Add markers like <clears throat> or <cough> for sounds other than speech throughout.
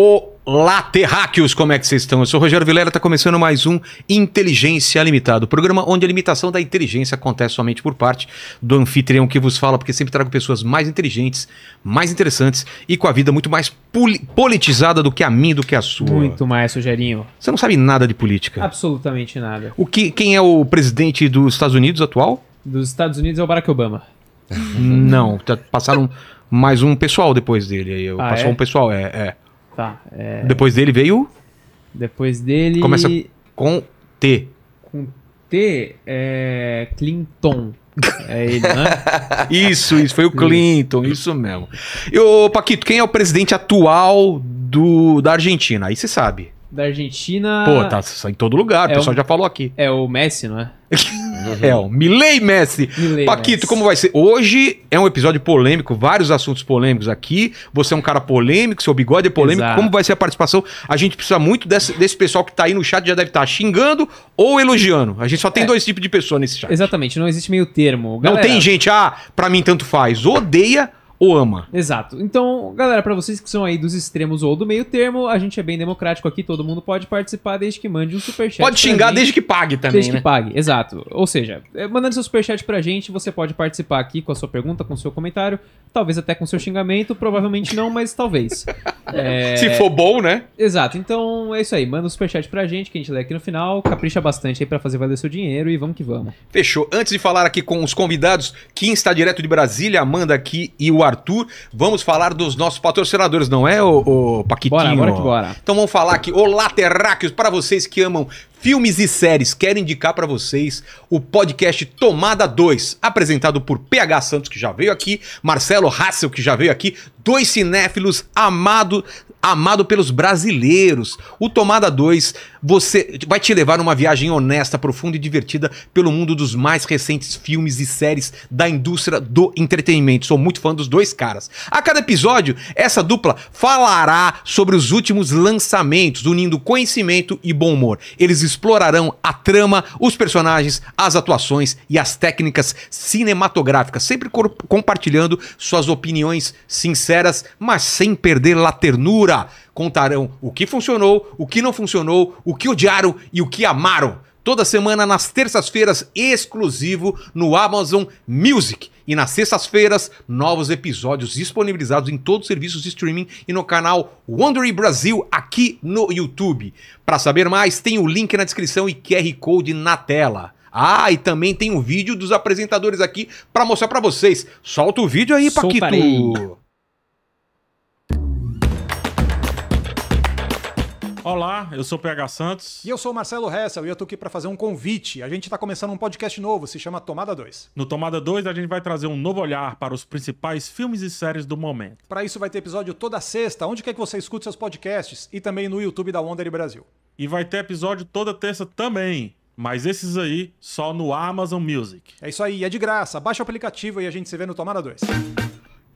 Olá, terráqueos, como é que vocês estão? Eu sou o Rogério Vilela, está começando mais um Inteligência Limitada, o programa onde a limitação da inteligência acontece somente por parte do anfitrião que vos fala, porque sempre trago pessoas mais inteligentes, mais interessantes e com a vida muito mais politizada do que a minha, do que a sua. Muito mais, Rogerinho. Você não sabe nada de política. Absolutamente nada. O que, quem é o presidente dos Estados Unidos atual? Dos Estados Unidos é o Barack Obama. não, tá, passaram mais um pessoal depois dele. Aí, ah, passou é? um pessoal, é. é. Tá. É... Depois dele veio. Depois dele. Começa com T. Com T é. Clinton. É ele, né? <laughs> isso, isso, foi o Clinton, isso mesmo. E ô, Paquito, quem é o presidente atual do, da Argentina? Aí você sabe. Da Argentina. Pô, tá em todo lugar, é o pessoal o... já falou aqui. É o Messi, não é? <laughs> Hell. Uhum. É, Milley, Messi. Milei Paquito, Messi. como vai ser? Hoje é um episódio polêmico, vários assuntos polêmicos aqui. Você é um cara polêmico, seu bigode é polêmico. Exato. Como vai ser a participação? A gente precisa muito desse, desse pessoal que tá aí no chat, já deve estar tá xingando ou elogiando. A gente só tem é. dois tipos de pessoa nesse chat. Exatamente, não existe meio termo. Galera... Não tem gente, ah, pra mim tanto faz. Odeia ou ama. Exato. Então, galera, para vocês que são aí dos extremos ou do meio termo, a gente é bem democrático aqui, todo mundo pode participar desde que mande um superchat. Pode xingar gente, desde que pague também. Desde né? que pague, exato. Ou seja, é, mandando seu superchat pra gente, você pode participar aqui com a sua pergunta, com o seu comentário, talvez até com seu xingamento, provavelmente não, mas talvez. <laughs> é... Se for bom, né? Exato. Então é isso aí. Manda um superchat pra gente, que a gente lê aqui no final. Capricha bastante aí pra fazer valer seu dinheiro e vamos que vamos. Fechou. Antes de falar aqui com os convidados, quem está direto de Brasília, Amanda aqui e o Arthur, vamos falar dos nossos patrocinadores, não é, o, Paquitinho? Bora, bora que bora. Então vamos falar aqui, olá terráqueos, para vocês que amam filmes e séries. Quero indicar para vocês o podcast Tomada 2, apresentado por PH Santos, que já veio aqui, Marcelo Hassel, que já veio aqui, dois cinéfilos amado, amado pelos brasileiros. O Tomada 2 você vai te levar numa viagem honesta, profunda e divertida pelo mundo dos mais recentes filmes e séries da indústria do entretenimento. Sou muito fã dos dois caras. A cada episódio, essa dupla falará sobre os últimos lançamentos, unindo conhecimento e bom humor. Eles explorarão a trama, os personagens, as atuações e as técnicas cinematográficas, sempre co compartilhando suas opiniões sinceras, mas sem perder a ternura. Contarão o que funcionou, o que não funcionou, o que odiaram e o que amaram. Toda semana nas terças-feiras, exclusivo no Amazon Music. E nas sextas-feiras, novos episódios disponibilizados em todos os serviços de streaming e no canal Wondery Brasil aqui no YouTube. Para saber mais, tem o link na descrição e QR Code na tela. Ah, e também tem um vídeo dos apresentadores aqui para mostrar para vocês. Solta o vídeo aí, Soltarei. Paquito. Olá, eu sou o PH Santos. E eu sou o Marcelo Hessel e eu tô aqui para fazer um convite. A gente está começando um podcast novo, se chama Tomada 2. No Tomada 2 a gente vai trazer um novo olhar para os principais filmes e séries do momento. Para isso vai ter episódio toda sexta, onde quer que você escute seus podcasts e também no YouTube da Wonder Brasil. E vai ter episódio toda terça também. Mas esses aí só no Amazon Music. É isso aí, é de graça. Baixa o aplicativo e a gente se vê no Tomada 2.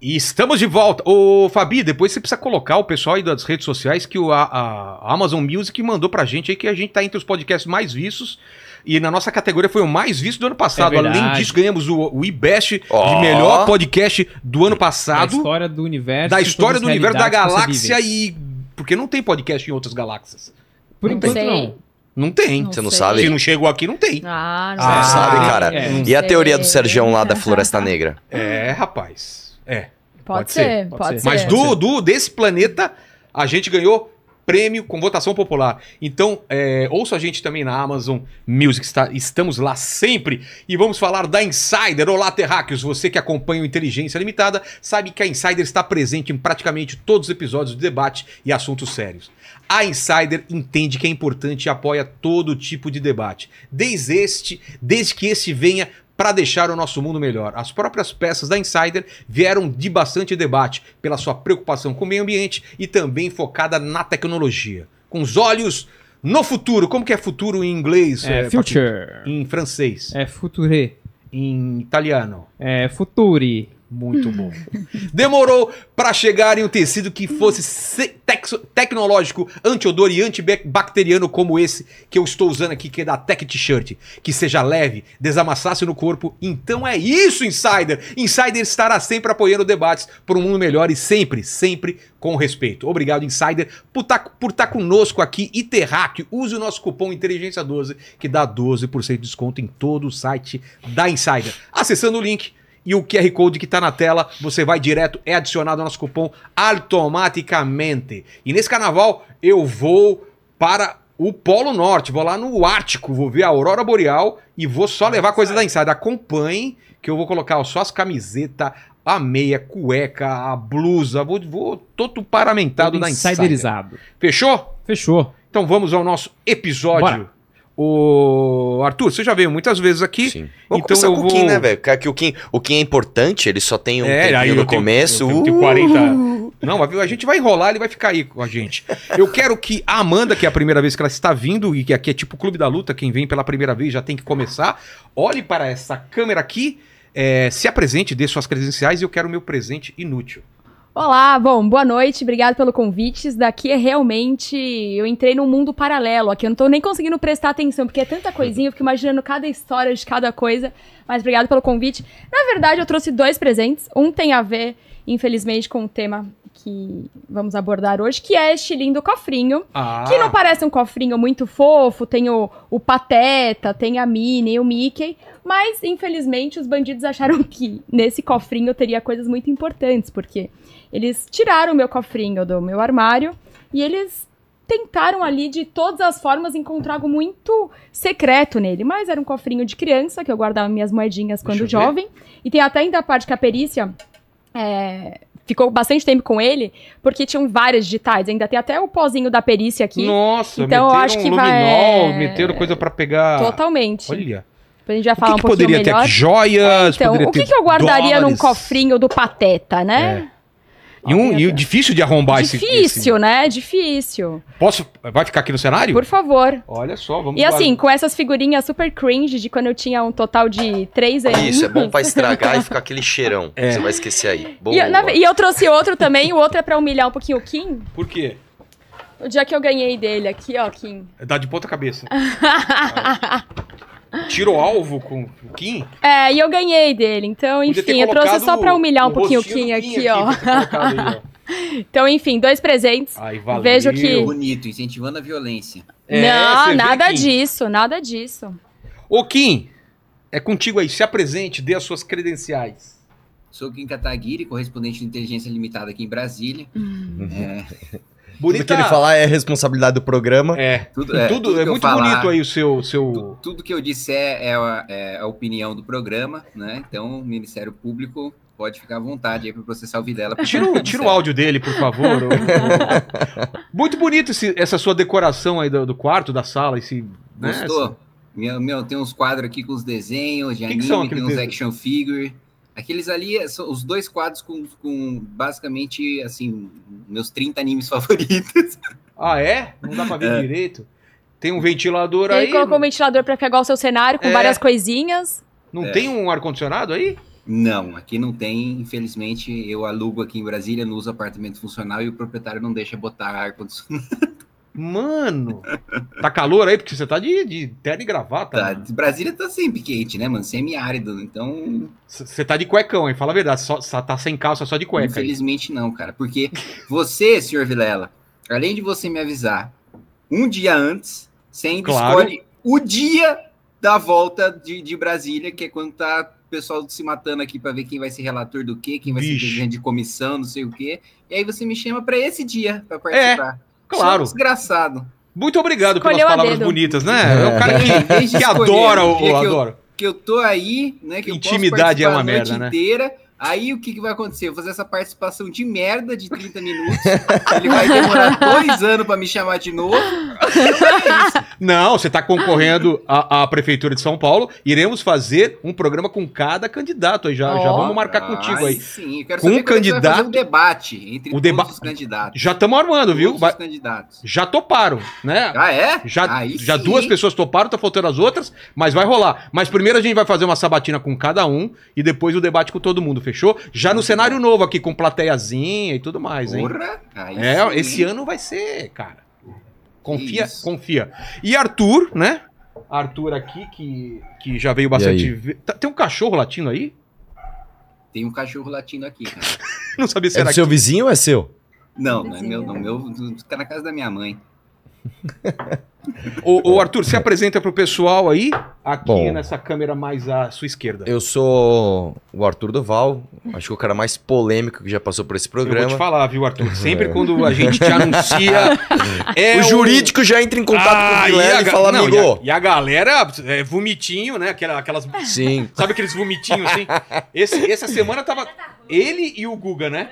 E estamos de volta. Ô, Fabi, depois você precisa colocar o pessoal aí das redes sociais que o, a, a Amazon Music mandou pra gente aí que a gente tá entre os podcasts mais vistos. E na nossa categoria foi o mais visto do ano passado. É Além disso, ganhamos o, o IBEST oh. de melhor podcast do ano passado. Da história do universo. Da história do universo, da galáxia e. Porque não tem podcast em outras galáxias. Por não enquanto, tem. não. Não tem. Não você não sei. sabe? Se não chegou aqui, não tem. Ah, não, ah, não sabe, cara. É. E a teoria do Sergião lá da Floresta Negra? É, rapaz. É. Pode, pode ser, ser, pode ser. Mas é. do, do desse planeta, a gente ganhou prêmio com votação popular. Então, é, ouça a gente também na Amazon Music, está, estamos lá sempre. E vamos falar da Insider. Olá, Terráqueos, você que acompanha o Inteligência Limitada, sabe que a Insider está presente em praticamente todos os episódios de debate e assuntos sérios. A Insider entende que é importante e apoia todo tipo de debate, desde este, desde que este venha para deixar o nosso mundo melhor. As próprias peças da Insider vieram de bastante debate pela sua preocupação com o meio ambiente e também focada na tecnologia. Com os olhos no futuro. Como que é futuro em inglês? É, é future. Em francês. É future. Em italiano. É futuri. Muito bom. Demorou para chegar em um tecido que fosse tecnológico, antiodor e antibacteriano como esse que eu estou usando aqui, que é da Tech T-shirt. Que seja leve, desamassasse no corpo. Então é isso, Insider! Insider estará sempre apoiando debates por um mundo melhor e sempre, sempre com respeito. Obrigado, Insider, por estar tá, tá conosco aqui e Terráqueo. Use o nosso cupom Inteligência12, que dá 12% de desconto em todo o site da Insider. Acessando o link e o QR Code que está na tela, você vai direto, é adicionado ao nosso cupom automaticamente. E nesse carnaval eu vou para o Polo Norte, vou lá no Ártico, vou ver a Aurora Boreal e vou só levar coisa da Inside. Acompanhem que eu vou colocar ó, só as camisetas, a meia, cueca, a blusa, vou, vou todo paramentado todo da Insiderizado Fechou? Fechou. Então vamos ao nosso episódio. Bora. O Arthur, você já veio muitas vezes aqui. Sim. então eu com o Kim, né, velho? Que o Kim, o Kim é importante, ele só tem um é, aí no começo. Eu tenho, uh... Não, a gente vai enrolar, ele vai ficar aí com a gente. Eu quero que a Amanda, que é a primeira vez que ela está vindo e que aqui é tipo Clube da Luta, quem vem pela primeira vez já tem que começar. Olhe para essa câmera aqui, é, se apresente, dê suas credenciais e eu quero o meu presente inútil. Olá, bom, boa noite, obrigado pelo convite. Isso daqui é realmente. Eu entrei num mundo paralelo aqui, eu não tô nem conseguindo prestar atenção, porque é tanta coisinha, eu fico imaginando cada história de cada coisa. Mas obrigado pelo convite. Na verdade, eu trouxe dois presentes. Um tem a ver, infelizmente, com o tema que vamos abordar hoje, que é este lindo cofrinho. Ah. Que não parece um cofrinho muito fofo, tem o, o Pateta, tem a Minnie, o Mickey. Mas, infelizmente, os bandidos acharam que nesse cofrinho teria coisas muito importantes, porque eles tiraram o meu cofrinho do meu armário e eles tentaram ali de todas as formas encontrar algo muito secreto nele, mas era um cofrinho de criança que eu guardava minhas moedinhas quando jovem. E tem até ainda a parte que a perícia é, ficou bastante tempo com ele, porque tinham várias digitais. Ainda tem até o pozinho da perícia aqui. Nossa, então eu acho que luminol, vai. É, meteram coisa para pegar. Totalmente. Olha. A gente já falar o que um que poderia melhor. ter aqui? joias, é, então, o que, que eu guardaria dólares? num cofrinho do Pateta, né? É. E, um, e difícil de arrombar difícil, esse... Difícil, né? Difícil. Posso... Vai ficar aqui no cenário? Por favor. Olha só, vamos E lá. assim, com essas figurinhas super cringe de quando eu tinha um total de três anos. Isso, é bom pra estragar e <laughs> ficar aquele cheirão. É. Você vai esquecer aí. e, na, e eu trouxe outro também, o outro é pra humilhar um pouquinho o Kim. Por quê? O dia que eu ganhei dele aqui, ó, Kim. É, dá de ponta cabeça. <laughs> Tiro alvo com o Kim? É, e eu ganhei dele. Então, enfim, eu trouxe só pra humilhar um pouquinho o Kim, Kim aqui, aqui, ó. <laughs> Então, enfim, dois presentes. Ai, valeu. Vejo que. Bonito, incentivando a violência. É, não, nada disso, nada disso. Ô, Kim, é contigo aí. Se apresente, dê as suas credenciais. Sou Kim Kataguiri, correspondente de inteligência limitada aqui em Brasília. Uhum. <laughs> Bonita... Tudo que ele falar é responsabilidade do programa. É. Tudo, é, tudo, tudo é muito falar, bonito aí o seu. seu... Tudo, tudo que eu disse é, a, é, é, a, opinião do programa, né? Então, o Ministério Público pode ficar à vontade aí para processar o Videla. Tira o, <laughs> tira o áudio dele, por favor. <laughs> muito bonito esse, essa sua decoração aí do, do quarto, da sala, esse. Né, Gostou? Né, meu, meu, tem uns quadros aqui com os desenhos de que anime, que tem uns action figure. Aqueles ali é, são os dois quadros com, com basicamente, assim, meus 30 animes <laughs> favoritos. Ah, é? Não dá pra ver é. direito. Tem um ventilador Ele aí. Ele colocou um ventilador pra pegar o seu cenário com é. várias coisinhas. Não é. tem um ar-condicionado aí? Não, aqui não tem. Infelizmente, eu alugo aqui em Brasília, não uso apartamento funcional e o proprietário não deixa botar ar-condicionado. <laughs> Mano, tá calor aí, porque você tá de, de terno e gravata. Tá, mano. Brasília tá sempre quente, né, mano? Semi-árido, então. Você tá de cuecão, hein? Fala a verdade, só, tá sem calça, só de cueca. Infelizmente aí. não, cara. Porque você, senhor Vilela, além de você me avisar um dia antes, você ainda claro. escolhe o dia da volta de, de Brasília, que é quando tá o pessoal se matando aqui para ver quem vai ser relator do quê, quem vai Bicho. ser presidente de comissão, não sei o quê. E aí você me chama para esse dia para é. participar. É. É claro. Desgraçado. Muito obrigado Escolheu pelas palavras bonitas, né? É, é cara que, que adora o. Que adora. Eu, que eu tô aí, né? Que Intimidade é uma merda, né? Inteira. Aí o que, que vai acontecer? Eu vou fazer essa participação de merda de 30 minutos. ele vai demorar <laughs> dois anos para me chamar de novo. Não, é Não você está concorrendo à, Prefeitura de São Paulo. Iremos fazer um programa com cada candidato aí. Já, oh. já vamos marcar ah, contigo aí. Sim, eu quero com saber um candidato, é vai fazer um debate entre o deba... os candidatos. Já estamos armando, viu? Vai... candidatos. Já toparam, né? Ah, é? Já, aí já sim. duas pessoas toparam, tá faltando as outras, mas vai rolar. Mas primeiro a gente vai fazer uma sabatina com cada um e depois o debate com todo mundo, Fê fechou? Já no cenário novo aqui, com plateiazinha e tudo mais, hein? Porra, é, esse ano vai ser, cara. Confia, Isso. confia. E Arthur, né? Arthur aqui, que, que já veio bastante. Tá, tem um cachorro latindo aí? Tem um cachorro latindo aqui, cara. <laughs> não sabia se é era. É seu vizinho ou é seu? Não, não é meu, não. Meu, fica tá na casa da minha mãe. <laughs> O, o, Arthur, se apresenta para o pessoal aí, aqui Bom, nessa câmera mais à sua esquerda. Eu sou o Arthur Duval, acho que o cara mais polêmico que já passou por esse programa. Eu vou te falar, viu, Arthur? <laughs> Sempre quando a gente te <laughs> anuncia. é o jurídico já entra em contato ah, com o Guilherme ah, e, a, fala, não, amigo. E a, e a, galera, é, vomitinho, né? Aquelas, aquelas. Sim. <laughs> Sabe aqueles vomitinhos assim? Esse, essa semana tava. Ele e o Guga, né?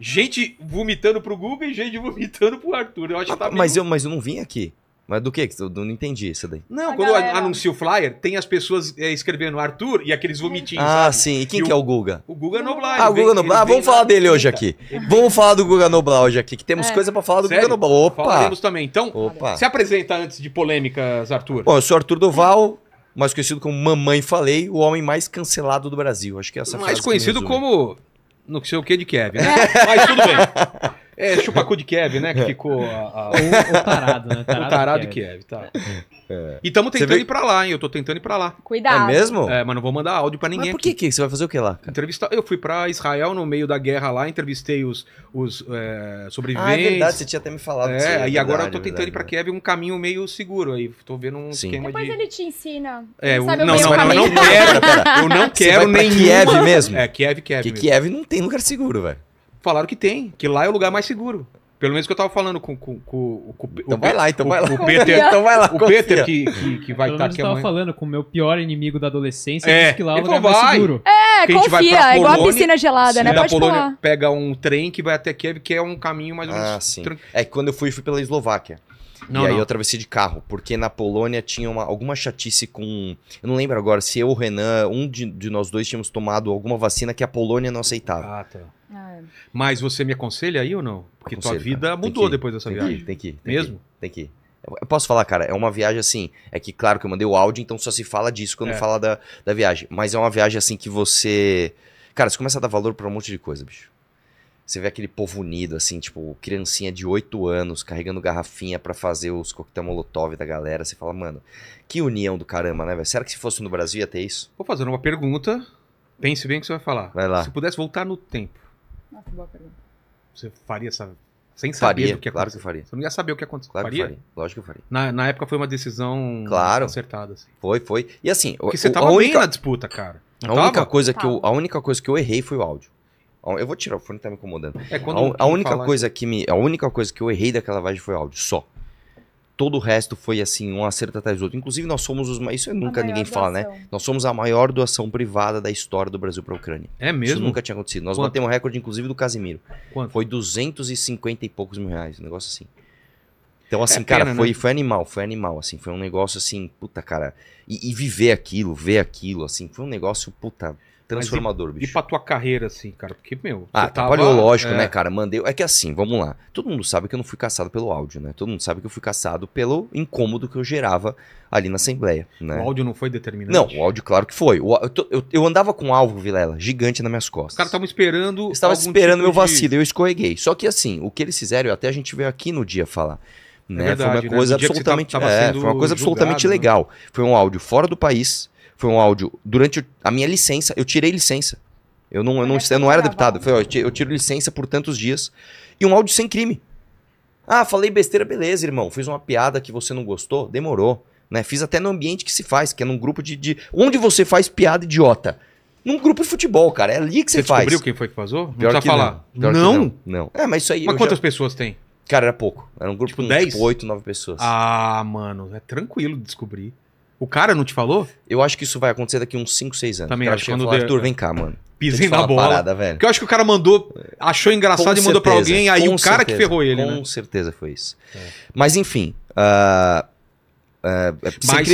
Gente vomitando pro Guga e gente vomitando pro Arthur. Eu acho que tá meio... mas, eu, mas eu não vim aqui. Mas do que? Eu não entendi isso daí. Não, a quando galera... anuncia o flyer, tem as pessoas é, escrevendo Arthur e aqueles uhum. vomitinhos. Ah, sabe? sim. E quem e que o... é o Guga? O Guga Noblar. Ah, o Guga Noblar. Ah, vamos falar dele hoje aqui. vamos falar do Guga Noblar hoje aqui, que temos é. coisa para falar do Sério? Guga Noblar. Opa! Falaremos também. Então, Opa. se apresenta antes de polêmicas, Arthur. Bom, eu sou Arthur Doval, mais conhecido como Mamãe Falei, o homem mais cancelado do Brasil. Acho que é essa Mais conhecido como... Não sei o que de Kevin, né? É. Mas tudo bem. <laughs> É, chupacu de Kiev, né? Que é. ficou a, a... O, o, tarado, né? Tarado <laughs> o tarado de Kiev, Kiev tá. É. é. E estamos tentando vê... ir pra lá, hein? Eu tô tentando ir pra lá. Cuidado. É mesmo? É, mas não vou mandar áudio pra ninguém. Mas por que, que? Você vai fazer o que lá? Entrevistar. Eu fui pra Israel no meio da guerra lá, entrevistei os, os é, sobreviventes. Ah, é verdade, você tinha até me falado. É, disso. É, e agora eu tô tentando verdade, ir pra Kiev um caminho meio seguro aí. Tô vendo um Sim. esquema Depois de. Depois ele te ensina. É, eu, não, não, não, eu não quero. eu não quero nem. Kiev <laughs> mesmo? É, Kiev, Kiev. Porque Kiev não tem lugar seguro, velho. Falaram que tem, que lá é o lugar mais seguro. Pelo menos que eu tava falando com, com, com, com então o vai lá, então o, vai lá. O Peter, <laughs> então vai lá, o Peter que, que, que vai estar tá aqui Eu tava falando com o meu pior inimigo da adolescência, é, que lá é o lugar mais seguro. É, que confia, Polônia, é igual a piscina gelada, sim, né? Pode Polônia falar. pega um trem que vai até Kiev, que é um caminho mais ou menos... Ah, sim. É que quando eu fui, fui pela Eslováquia. Não, e aí não. eu atravessei de carro, porque na Polônia tinha uma, alguma chatice com. Eu não lembro agora se eu o Renan, um de, de, nós dois, tínhamos tomado alguma vacina que a Polônia não aceitava. Ah, tá. É. Mas você me aconselha aí ou não? Porque Aconselho, tua vida cara. mudou depois dessa tem viagem. Que ir, tem que ir. Tem Mesmo? Que tem que ir. Eu posso falar, cara, é uma viagem assim. É que, claro, que eu mandei o áudio, então só se fala disso quando é. fala da, da viagem. Mas é uma viagem assim que você. Cara, você começa a dar valor pra um monte de coisa, bicho. Você vê aquele povo unido, assim, tipo, criancinha de 8 anos carregando garrafinha para fazer os coquetel molotov da galera. Você fala, mano, que união do caramba, né, velho? Será que se fosse no Brasil ia ter isso? Vou fazer uma pergunta. Pense bem o que você vai falar. Vai lá. Se pudesse voltar no tempo nossa, boa pergunta. Você faria essa. Sem saber faria, o que aconteceu. Claro que eu faria. Você não ia saber o que aconteceu. Claro faria? que eu faria. Lógico que eu faria. Na, na época foi uma decisão claro. acertada. Assim. Foi, foi. E assim. Porque o, você tava única... bem na disputa, cara. a, única coisa que eu, a única coisa que eu errei foi o áudio. Eu vou tirar o fone, tá me incomodando. É, quando a, a única coisa que me, a única coisa que eu errei daquela viagem foi o áudio, só todo o resto foi assim, um acerto atrás do outro. Inclusive, nós somos os. Isso nunca ninguém doação. fala, né? Nós somos a maior doação privada da história do Brasil para a Ucrânia. É mesmo? Isso nunca tinha acontecido. Nós Quanto? batemos um recorde, inclusive, do Casimiro. Quanto? Foi 250 e poucos mil reais, um negócio assim. Então, é assim, é cara, pena, né? foi, né? foi animal, foi animal, assim, foi um negócio assim, puta, cara. E, e viver aquilo, ver aquilo, assim, foi um negócio, puta, transformador, e, bicho. E pra tua carreira, assim, cara? Porque, meu. Ah, atrapalhou, tava... lógico, né, é. né, cara? Mandei. É que assim, vamos lá. Todo mundo sabe que eu não fui caçado pelo áudio, né? Todo mundo sabe que eu fui caçado pelo incômodo que eu gerava ali na Assembleia. Né? O áudio não foi determinante? Não, o áudio, claro que foi. O, eu, eu, eu, andava com um alvo, Vilela, gigante nas minhas costas. Os caras estavam esperando. Estava tipo esperando tipo meu vacilo, de... eu escorreguei. Só que assim, o que eles fizeram, até a gente veio aqui no dia falar. É né? né? É verdade, foi uma coisa né? absolutamente, tava, tava é, foi uma coisa julgado, absolutamente legal. Né? Foi um áudio fora do país foi um áudio. Durante a minha licença, eu tirei licença. Eu não, eu não, eu não era deputado. Foi, ó, eu tiro licença por tantos dias. E um áudio sem crime. Ah, falei besteira, beleza, irmão. Fiz uma piada que você não gostou, demorou. Né? Fiz até no ambiente que se faz, que é num grupo de, de. Onde você faz piada idiota. Num grupo de futebol, cara. É ali que você, você faz. Você descobriu quem foi que vazou? Não Pior precisa falar. Não. não. não. É, mas isso aí. Mas quantas já... pessoas tem? Cara, era pouco. Era um grupo tipo com 10? tipo 8, 9 pessoas. Ah, mano, é tranquilo descobrir. O cara não te falou? Eu acho que isso vai acontecer daqui uns 5, 6 anos. Também acho que quando falar, Arthur, vem cá, mano. Pisei na bola. Parada, velho. Porque eu acho que o cara mandou, achou engraçado com e certeza, mandou pra alguém, aí o cara certeza, que ferrou ele, com né? Com certeza foi isso. É. Mas enfim, uh, é, é mas,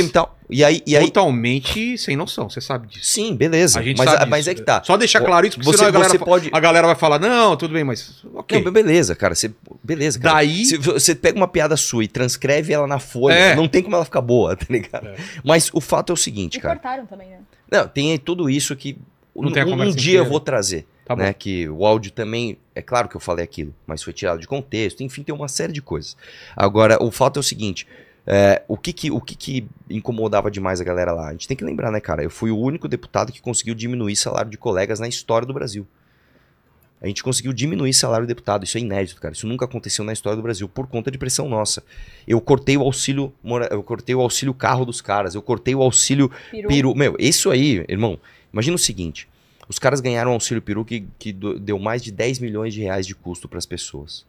E aí, e aí... Totalmente sem noção, você sabe disso. Sim, beleza. mas, a, mas é que né? tá. Só deixar claro isso, porque você, senão a galera, você pode... a galera vai falar, não, tudo bem, mas. ok Não, beleza, cara. Você, beleza, cara. Daí. Você, você pega uma piada sua e transcreve ela na folha, é. não tem como ela ficar boa, tá ligado? É. Mas o fato é o seguinte, e cara. cortaram também, né? Não, tem tudo isso que. Não um, tem um dia inteira. eu vou trazer. Tá né, que o áudio também, é claro que eu falei aquilo, mas foi tirado de contexto, enfim, tem uma série de coisas. Agora, o fato é o seguinte: é, o que que, o que que incomodava demais a galera lá? A gente tem que lembrar, né, cara? Eu fui o único deputado que conseguiu diminuir salário de colegas na história do Brasil. A gente conseguiu diminuir salário de deputado. Isso é inédito, cara. Isso nunca aconteceu na história do Brasil por conta de pressão nossa. Eu cortei o auxílio, eu cortei o auxílio carro dos caras. Eu cortei o auxílio peru. peru. Meu, isso aí, irmão. Imagina o seguinte: os caras ganharam um auxílio peru que, que deu mais de 10 milhões de reais de custo para as pessoas.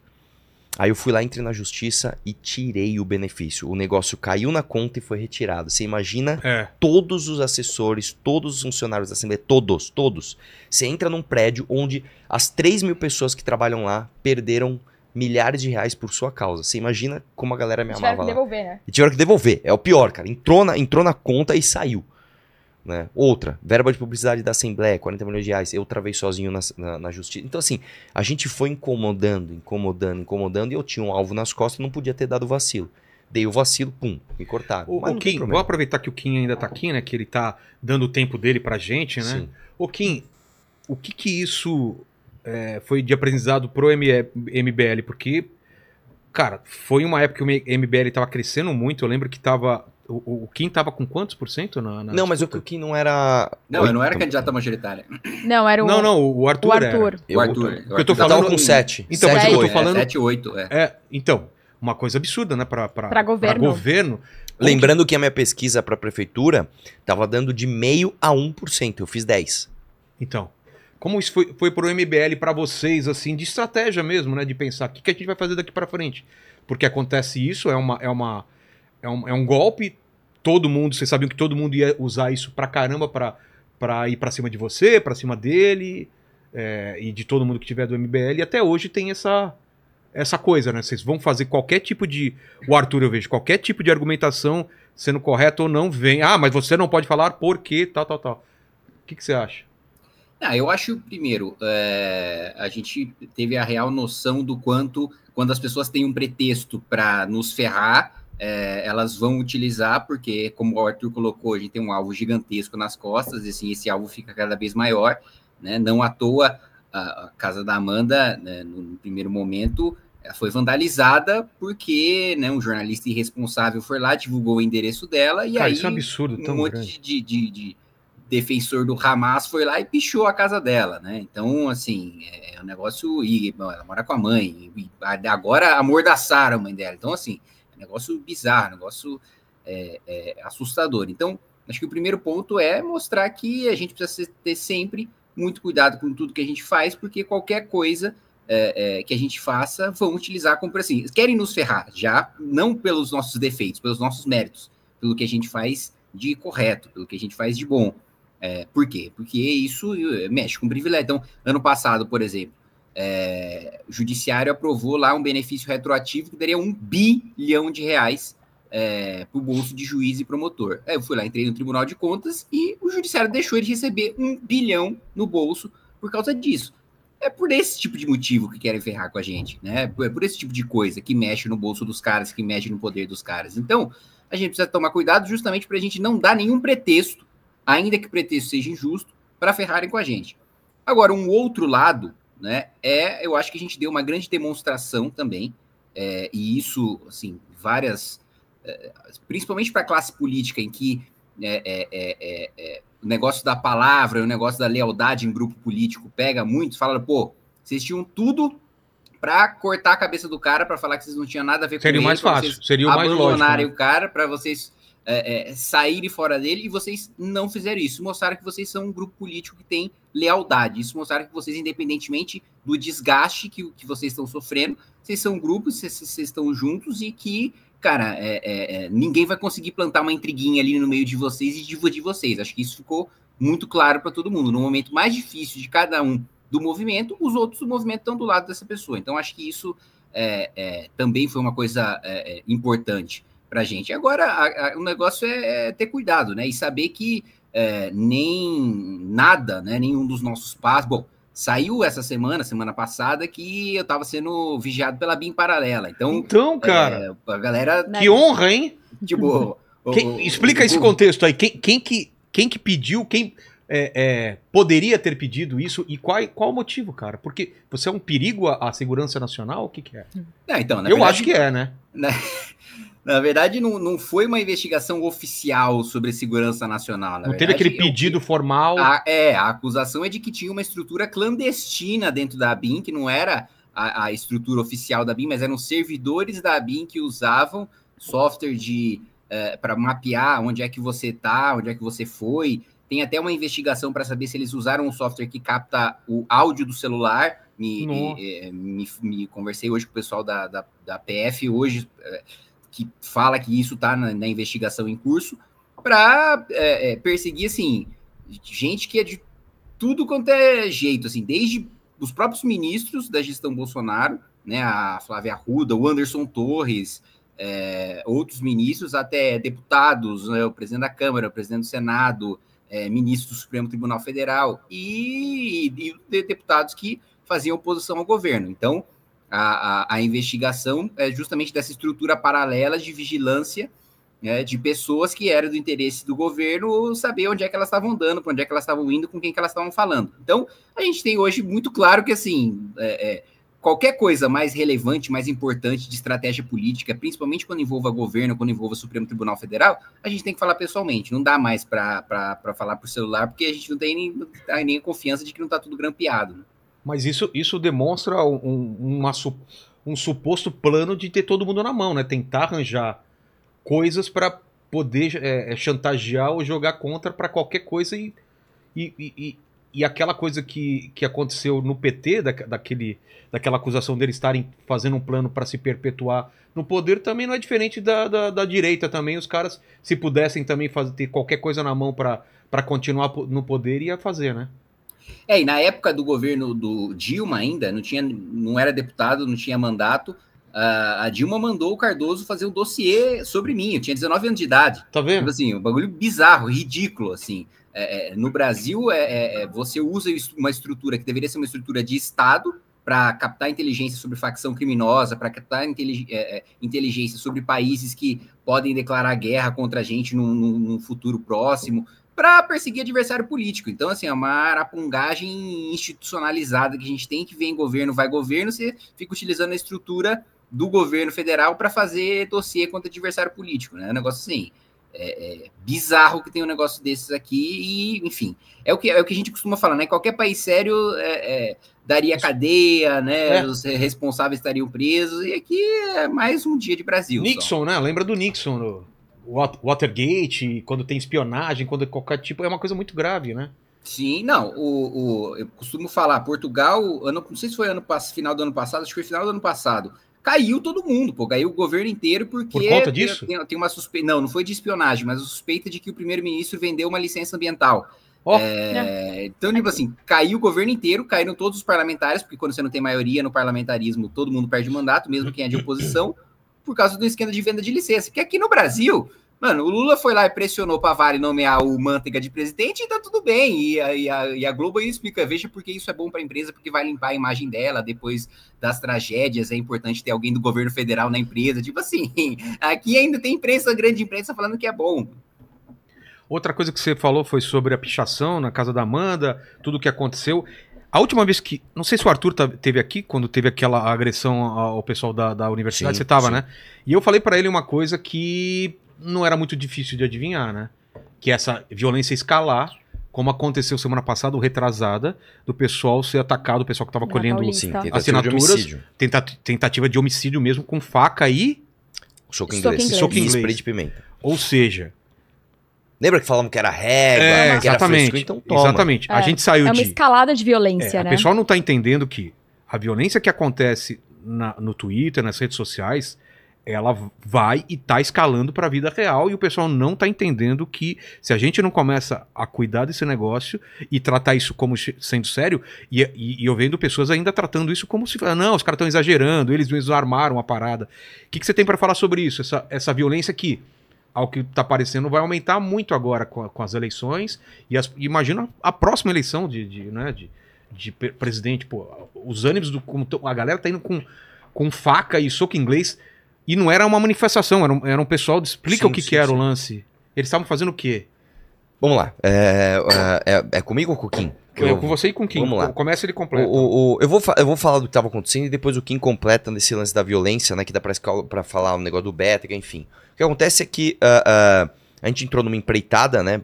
Aí eu fui lá, entrei na justiça e tirei o benefício. O negócio caiu na conta e foi retirado. Você imagina é. todos os assessores, todos os funcionários da Assembleia, todos, todos. Você entra num prédio onde as 3 mil pessoas que trabalham lá perderam milhares de reais por sua causa. Você imagina como a galera me amava tiveram que lá. devolver, né? E tiveram que devolver. É o pior, cara. Entrou na, entrou na conta e saiu. Né? Outra, verba de publicidade da Assembleia, 40 milhões de reais, eu travei sozinho na, na, na, justiça. Então, assim, a gente foi incomodando, incomodando, incomodando, e eu tinha um alvo nas costas, não podia ter dado vacilo. Dei o vacilo, pum, me cortaram. O, o Kim, vou aproveitar que o Kim ainda tá aqui, né? Que ele tá dando o tempo dele pra gente, né? Sim. O Kim, o que que isso é, foi de aprendizado pro MBL? Porque, cara, foi uma época que o MBL tava crescendo muito, eu lembro que tava o, o Kim tava com quantos por cento na, na Não, mas o Kim não era. Não, Oito. não era candidato majoritário. Não, era o. Não, não, o Arthur. O Arthur. Era. Eu, o Arthur. Eu, eu, eu tô falando com 7. Então, 7, mas eu tô é, falando. 7, 8, é. é. Então, uma coisa absurda, né? Pra, pra, pra governo. Pra governo. Lembrando que a minha pesquisa pra prefeitura tava dando de meio a 1%. Eu fiz 10. Então. Como isso foi, foi pro MBL para vocês, assim, de estratégia mesmo, né? De pensar o que, que a gente vai fazer daqui para frente. Porque acontece isso, é uma. É uma é um, é um golpe. Todo mundo, vocês sabiam que todo mundo ia usar isso pra caramba pra, pra ir pra cima de você, pra cima dele é, e de todo mundo que tiver do MBL. E até hoje tem essa, essa coisa, né? Vocês vão fazer qualquer tipo de. O Arthur, eu vejo, qualquer tipo de argumentação sendo correta ou não vem. Ah, mas você não pode falar porque tal, tal, tal. O que, que você acha? Ah, eu acho, primeiro, é, a gente teve a real noção do quanto, quando as pessoas têm um pretexto para nos ferrar, é, elas vão utilizar, porque, como o Arthur colocou, a gente tem um alvo gigantesco nas costas, e assim, esse alvo fica cada vez maior, né? Não à toa, a, casa da Amanda, né, no, primeiro momento, foi vandalizada porque né, um jornalista irresponsável foi lá, divulgou o endereço dela, e Cara, aí isso é um, absurdo, um monte de, de, de, defensor do Hamas foi lá e pichou a casa dela, né? Então, assim, é, é um negócio. E, ela mora com a mãe, e agora amordaçaram a mãe dela. Então, assim. Negócio bizarro, negócio é, é, assustador. Então, acho que o primeiro ponto é mostrar que a gente precisa ter sempre muito cuidado com tudo que a gente faz, porque qualquer coisa é, é, que a gente faça vão utilizar como assim. Querem nos ferrar, já não pelos nossos defeitos, pelos nossos méritos, pelo que a gente faz de correto, pelo que a gente faz de bom. É, por quê? Porque isso eh, mexe com privilégio. Então, ano passado, por exemplo, é, o judiciário aprovou lá um benefício retroativo que daria um bilhão de reais é, para o bolso de juiz e promotor. É, eu fui lá, entrei no Tribunal de Contas e o judiciário deixou ele de receber um bilhão no bolso por causa disso. É por esse tipo de motivo que querem ferrar com a gente, né? É por esse tipo de coisa que mexe no bolso dos caras, que mexe no poder dos caras. Então, a gente precisa tomar cuidado justamente para a gente não dar nenhum pretexto, ainda que o pretexto seja injusto, para ferrarem com a gente. Agora, um outro lado né? É, eu acho que a gente deu uma grande demonstração também, é, e isso, assim, várias, é, principalmente para a classe política, em que é, o negócio da palavra, o negócio da lealdade em grupo político pega muito, falaram, pô, vocês tinham tudo para cortar a cabeça do cara para falar que vocês não tinham nada a ver seria com ele. mais fácil, seria mais lógico. Abandonarem né? o cara para vocês é, é, saírem fora dele e vocês não fizeram isso. Mostraram que vocês são um grupo político que tem lealdade. Isso mostrar que vocês, independentemente do desgaste que, que vocês estão sofrendo, vocês são grupos, vocês, vocês estão juntos e que, cara, é, é, é ninguém vai conseguir plantar uma intriguinha ali no meio de vocês e dividir vocês. Acho que isso ficou muito claro para todo mundo. No momento mais difícil de cada um do movimento, os outros do movimento estão do lado dessa pessoa. Então, acho que isso é, é também foi uma coisa é, importante para gente. Agora, a, a, o negócio é ter cuidado, né? E saber que é, nem nada, né? Nenhum dos nossos passos. Bom, saiu essa semana, semana passada, que eu tava sendo vigiado pela BIM paralela. Então, então é, cara, é, a galera. Que honra, hein? Tipo. <laughs> Quem, explica esse contexto aí. Quem, quem, que, quem que pediu, quem é, é, poderia ter pedido isso e qual, qual o motivo, cara? Porque você é um perigo à, à segurança nacional? O que, que é? é então, eu verdade, acho que é, né? Na... Né? Na verdade, não, não foi uma investigação oficial sobre segurança nacional. não verdade, teve aquele pedido eu, formal. A, é, a acusação é de que tinha uma estrutura clandestina dentro da BIM que não era a, a estrutura oficial da BIM mas eram servidores da BIM que usavam software de é, eh, para mapear onde é que você está, onde é que você foi. Tem até uma investigação para saber se eles usaram um software que capta o áudio do celular. Me, me, eh, me, me, conversei hoje com o pessoal da, da, da PF hoje. É, que fala que isso está na, na, investigação em curso, para é, é, perseguir, assim, gente que é de tudo quanto é jeito, assim, desde os próprios ministros da gestão Bolsonaro, né, a Flávia Arruda, o Anderson Torres, é, outros ministros, até deputados, né, o presidente da Câmara, o presidente do Senado, é, ministro do Supremo Tribunal Federal e, e, deputados que faziam oposição ao governo. Então, a, a, a investigação é justamente dessa estrutura paralela de vigilância né, de pessoas que eram do interesse do governo saber onde é que elas estavam andando, para onde é que elas estavam indo, com quem que elas estavam falando. Então, a gente tem hoje muito claro que, assim, é, é, qualquer coisa mais relevante, mais importante de estratégia política, principalmente quando envolva governo, quando envolva Supremo Tribunal Federal, a gente tem que falar pessoalmente, não dá mais para falar por celular, porque a gente não tem nem, nem a confiança de que não está tudo grampeado. Né? Mas isso, isso demonstra um, uma, um suposto plano de ter todo mundo na mão, né? Tentar arranjar coisas para poder é, é, chantagear ou jogar contra para qualquer coisa e, e, e, e, aquela coisa que, que aconteceu no PT, da, daquele, daquela acusação deles estarem fazendo um plano para se perpetuar no poder, também não é diferente da, da, da, direita também. Os caras, se pudessem também fazer, ter qualquer coisa na mão para continuar no poder, ia fazer, né? É, e na época do governo do Dilma ainda, não, tinha, não era deputado, não tinha mandato, a Dilma mandou o Cardoso fazer um dossiê sobre mim, eu tinha 19 anos de idade. Tá vendo? Tipo assim, um bagulho bizarro, ridículo, assim. É, é no Brasil, é, é, é você usa uma estrutura que deveria ser uma estrutura de Estado para captar inteligência sobre facção criminosa, para captar intelig é, inteligência sobre países que podem declarar guerra contra a gente num, num futuro próximo, para perseguir adversário político. Então, assim, é uma arapongagem institucionalizada que a gente tem que vem governo, vai governo, você fica utilizando a estrutura do governo federal para fazer dossiê contra adversário político, né? É um negócio assim. É, é, bizarro que tem um negócio desses aqui e, enfim, é o que, é o que a gente costuma falar, né? Qualquer país sério é, é daria cadeia, né? É. Os responsáveis estariam presos e aqui é mais um dia de Brasil. Nixon, só. né? Lembra do Nixon no, Watergate, quando tem espionagem, quando é qualquer tipo, é uma coisa muito grave, né? Sim, não. O, o, eu costumo falar, Portugal, ano, não sei se foi ano final do ano passado, acho que foi final do ano passado. Caiu todo mundo, pô, caiu o governo inteiro porque. Por conta disso? Tem, tem uma suspeita. Não, não foi de espionagem, mas a suspeita de que o primeiro-ministro vendeu uma licença ambiental. Oh, é, né? então, tipo assim, caiu o governo inteiro, caíram todos os parlamentares, porque quando você não tem maioria no parlamentarismo, todo mundo perde o mandato, mesmo quem é de oposição por causa do esquema de venda de licença. Que aqui no Brasil, mano, o Lula foi lá e pressionou para a Vale nomear o Manteiga de presidente e tá tudo bem. E a, e a, e a Globo aí explica, veja porque isso é bom para a empresa, porque vai limpar a imagem dela depois das tragédias, é importante ter alguém do governo federal na empresa. Tipo assim, <laughs> aqui ainda tem imprensa, grande imprensa falando que é bom. Outra coisa que você falou foi sobre a pichação na casa da Amanda, tudo o que aconteceu. A última vez que. Não sei se o Arthur tá, teve aqui, quando teve aquela agressão ao pessoal da, da universidade, sim, você tava, sim. né? E eu falei para ele uma coisa que não era muito difícil de adivinhar, né? Que é essa violência escalar, como aconteceu semana passada, o retrasada, do pessoal ser atacado, o pessoal que tava colhendo sim, assinaturas. De tenta, tentativa de homicídio mesmo, com faca e. Soco inglês. Soco inglês. Soco inglês. E spray de pimenta. Ou seja, Lembra que falamos que era régua, é, que exatamente, era fresco, então toma. Exatamente. A é. gente saiu de... É uma escalada de violência, é, né? O pessoal não está entendendo que a violência que acontece na, no Twitter, nas redes sociais, ela vai e tá escalando para a vida real e o pessoal não tá entendendo que se a gente não começa a cuidar desse negócio e tratar isso como sendo sério, e, e, e eu vendo pessoas ainda tratando isso como se, ah, não, os caras estão exagerando, eles mesmos armaram a parada. O que, que você tem para falar sobre isso? Essa, essa violência que ao que está parecendo, vai aumentar muito agora com, com as eleições. E as, imagina a próxima eleição de, de, né, de, de presidente. Pô, os ânimos do. a galera tá indo com, com faca e soco inglês. E não era uma manifestação, era um, era um pessoal. De, explica sim, o que, sim, que era sim. o lance. Eles estavam fazendo o quê? Vamos lá. É, é, é, é comigo ou Coquim? Eu, eu, com você e com o Kim. Vamos lá. Começa ele completo O, o, eu, vou, eu vou falar do que estava acontecendo e depois o Kim completa nesse lance da violência, né? Que dá para falar o um negócio do Bétega, enfim. O que acontece é que uh, uh, a gente entrou numa empreitada, né?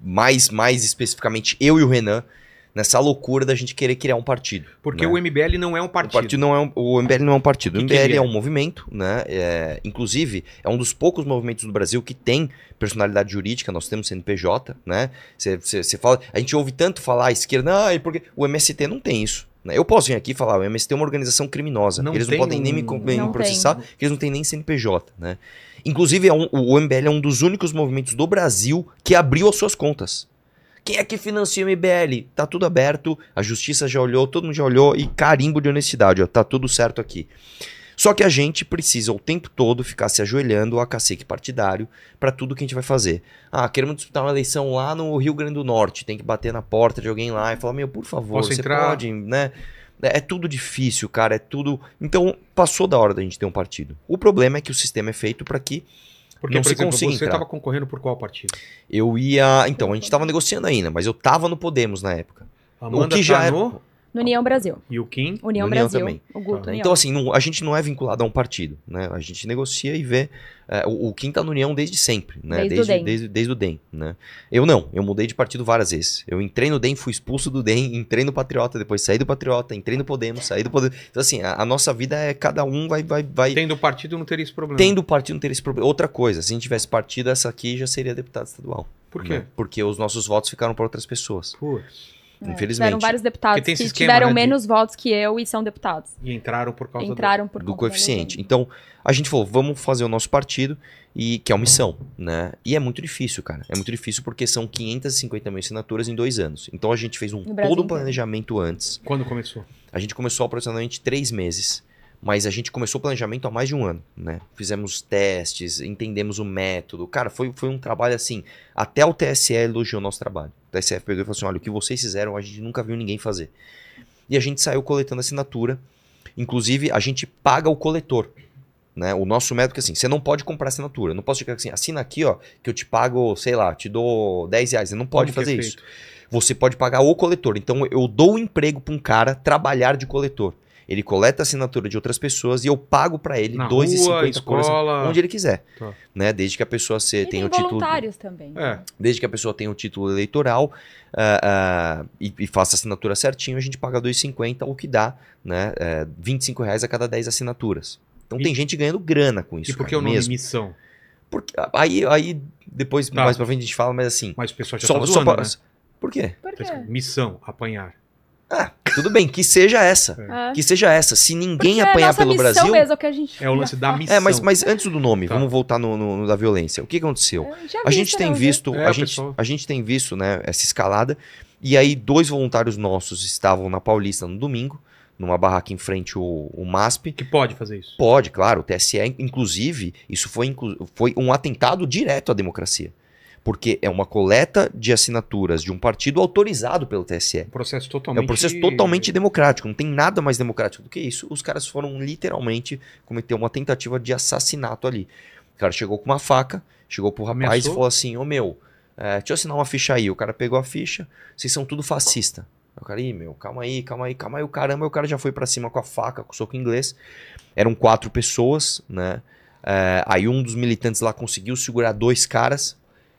Mais, mais especificamente eu e o Renan, nessa loucura da gente querer criar um partido. Porque né? o MBL não é um partido. O, partido não é um, o MBL não é um partido. O MBL é? é? um movimento, né? É, inclusive, é um dos poucos movimentos do Brasil que tem personalidade jurídica, nós temos CNPJ, né? Você fala. A gente ouve tanto falar à esquerda, ah, é porque o MST não tem isso. Né? Eu posso vir aqui e falar, o MST é uma organização criminosa. Não eles não podem nem me, me não processar, tem. eles não têm nem CNPJ, né? Inclusive, é um, o MBL é um dos únicos movimentos do Brasil que abriu as suas contas. Quem é que financia o MBL? Tá tudo aberto, a justiça já olhou, todo mundo já olhou e carimbo de honestidade, ó, tá tudo certo aqui. Só que a gente precisa o tempo todo ficar se ajoelhando a cacique partidário para tudo que a gente vai fazer. Ah, queremos disputar uma eleição lá no Rio Grande do Norte, tem que bater na porta de alguém lá e falar: meu, por favor, Posso você entrar? pode, né? É, é tudo difícil, cara, é tudo. Então, passou da hora da gente ter um partido. O problema é que o sistema é feito para que porque, não por se exemplo, você estava concorrendo por qual partido? Eu ia. Então, a gente estava negociando ainda, mas eu estava no Podemos na época. Amanda o que já tá é... no... No União Brasil. E o Kim? União, União Brasil. Também. O Guto, tá. União. Então, assim, não, a gente não é vinculado a um partido, né? A gente negocia e vê. É, o, o, Kim tá no União desde sempre, né? Desde, desde, o DEM. Desde, desde, o DEM, né? Eu não, eu mudei de partido várias vezes. Eu entrei no DEM, fui expulso do DEM, entrei no Patriota, depois saí do Patriota, entrei no Podemos, saí do Podemos. Então, assim, a, a nossa vida é cada um vai, vai, vai. Tendo partido não teria esse problema. Tendo partido não teria esse problema. Outra coisa, se a gente tivesse partido, essa aqui já seria deputado estadual. Por né? quê? Né? Porque os nossos votos ficaram para outras pessoas. Putz. É, Infelizmente. Tiveram vários deputados que esquema, tiveram né, menos de... votos que eu e são deputados. E entraram por causa entraram por do, do coeficiente. Então, a gente falou, vamos fazer o nosso partido, e que é uma missão, né? E é muito difícil, cara. É muito difícil porque são 550 mil assinaturas em dois anos. Então, a gente fez um todo um planejamento antes. Quando começou? A gente começou aproximadamente três meses. Mas a gente começou o planejamento há mais de um ano, né? Fizemos testes, entendemos o método. Cara, foi, foi um trabalho assim. Até o TSE elogiou o nosso trabalho da CFP pegou e falou assim: olha, o que vocês fizeram a gente nunca viu ninguém fazer. E a gente saiu coletando assinatura. Inclusive, a gente paga o coletor. Né? O nosso método é assim: você não pode comprar assinatura. Não posso ficar assim, assina aqui, ó, que eu te pago, sei lá, te dou 10 reais. Você não pode Como é fazer é isso. Você pode pagar o coletor. Então, eu dou um emprego para um cara trabalhar de coletor. Ele coleta a assinatura de outras pessoas e eu pago para ele 2,50 por onde ele quiser. Tá. Né? Desde que a pessoa se, tenha tem o título. voluntários também. É. Né? Desde que a pessoa tenha o título eleitoral uh, uh, e, e, faça a assinatura certinho, a gente paga 2,50, o que dá né? uh, é, 25 reais a cada 10 assinaturas. Então e... tem gente ganhando grana com isso. E por que o nome nome missão? Porque, aí, aí depois, tá. mais pra frente, a gente fala, mas assim. Mas o pessoal já só, tá zoando, só pra, né? Por quê? Por tá quê? Missão, apanhar. Ah, tudo bem, que seja essa. É. Ah. Que seja essa. Se ninguém Porque é apanhar é pelo Brasil. Mesmo, é que a gente é o lance da missão. É, mas, mas antes do nome, tá. vamos voltar no, no, no, da violência. O que aconteceu? A gente tem visto, né? a, é, gente, a gente tem visto, né, essa escalada. E aí, dois voluntários nossos estavam na Paulista no domingo, numa barraca em frente ao, ao MASP. Que pode fazer isso? Pode, claro. O TSE, inclusive, isso foi, inclu foi um atentado direto à democracia porque é uma coleta de assinaturas de um partido autorizado pelo TSE. Um processo totalmente... É um processo totalmente democrático, não tem nada mais democrático do que isso. Os caras foram literalmente cometer uma tentativa de assassinato ali. O cara chegou com uma faca, chegou pro rapaz Ameaçou? e falou assim, ô oh, meu, é, deixa eu assinar uma ficha aí. O cara pegou a ficha, vocês são tudo fascista. O cara, ih, meu, calma aí, calma aí, calma aí. O caramba, o cara já foi para cima com a faca, com o soco inglês. Eram quatro pessoas, né? É, aí um dos militantes lá conseguiu segurar dois caras,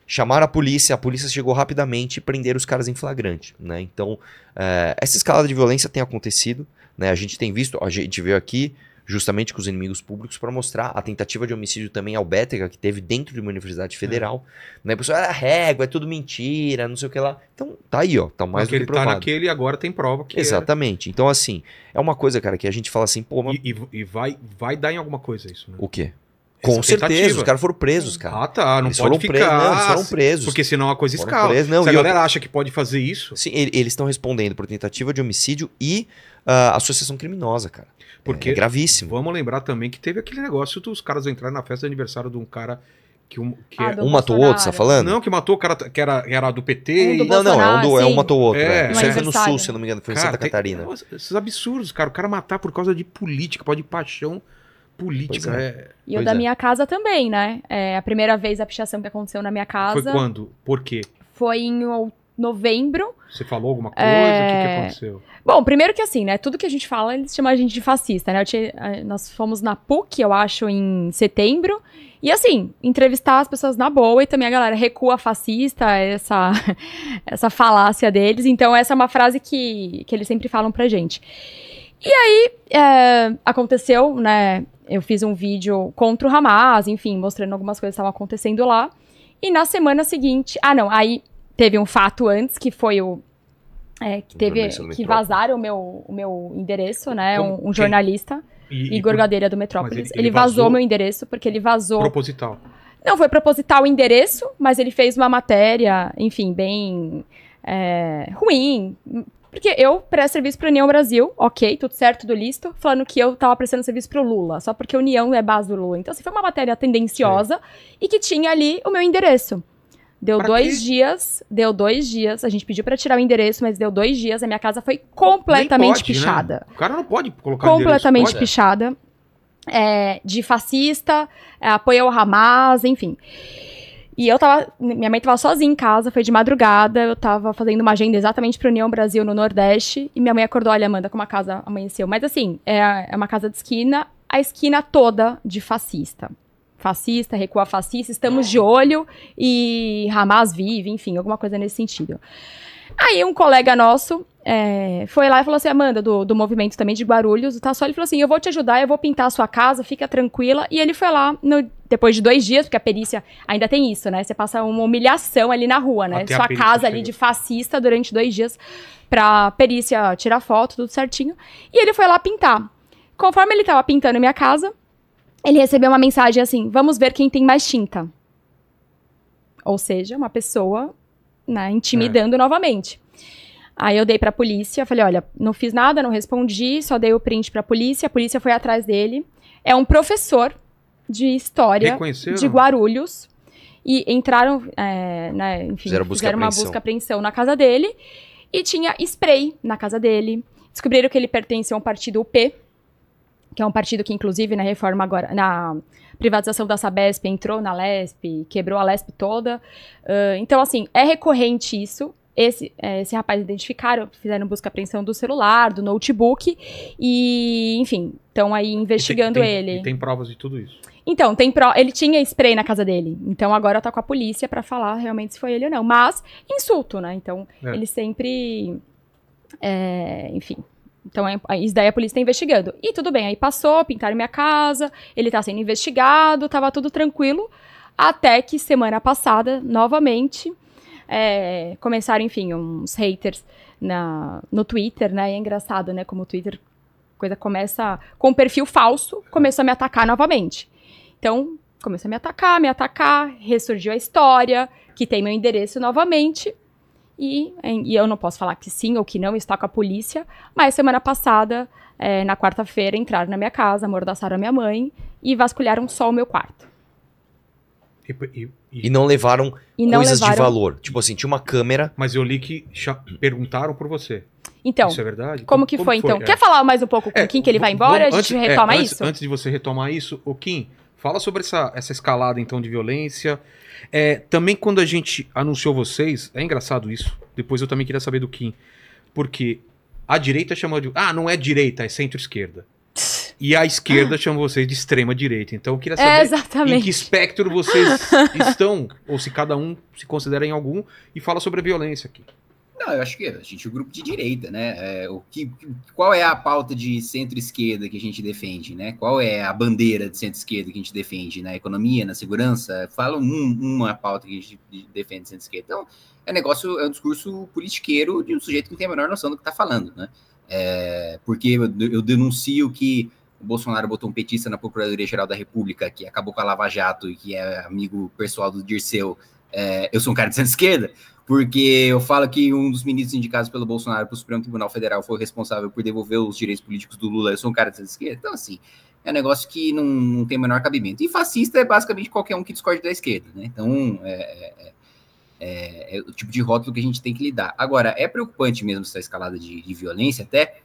Chamaram a polícia, a polícia chegou rapidamente e prenderam os caras em flagrante. Né? Então, é, essa escalada de violência tem acontecido. Né? A gente tem visto, a gente veio aqui justamente com os inimigos públicos para mostrar a tentativa de homicídio também albétrica que teve dentro de uma universidade é. federal. É. Né? Pessoal, é ah, era régua, é tudo mentira, não sei o que lá. Então, tá aí, ó, tá mais Porque do que provado. Ele tá naquele e agora tem prova que é Exatamente. Era. Então, assim, é uma coisa, cara, que a gente fala assim, pô, mas... E, e, e, vai, vai dar em alguma coisa isso, né? O quê? Com certeza, os caras foram presos, cara. Ah, tá. Não eles pode foram ficar. Presos, não, eles foram presos. Porque senão a coisa escala. Presos, não, Se a galera acha que pode fazer isso. Sim, eles estão respondendo por tentativa de homicídio e uh, associação criminosa, cara. Porque é, é gravíssimo. Vamos lembrar também que teve aquele negócio dos caras entrarem na festa de aniversário de um cara que um, que ah, é um matou o outro, você tá falando? Não, que matou o cara que era, era do PT. Um do e... Não, não, é um, do, é um matou o outro. É, é. Isso aí foi no Sul, se não me engano, foi cara, em Santa Catarina. Tem, esses absurdos, cara. O cara matar por causa de política, pode de paixão política. É. é. E o da é. minha casa também, né? É a primeira vez a pichação que aconteceu na minha casa. Foi quando? Por quê? Foi em novembro. Você falou alguma coisa? O que, que, é. aconteceu? Bom, primeiro que assim, né? Tudo que a gente fala, eles chamam a gente de fascista, né? Nós fomos na PUC, eu acho, em setembro. E assim, entrevistar as pessoas na boa e também a galera recua fascista, essa, <laughs> essa falácia deles. Então, essa é uma frase que, que eles sempre falam pra gente. E aí, é, aconteceu, né? eu fiz um vídeo contra o Hamas, enfim, mostrando algumas coisas que estavam acontecendo lá. E na semana seguinte. Ah, não, aí teve um fato antes que foi o. É, que teve. Que vazaram o meu, o meu endereço, né? Um, um jornalista. E, Igor e, Gadeira do Metrópolis. Ele, ele, ele, vazou, vazou meu endereço, porque ele vazou. Proposital. Não foi proposital o endereço, mas ele fez uma matéria, enfim, bem. É, ruim, porque eu presto serviço pra União Brasil, ok, tudo certo, tudo listo, falando que eu tava prestando serviço pro Lula, só porque a União é base do Lula. Então, assim, foi uma matéria tendenciosa Sim. e que tinha ali o meu endereço. Deu pra dois dias, deu dois dias. A gente pediu para tirar o endereço, mas deu dois dias. A minha casa foi completamente pode, né? pichada. Né? O cara não pode colocar Completamente endereço, pode? pichada. É, de fascista, é, apoio ao Hamas, enfim. E eu tava. Minha mãe tava sozinha em casa, foi de madrugada, eu tava fazendo uma agenda exatamente pra União Brasil no Nordeste. E minha mãe acordou, olha, Amanda, como a casa amanheceu. Mas assim, é, é uma casa de esquina, a esquina toda de fascista. Fascista, recua fascista, estamos de olho e Hamas vive, enfim, alguma coisa nesse sentido. Aí um colega nosso é, foi lá e falou assim, Amanda, do, do movimento também de Guarulhos, tá só, ele falou assim, eu vou te ajudar, eu vou pintar a sua casa, fica tranquila, e ele foi lá, no, depois de dois dias, porque a perícia ainda tem isso, né, você passa uma humilhação ali na rua, né, Até ah, sua casa ali de fascista durante dois dias, pra perícia tirar foto, tudo certinho, e ele foi lá pintar. Conforme ele tava pintando minha casa, ele recebeu uma mensagem assim, vamos ver quem tem mais tinta. Ou seja, uma pessoa, né, intimidando é. novamente. Aí eu dei pra polícia, falei, olha, não fiz nada, não respondi, só dei o print pra polícia, a polícia foi atrás dele. É um professor de história de Guarulhos. E entraram, é, né, enfim, fizeram, busca fizeram uma busca apreensão na casa dele. E tinha spray na casa dele. Descobriram que ele pertence a um partido UP, que é um partido que, inclusive, na reforma agora, na privatização da Sabesp, entrou na Lesp, quebrou a Lesp toda. Uh, então, assim, é recorrente isso esse, é, esse rapaz identificaram, fizeram busca e apreensão do celular, do notebook, e, enfim, estão aí investigando e tem, tem, ele. E tem provas de tudo isso. Então, tem pro... ele tinha spray na casa dele. Então agora tá com a polícia para falar realmente se foi ele ou não. Mas, insulto, né? Então, é. ele sempre. É, enfim. Então, é, isso daí a polícia tá investigando. E tudo bem, aí passou, pintaram minha casa, ele tá sendo investigado, tava tudo tranquilo. Até que semana passada, novamente, é, começaram, enfim, uns haters na, no Twitter, né? E é engraçado, né? Como o Twitter, coisa começa com um perfil falso, começou a me atacar novamente. Então, começou a me atacar, me atacar, ressurgiu a história, que tem meu endereço novamente. E, e eu não posso falar que sim ou que não, está com a polícia, mas semana passada, é, na quarta-feira, entraram na minha casa, amordaçaram a minha mãe e vasculharam só o meu quarto. E, e, e, não levaram não coisas levaram... de valor. Tipo assim, tinha uma câmera. Mas eu li que perguntaram por você. Então, isso é verdade? Como, como que como foi, foi, então? É. Quer falar mais um pouco com é, o Kim que ele vai embora? Vamos, a gente antes, é, retoma antes, isso? Antes de você retomar isso, o Kim, fala sobre essa, essa escalada então de violência. É, também quando a gente anunciou vocês, é engraçado isso. Depois eu também queria saber do Kim. Porque a direita chama de. Ah, não é direita, é centro-esquerda. E a esquerda chama vocês de extrema direita. Então eu queria é, saber é, em que espectro vocês <laughs> estão, ou se cada um se considera em algum, e fala sobre a violência aqui. Não, eu acho que é, a gente é um grupo de direita, né? É, o que, qual é a pauta de centro-esquerda que a gente defende, né? Qual é a bandeira de centro-esquerda que a gente defende na economia, na segurança? Fala um, uma pauta que a gente defende de centro-esquerda. Então, é negócio, é um discurso politiqueiro de um sujeito que não tem a menor noção do que está falando, né? É, porque eu denuncio que o Bolsonaro botou um petista na Procuradoria-Geral da República, que acabou com a Lava Jato e que é amigo pessoal do Dirceu, é, eu sou um cara de <laughs> centro-esquerda, porque eu falo que um dos ministros indicados pelo Bolsonaro para o Supremo Tribunal Federal foi responsável por devolver os direitos políticos do Lula, eu sou um cara de centro-esquerda. Então, assim, é um negócio que não, não, tem o menor cabimento. E fascista é basicamente qualquer um que discorde da esquerda, né? Então, é, é, é, é o tipo de rótulo que a gente tem que lidar. Agora, é preocupante mesmo essa escalada de, de violência, até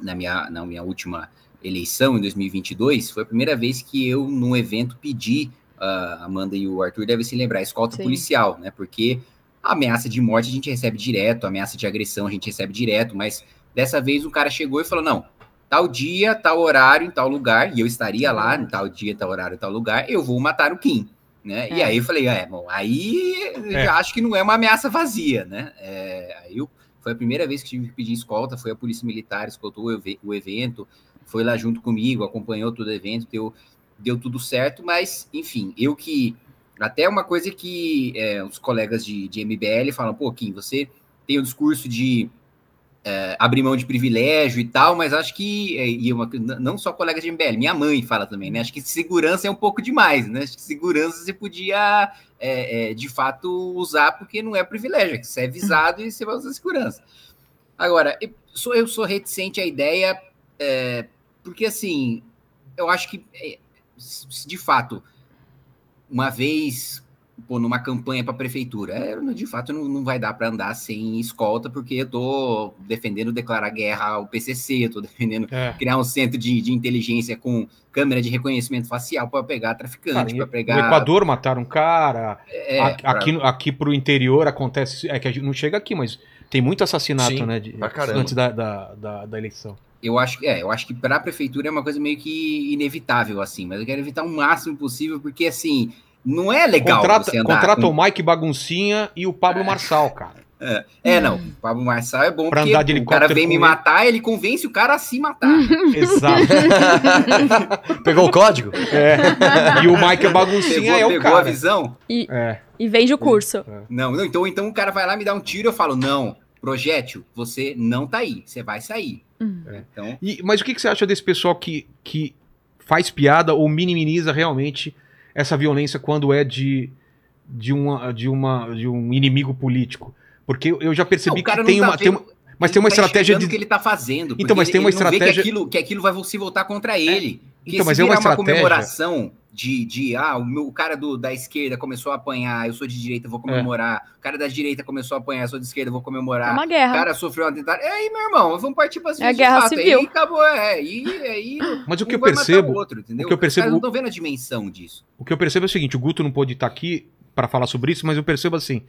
na minha, na minha última eleição em 2022, foi a primeira vez que eu, num evento, pedi, a ah, Amanda e o Arthur devem se lembrar, escolta Sim. policial, né? Porque ameaça de morte a gente recebe direto, ameaça de agressão a gente recebe direto, mas dessa vez o cara chegou e falou: não, tal dia, tal horário, em tal lugar, e eu estaria lá uhum. em tal dia, tal horário, tal lugar, eu vou matar o Kim. Né? É. E aí eu falei, ah, é, bom, aí é. já acho que não é uma ameaça vazia, né? É, aí eu, foi a primeira vez que tive que pedir escolta, foi a polícia militar, escoltou o, o evento, foi lá junto comigo, acompanhou todo o evento, deu, deu tudo certo, mas, enfim, eu que. Até uma coisa que é, os colegas de, de MBL falam, pô, Kim, você tem o discurso de é, abrir mão de privilégio e tal, mas acho que, é, e uma, não só colegas de MBL, minha mãe fala também, né? Acho que segurança é um pouco demais, né? Acho que segurança você podia, é, é, de fato, usar, porque não é privilégio, é que você é visado e você vai usar segurança. Agora, eu sou, eu sou reticente à ideia é, porque, assim, eu acho que, é, de fato, uma vez pô, numa campanha para a prefeitura, é, de fato não, não vai dar para andar sem escolta, porque eu tô defendendo declarar guerra ao PCC, eu tô defendendo é. criar um centro de, de inteligência com câmera de reconhecimento facial para pegar traficante, para pegar... No Equador mataram um cara, é, pra... aqui, aqui pro interior acontece, é que a gente não chega aqui, mas tem muito assassinato, Sim, né, de, antes da, da, da, da eleição. Eu acho, é, eu acho que para a prefeitura é uma coisa meio que inevitável, assim, mas eu quero evitar o máximo possível, porque, assim, não é legal. Contrata, contrata com... o Mike Baguncinha e o Pablo é. Marçal, cara. <laughs> É, é não, hum. o Pablo Marçal é bom pra andar de o cara vem me matar, ele convence o cara a se matar. <laughs> Exato. <laughs> pegou o código? É. E o Mike Baguncinha pegou, é o pegou cara. Pegou a visão? E, é. e vende o curso. É. Não, não, então, então o cara vai lá me dar um tiro, e eu falo, não, projétil, você não tá aí, você vai sair. Uhum. É. Então... E, mas o que, que você acha desse pessoal que, que faz piada ou minimiza realmente essa violência quando é de, de, uma, de, uma, de um inimigo político? Porque eu já percebi não, que tem, tá uma, vendo... tem uma mas ele tem uma tá estratégia de que ele tá fazendo. Então, mas ele, tem uma estratégia que aquilo, que aquilo vai se voltar contra é. ele. É. Então, mas é uma estratégia. Uma comemoração de, de ah, o, meu, o cara do, da esquerda começou a apanhar, eu sou de direita, vou é. comemorar. É. O cara da direita começou a apanhar, eu sou de esquerda, vou comemorar. É uma guerra. O cara sofreu um atentado. É aí, meu irmão, vamos partir para é guerra civil. Aí acabou, é. E, aí, Mas o que um eu percebo, o, outro, o que eu percebo, Os não estão vendo a dimensão disso. O que eu percebo é o seguinte, o Guto não pôde estar aqui para falar sobre isso, mas eu percebo assim,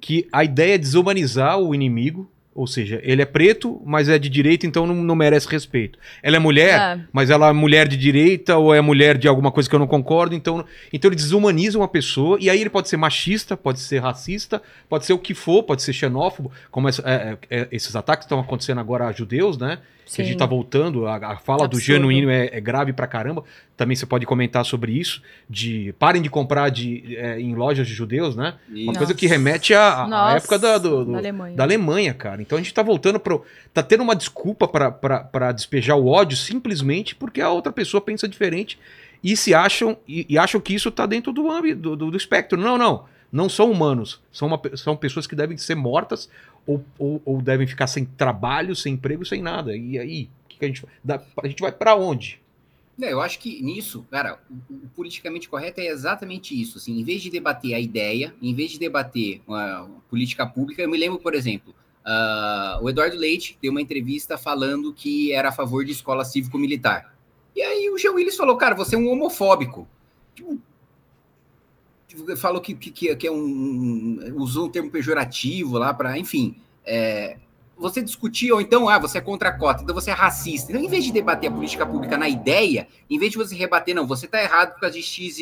que a ideia é desumanizar o inimigo, ou seja, ele é preto, mas é de direita, então não, não merece respeito. Ela é mulher, é. mas ela é mulher de direita ou é mulher de alguma coisa que eu não concordo, então, então ele desumaniza uma pessoa e aí ele pode ser machista, pode ser racista, pode ser o que for, pode ser xenófobo, como é, é, é, esses ataques estão acontecendo agora a judeus, né? que a gente tá voltando, a, a fala Absurdo. do genuíno é, é, grave pra caramba. Também você pode comentar sobre isso, de parem de comprar de, é, em lojas de judeus, né? Isso. Uma coisa Nossa. que remete à, época da, do, do, da, Alemanha. da, Alemanha. cara. Então a gente tá voltando pro... Tá tendo uma desculpa para despejar o ódio simplesmente porque a outra pessoa pensa diferente e se acham... E, e acham que isso tá dentro do, âmbito, do, do, do espectro. Não, não não são humanos, são, uma, são pessoas que devem ser mortas ou, ou, ou, devem ficar sem trabalho, sem emprego, sem nada. E aí, que, que a gente dá, a gente vai para onde? Não, eu acho que nisso, cara, o, o, politicamente correto é exatamente isso. Assim, em vez de debater a ideia, em vez de debater uma, política pública, eu me lembro, por exemplo, uh, o Eduardo Leite deu uma entrevista falando que era a favor de escola cívico-militar. E aí o Jean Willis falou, cara, você é um homofóbico. Tipo, falou que, que, que é um. usou um termo pejorativo lá para. Enfim. É, você discutiu ou então, ah, você é contra a cota, então você é racista. Então, em vez de debater a política pública na ideia, em vez de você rebater, não, você está errado por causa de X,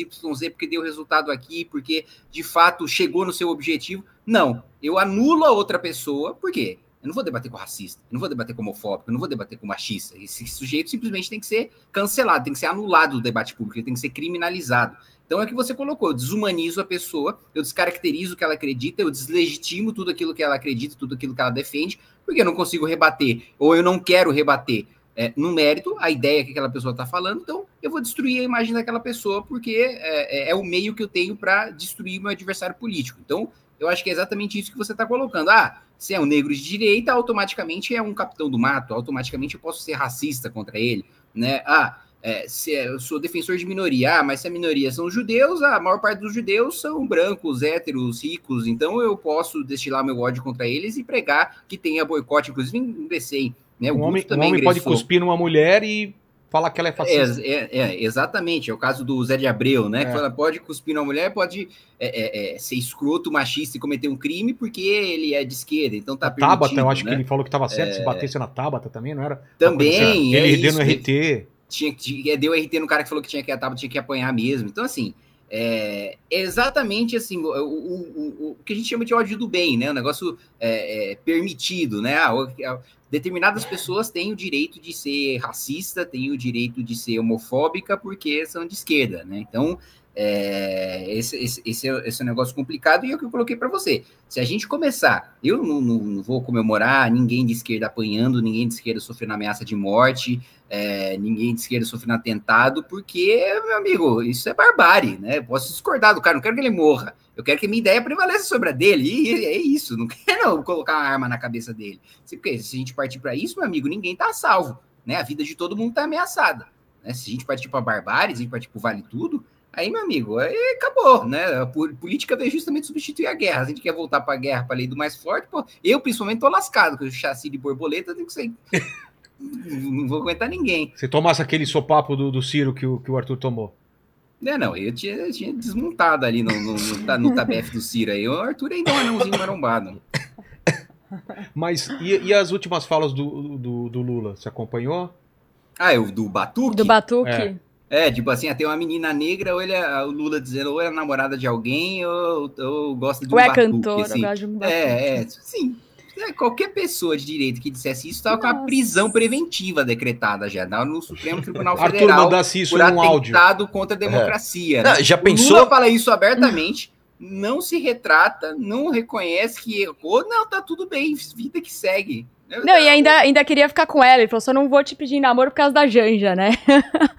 porque deu resultado aqui, porque de fato chegou no seu objetivo. Não, eu anulo a outra pessoa, por quê? Eu não vou debater com racista, eu não vou debater com homofóbico, eu não vou debater com machista. Esse sujeito simplesmente tem que ser cancelado, tem que ser anulado do debate público, ele tem que ser criminalizado. Então é o que você colocou, eu desumanizo a pessoa, eu descaracterizo o que ela acredita, eu deslegitimo tudo aquilo que ela acredita, tudo aquilo que ela defende, porque eu não consigo rebater, ou eu não quero rebater é, no mérito a ideia que aquela pessoa está falando, então eu vou destruir a imagem daquela pessoa, porque é, é, é o meio que eu tenho para destruir meu adversário político. Então eu acho que é exatamente isso que você está colocando. Ah, se é um negro de direita, automaticamente é um capitão do mato, automaticamente eu posso ser racista contra ele, né? Ah, é, se é, eu sou defensor de minoria, ah, mas se a minoria são judeus, a maior parte dos judeus são brancos, héteros, ricos, então eu posso destilar meu ódio contra eles e pregar que tenha boicote, inclusive ingressei. Né? Um homem, também um homem pode cuspir numa mulher e falar que ela é, é fascista. É, é, é, exatamente, é o caso do Zé de Abreu, né? É. Que pode cuspir numa mulher, pode é, ser escroto, machista e cometer um crime porque ele é de esquerda, então tá Tabata, eu acho né? que ele falou que tava certo, se batesse na Tabata também, não era? Também, Ele é deu no RT tinha que deu RT no cara que falou que tinha que a tábua tinha que apanhar mesmo. Então assim, é, é exatamente assim o, o, o, o, que a gente chama de ódio do bem, né? O negócio é, é permitido, né? Ah, é, determinadas pessoas têm o direito de ser racista, têm o direito de ser homofóbica porque são de esquerda, né? Então é, esse, esse, esse, é, esse, é um negócio complicado e é o que eu coloquei para você. Se a gente começar, eu não, não, não, vou comemorar ninguém de esquerda apanhando, ninguém de esquerda sofrendo ameaça de morte, é, ninguém de esquerda sofrendo atentado, porque, meu amigo, isso é barbárie, né? Eu posso discordar do cara, não quero que ele morra. Eu quero que minha ideia prevaleça sobre a dele. E é isso, não <laughs> quero colocar uma arma na cabeça dele. Porque se a gente partir para isso, meu amigo, ninguém tá salvo. Né? A vida de todo mundo tá ameaçada. Né? Se a gente partir para barbárie, se a gente partir para vale tudo, aí, meu amigo, aí acabou, né? A política veio justamente substituir a guerra. a gente quer voltar para a guerra, para a lei do mais forte, pô, eu principalmente tô lascado, porque o chassi de borboleta tem que ser não vou aguentar ninguém. Se tomasse aquele sopapo do, do Ciro que o, que o Arthur tomou. É, não, eu tinha, eu tinha desmontado ali no, no, no, tá, no tabef do Ciro aí. O Arthur ainda é um anãozinho marombado. Mas e, e, as últimas falas do, do, do Lula? Você acompanhou? Ah, eu, do Batuque? Do Batuque. É. é tipo assim, ah, tem uma menina negra, ou ele é, o Lula dizendo, ou é namorada de alguém, ou, ou gosta de um ou é batuque, cantor, assim. de um é, batuque. É, é, sim, é, qualquer pessoa de direito que dissesse isso estava com a prisão preventiva decretada já no Supremo Tribunal Federal Arthur, mandasse isso por num atentado áudio. contra a é. democracia. É. Né? Não, já pensou? O Lula fala isso abertamente, não se retrata, não reconhece que errou. Não, tá tudo bem, vida que segue. não, e ainda, ainda queria ficar com ela. Ele falou: só não vou te pedir namoro por causa da Janja, né?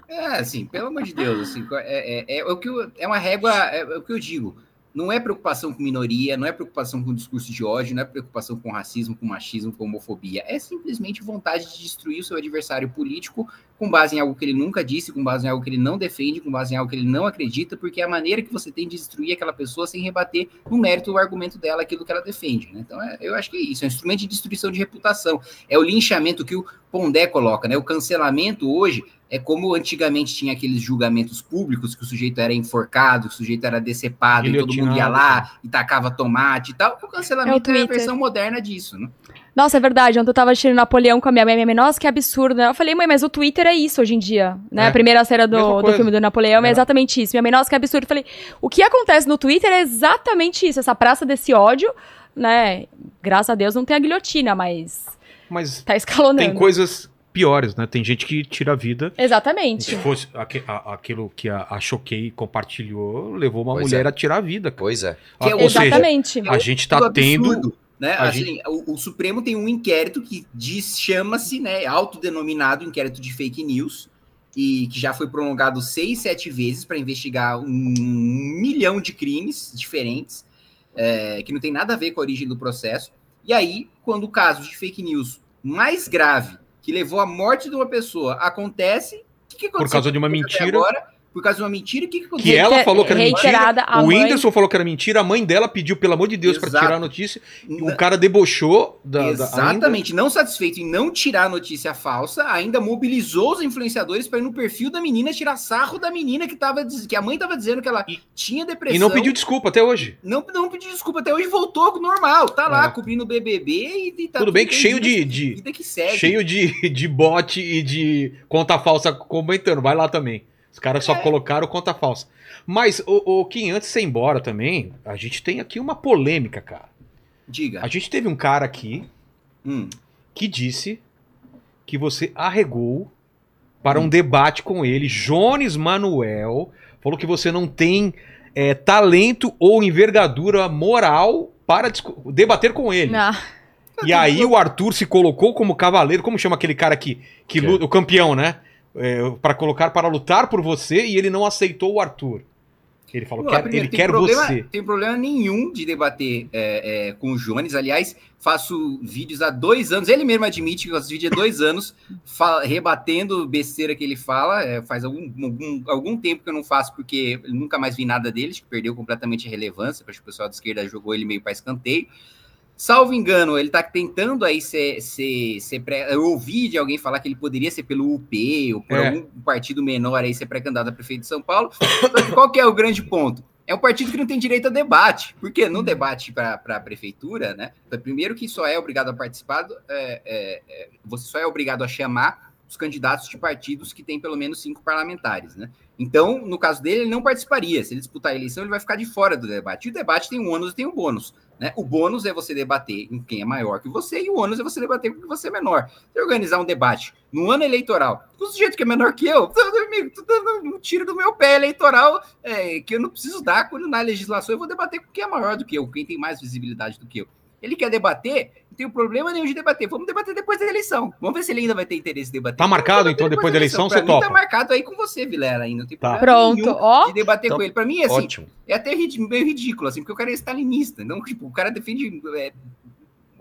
É, assim, pelo amor de Deus. Assim, é, é, é, é, o que eu, é uma régua, é, é o que eu digo não é preocupação com minoria, não é preocupação com discurso de ódio, não é preocupação com racismo, com machismo, com homofobia. É simplesmente vontade de destruir o seu adversário político com base em algo que ele nunca disse, com base em algo que ele não defende, com base em algo que ele não acredita, porque é a maneira que você tem de destruir aquela pessoa sem rebater no mérito o argumento dela, aquilo que ela defende. Né? Então, é, eu acho que é isso, é um instrumento de destruição de reputação, é o linchamento que o Pondé coloca, né? O cancelamento hoje é como antigamente tinha aqueles julgamentos públicos que o sujeito era enforcado, que o sujeito era decepado, e todo mundo ia lá e tacava tomate e tal. O é cancelamento é, o é a versão moderna disso, né? Nossa, é verdade. Ontem eu tava assistindo Napoleão com a minha mãe. Minha mãe, nossa, que absurdo. Né? Eu falei, mãe, mas o Twitter é isso hoje em dia. Né? É. A primeira série do, do filme do Napoleão é. é exatamente isso. Minha mãe, nossa, que absurdo. Eu falei, o que acontece no Twitter é exatamente isso. Essa praça desse ódio, né? Graças a Deus não tem a guilhotina, mas. Mas. Tá escalonando. Tem coisas piores, né? Tem gente que tira a vida. Exatamente. Se fosse aqu a, aquilo que a, a Choquei compartilhou, levou uma pois mulher é. a tirar a vida. Cara. Pois é. A, ou é Exatamente. Seja, a gente tá é tendo né? Assim, gente... o, o, Supremo tem um inquérito que diz, chama-se, né, autodenominado inquérito de fake news, e que já foi prolongado seis, sete vezes para investigar um milhão de crimes diferentes, é, que não tem nada a ver com a origem do processo. E aí, quando o caso de fake news mais grave, que levou à morte de uma pessoa, acontece, o que, que aconteceu? Por causa de uma mentira. Agora, por causa de uma mentira, o que, que aconteceu? Que ela falou que era mentira, o Whindersson falou que era mentira, a mãe dela pediu, pelo amor de Deus, para tirar a notícia, e o cara debochou da. Exatamente, da... não satisfeito em não tirar a notícia falsa, ainda mobilizou os influenciadores para ir no perfil da menina tirar sarro da menina que, tava, que a mãe estava dizendo que ela e, tinha depressão. E não pediu desculpa até hoje. Não, não pediu desculpa até hoje, voltou normal, tá lá é. cobrindo o BBB e, e tá tudo, tudo bem que cheio de, de, que segue. cheio de, de bot e de conta falsa comentando, vai lá também. Os caras só é. colocaram conta falsa. Mas, o, o Kim, antes de você ir embora também, a gente tem aqui uma polêmica, cara. Diga. A gente teve um cara aqui hum. que disse que você arregou para hum. um debate com ele. Jones Manuel falou que você não tem é, talento ou envergadura moral para debater com ele. Não. Ah. E aí o Arthur se colocou como cavaleiro, como chama aquele cara que, que, que luta, é. o campeão, né? é, para colocar para lutar por você e ele não aceitou o Arthur. Ele falou que ele quer problema, você. Tem problema nenhum de debater é, é, com o Jones. Aliás, faço vídeos há dois anos. Ele mesmo admite que eu faço vídeo há dois anos, fala, rebatendo besteira que ele fala. É, faz algum, algum, algum, tempo que eu não faço, porque nunca mais vi nada dele, que perdeu completamente a relevância. Acho que o pessoal da esquerda jogou ele meio para escanteio. Salvo engano, ele está tentando aí ser. ser, ser pré... Eu ouvi de alguém falar que ele poderia ser pelo UP ou por é. algum partido menor aí ser pré-candidato a prefeito de São Paulo. Então, qual que é o grande ponto? É um partido que não tem direito a debate, porque no debate para a prefeitura, né? Então, primeiro que só é obrigado a participar, é, é, é, você só é obrigado a chamar os candidatos de partidos que têm pelo menos cinco parlamentares, né? Então, no caso dele, ele não participaria. Se ele disputar a eleição, ele vai ficar de fora do debate. E o debate tem um ônus e tem um bônus. Né? O bônus é você debater com quem é maior que você, e o ônus é você debater com quem você é menor. Se organizar um debate no ano eleitoral, com um sujeito que é menor que eu, amigo, dando um tiro do meu pé eleitoral é, que eu não preciso dar quando na legislação eu vou debater com quem é maior do que eu, quem tem mais visibilidade do que eu. Ele quer debater tenho problema nenhum de debater. Vamos debater depois da eleição. Vamos ver se ele ainda vai ter interesse em debater. Tá marcado, então, depois, depois da eleição, da eleição você mim, tá topa. Tá marcado aí com você, Vilela, ainda. Não tem tá. Pronto, ó. De debater então, com ele. Pra mim, é assim, ótimo. é até meio ridículo, assim, porque o cara é stalinista. Não, tipo, o cara defende é,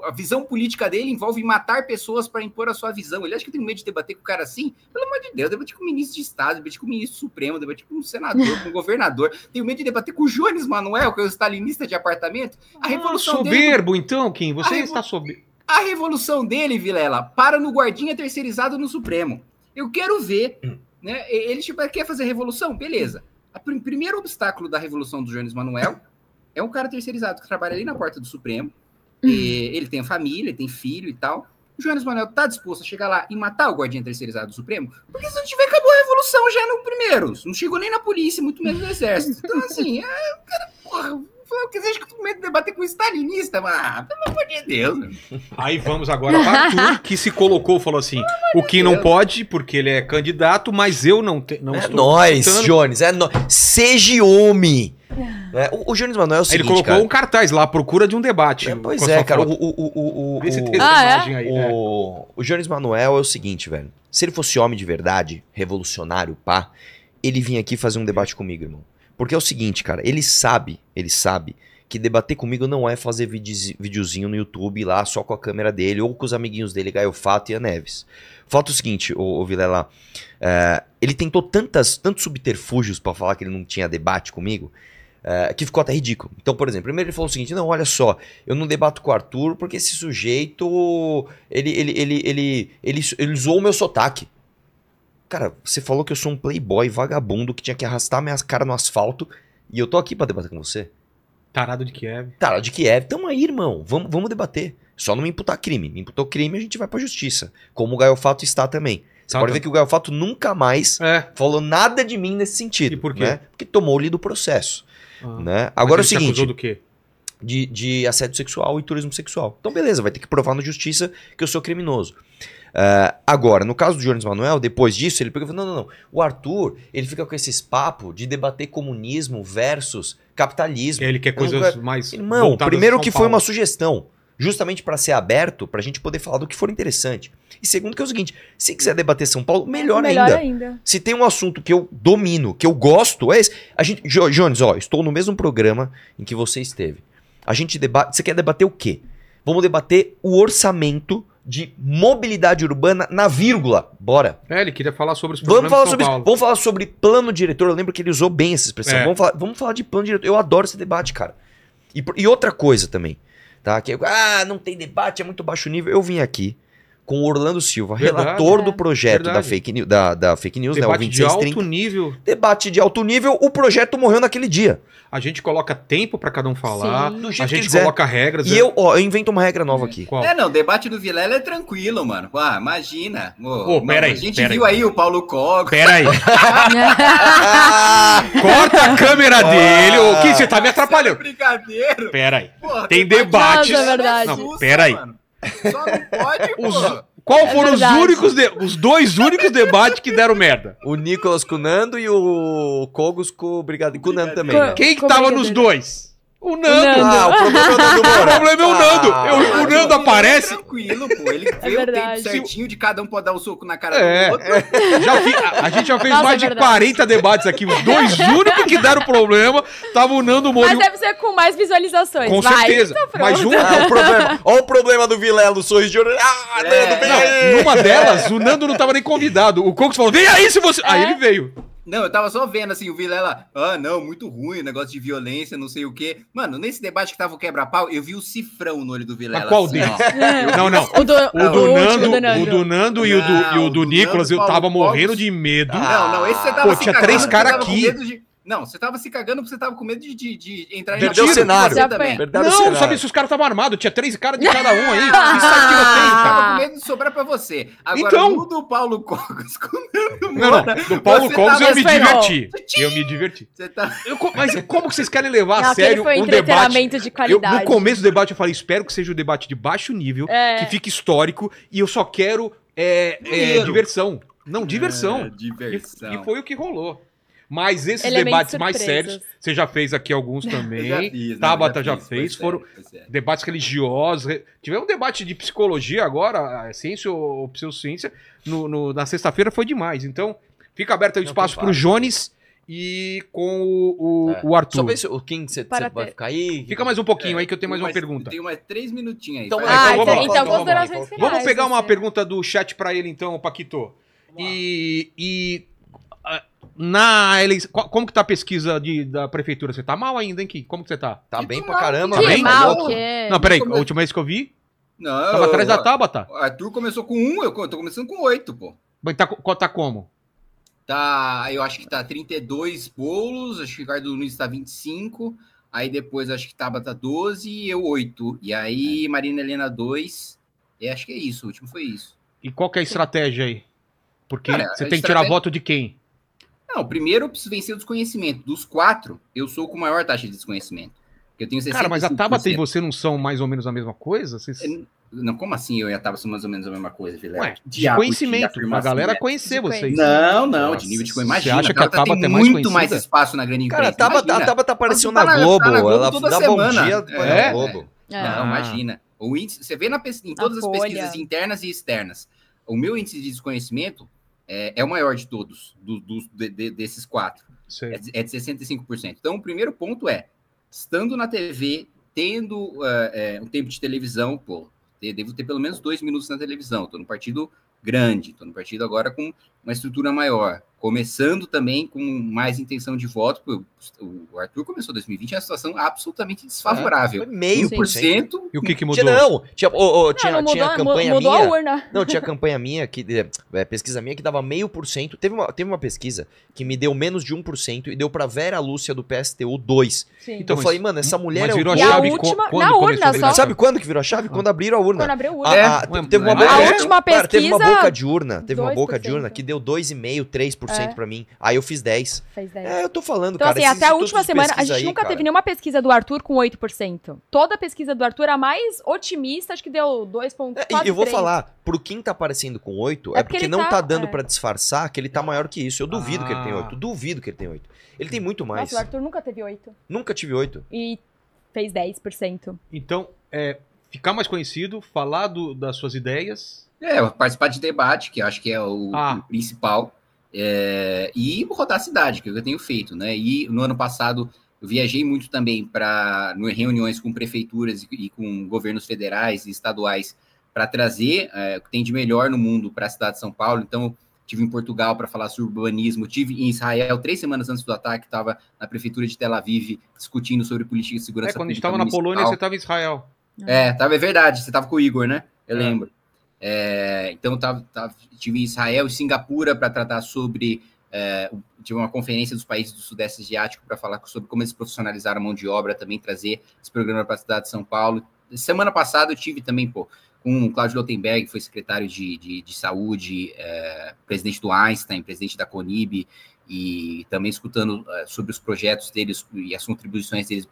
a visão política dele envolve matar pessoas para impor a sua visão. Ele acha que tem medo de debater com o cara assim? Pelo amor de Deus, debate com o ministro de Estado, debate com o ministro Supremo, debate com o senador, com o governador. Tenho medo de debater com o Jones Manuel, que é o stalinista de apartamento. A ah, revolução ah, soberbo, dele... então, Kim. Você está soberbo. A revolução dele, Vilela, para no guardinha terceirizado no Supremo. Eu quero ver. Né? Ele tipo, quer fazer revolução? Beleza. O primeiro obstáculo da revolução do Jones Manuel é um cara terceirizado que trabalha ali na porta do Supremo e uhum. é, ele tem família, tem filho e tal. O Jones Manuel tá disposto a chegar lá e matar o guardião terceirizado do Supremo? Porque se não tiver, acabou a revolução já no primeiro. Não chegou nem na polícia, muito menos no exército. Então, assim, é, cara, porra, falei, eu medo que debater com o stalinista, ah, pelo amor de Deus. Aí vamos agora para Arthur, que se colocou, falou assim, o que não pode, porque ele é candidato, mas eu não, te, não é estou... Nós, Jones, é nós. Seja homem. É. é, o, o Jones Manuel é o seguinte, Ele colocou cara. um cartaz lá, procura de um debate. É, pois é, cara. O, o, o, Esse texto, ah, é? imagem aí, né? o, o Jones Manuel é o seguinte, velho. Se ele fosse homem de verdade, revolucionário, pá, ele vinha aqui fazer um debate comigo, irmão. Porque é o seguinte, cara, ele sabe, ele sabe que debater comigo não é fazer videozinho no YouTube lá só com a câmera dele ou com os amiguinhos dele, Gaio Fato e a Neves. Fato é o seguinte, ô, ô Vilela, é, ele tentou tantas, tantos subterfúgios para falar que ele não tinha debate comigo, é, que ficou até ridículo. Então, por exemplo, primeiro ele falou o seguinte: não, olha só, eu não debato com o Arthur porque esse sujeito ele, ele, ele, ele, ele, ele, ele, zoou o meu sotaque. Cara, você falou que eu sou um playboy vagabundo que tinha que arrastar minha cara no asfalto e eu tô aqui para debater com você. Tarado de Kiev. Tarado de Kiev. Tamo aí, irmão. Vamos vamo debater. Só não me imputar crime. Me imputou crime, a gente vai pra justiça. Como o Gaiofato está também. Você pode tá. ver que o Gaiofato nunca mais é. falou nada de mim nesse sentido. E por quê? Né? Porque tomou-lhe do processo. Ah. Né? Agora é o seguinte. Acusou do quê? De, de assédio sexual e turismo sexual. Então, beleza, vai ter que provar na justiça que eu sou criminoso. Uh, agora, no caso do Jones Manuel, depois disso, ele pegou e falou: não, não, não. O Arthur, ele fica com esses papos de debater comunismo versus capitalismo. Ele quer coisas quero... mais. Irmão, primeiro que foi uma sugestão. Justamente para ser aberto, para a gente poder falar do que for interessante. E segundo, que é o seguinte: se quiser debater São Paulo, melhor, melhor ainda. ainda. Se tem um assunto que eu domino, que eu gosto, é esse. A gente, Jones, ó, estou no mesmo programa em que você esteve. A gente debate. Você quer debater o quê? Vamos debater o orçamento de mobilidade urbana na vírgula. Bora. É, ele queria falar sobre os problemas vamos falar sobre, Paulo. Vamos falar sobre plano diretor. Eu lembro que ele usou bem essa expressão. É. Vamos, falar, vamos falar de plano diretor. Eu adoro esse debate, cara. E, e outra coisa também, tá? Que, ah, não tem debate, é muito baixo nível. Eu vim aqui com Orlando Silva, Verdade, relator é. do projeto da fake, da, da fake news, Debate né? O 2630. de alto nível. Debate de alto nível, o projeto morreu naquele dia. A gente coloca tempo para cada um falar, a gente coloca regras. E é. eu, ó, eu invento uma regra nova aqui. Qual? É, não, debate do Vilela é tranquilo, mano. imagina. Ô, Pô, peraí. aí, a gente viu aí. aí. o Paulo Coco. Pera aí. <laughs> Corta a câmera dele. Ô, que você tá me é atrapalhando. É brincadeira. Pera aí. Tem debates. Não, verdade. Não, pera aí. Mano. Só não pode, pô. Os, qual é foram verdade. os únicos de, os dois únicos debates que deram merda? O Nicolas com o Nando e o Kogos com o Brigadeiro. Com o Nando também. né? Quem que é tava é nos dois? O Nando. Ah, o problema é o Nando. É o, Nando. Ah, o Nando é aparece. Tranquilo, pô. Ele <laughs> é vê é o tempo certinho de cada um pode dar um soco na cara é, do outro. Já vi, a, a, gente já fez Nossa, mais é de 40 debates aqui. Os dois únicos que deram problema tava o Nando moro. Mas deve ser com mais visualizações. Com Vai, certeza. Mais então, Mas um. Ah, o problema. Olha o problema do Vilelo, sorriso de Ah, Nando, vem aí. Numa delas, o Nando não tava nem convidado. O Cocos falou: vem aí se você. Aí ele veio. Não, eu tava só vendo assim, o Vilela, ah, não, muito ruim, negócio de violência, não sei o quê. Mano, nesse debate que tava o quebra-pau, eu vi o cifrão no olho do Vilela. Mas qual assim, deles? É. não, não. O do, o do, o Nando, o do Nando e o do, e o do, do Nicolas, Nando, eu tava Paulo morrendo Paulo. de medo. Não, não, esse você tava Pô, tinha três caras aqui. Não, você tava se cagando porque você tava com medo de, de, de entrar em Perdeu o cenário. Perdeu não, cenário. sabia se os caras estavam armados. Tinha três caras de <laughs> cada um aí. Isso aqui eu tenho, Tava com medo de sobrar pra você. Agora, então... do Paulo Cogos comendo <laughs> Não, não. Do Paulo Cogos eu me assim, diverti. Eu me diverti. Tá... Eu, mas como que vocês querem levar <laughs> não, a sério foi um debate? de qualidade. Eu, no começo do debate eu falei, espero que seja um debate de baixo nível, é... que fique histórico, e eu só quero é, é, diversão. Não, é, diversão. diversão. E, e foi o que rolou. Mas esses é debates mais sérios, você já fez aqui alguns <laughs> também. Né? já fiz, Tabata já, já fez. Foram debates religiosos. Tivemos um debate de psicologia agora, ciência ou pseudociência, no, no, na sexta-feira foi demais. Então, fica aberto o espaço para o Jones e com o, o, é. o Arthur. Só vê se o King você vai ficar aí. Fica mais um pouquinho é. aí que eu tenho mais uma pergunta. Tem mais três minutinhos aí. Então, ah, então, vamos, então, então vamos, vamos, vamos pegar uma assim. pergunta do chat para ele então, Paquito. E, e na eleição. Como que tá a pesquisa de, da prefeitura? Você tá mal ainda, hein, Kim? Como que você tá? Tá bem pra caramba, tá bem? Mal, que... É Não, peraí, a última vez que eu vi. Não, tava eu, atrás da Tabata. Tá? Arthur começou com um, eu tô começando com oito, pô. Mas tá, tá como? Tá, eu acho que tá 32 bolos, acho que o Ricardo Nunes tá 25, aí depois acho que Tabata tá 12 e eu 8. E aí é. Marina Helena 2. E acho que é isso, o último foi isso. E qual que é a estratégia aí? Porque Cara, você tem estratégia... que tirar voto de quem? Não, primeiro eu preciso vencer o desconhecimento. Dos quatro, eu sou com maior taxa de desconhecimento. Eu tenho Cara, mas a Tabata e você não são mais ou menos a mesma coisa? Vocês... É, não, como assim eu e a Tabata são mais ou menos a mesma coisa, Vilela? de conhecimento, a galera conhecer vocês. Não, não, Nossa, de nível de conhecimento. Imagina, acha que a Tabata é tem mais muito mais espaço na grande imprensa. Cara, a Tabata, a Tabata apareceu na, na Globo, na Globo ela toda dá semana. bom dia é? na Globo. É. Não, ah. imagina. O índice, você vê na, em todas as pesquisas internas e externas, o meu índice de desconhecimento é, é o maior de todos, do, do, de, desses quatro. Sim. É, é de 65%. Então, o primeiro ponto é, estando na TV, tendo uh, é, um tempo de televisão, pô, devo ter pelo menos dois minutos na televisão, estou no partido grande, estou no partido agora com uma estrutura maior, começando também com mais intenção de voto. O Arthur começou 2020 em uma situação absolutamente desfavorável. É, meio por cento. E o que, que mudou? Tinha, não, tinha, oh, oh, tinha, não, não tinha mudou, campanha mudou minha. A urna. <laughs> Não, tinha campanha minha que eh, é, pesquisa minha que dava meio por cento. Teve uma, pesquisa que me deu menos de 1% e deu para Vera Lúcia do PSTU 2. Sim. Então mas, eu falei, mano, essa mulher mas é virou é o... a chave última, na urna só. Sabe quando que virou a chave? Quando ah, abriram a urna. Quando abriu a urna. A, a, é, teve uma é, boca, a última pesquisa. Cara, teve uma boca de urna, teve 2%. uma boca de urna que deu deu 2,5%, 3% é. para mim. Aí eu fiz 10. Fez 10. É, eu tô falando, então, cara. Então, assim, até a última semana, a gente aí, nunca cara. teve nenhuma pesquisa do Arthur com 8%. Toda pesquisa do Arthur a mais otimista, acho que deu 2,4%. É, e eu vou 3. falar, pro quem tá aparecendo com 8, é, é porque, porque não tá, tá dando é. para disfarçar que ele tá maior que isso. Eu duvido ah. que ele tenha 8. Ah. Duvido que ele tenha 8. Ele tem muito mais. Nossa, o Arthur nunca teve 8. Nunca tive 8. E fez 10%. Então, é, ficar mais conhecido, falar do, das suas ideias é, participar de debate, que acho que é o, ah. o principal, é, e rodar a cidade, que eu tenho feito, né? E no ano passado eu viajei muito também para reuniões com prefeituras e, e, com governos federais e estaduais para trazer é, o que tem de melhor no mundo para a cidade de São Paulo. Então, tive em Portugal para falar sobre urbanismo, tive em Israel três semanas antes do ataque, estava na prefeitura de Tel Aviv discutindo sobre política de segurança. É, quando estava na Polônia, você estava em Israel. É, tava, é verdade, você estava com o Igor, né? Eu é. lembro. É, então, tava, tá, tava, tá, tive em Israel e Singapura para tratar sobre. É, tive uma conferência dos países do Sudeste Asiático para falar sobre como eles profissionalizaram a mão de obra, também trazer esse programa para a cidade de São Paulo. Semana passada eu tive também, pô, com o Claudio Lotenberg, que foi secretário de, de, de saúde, é, presidente do Einstein, presidente da Conib, e também escutando é, sobre os projetos deles e as contribuições deles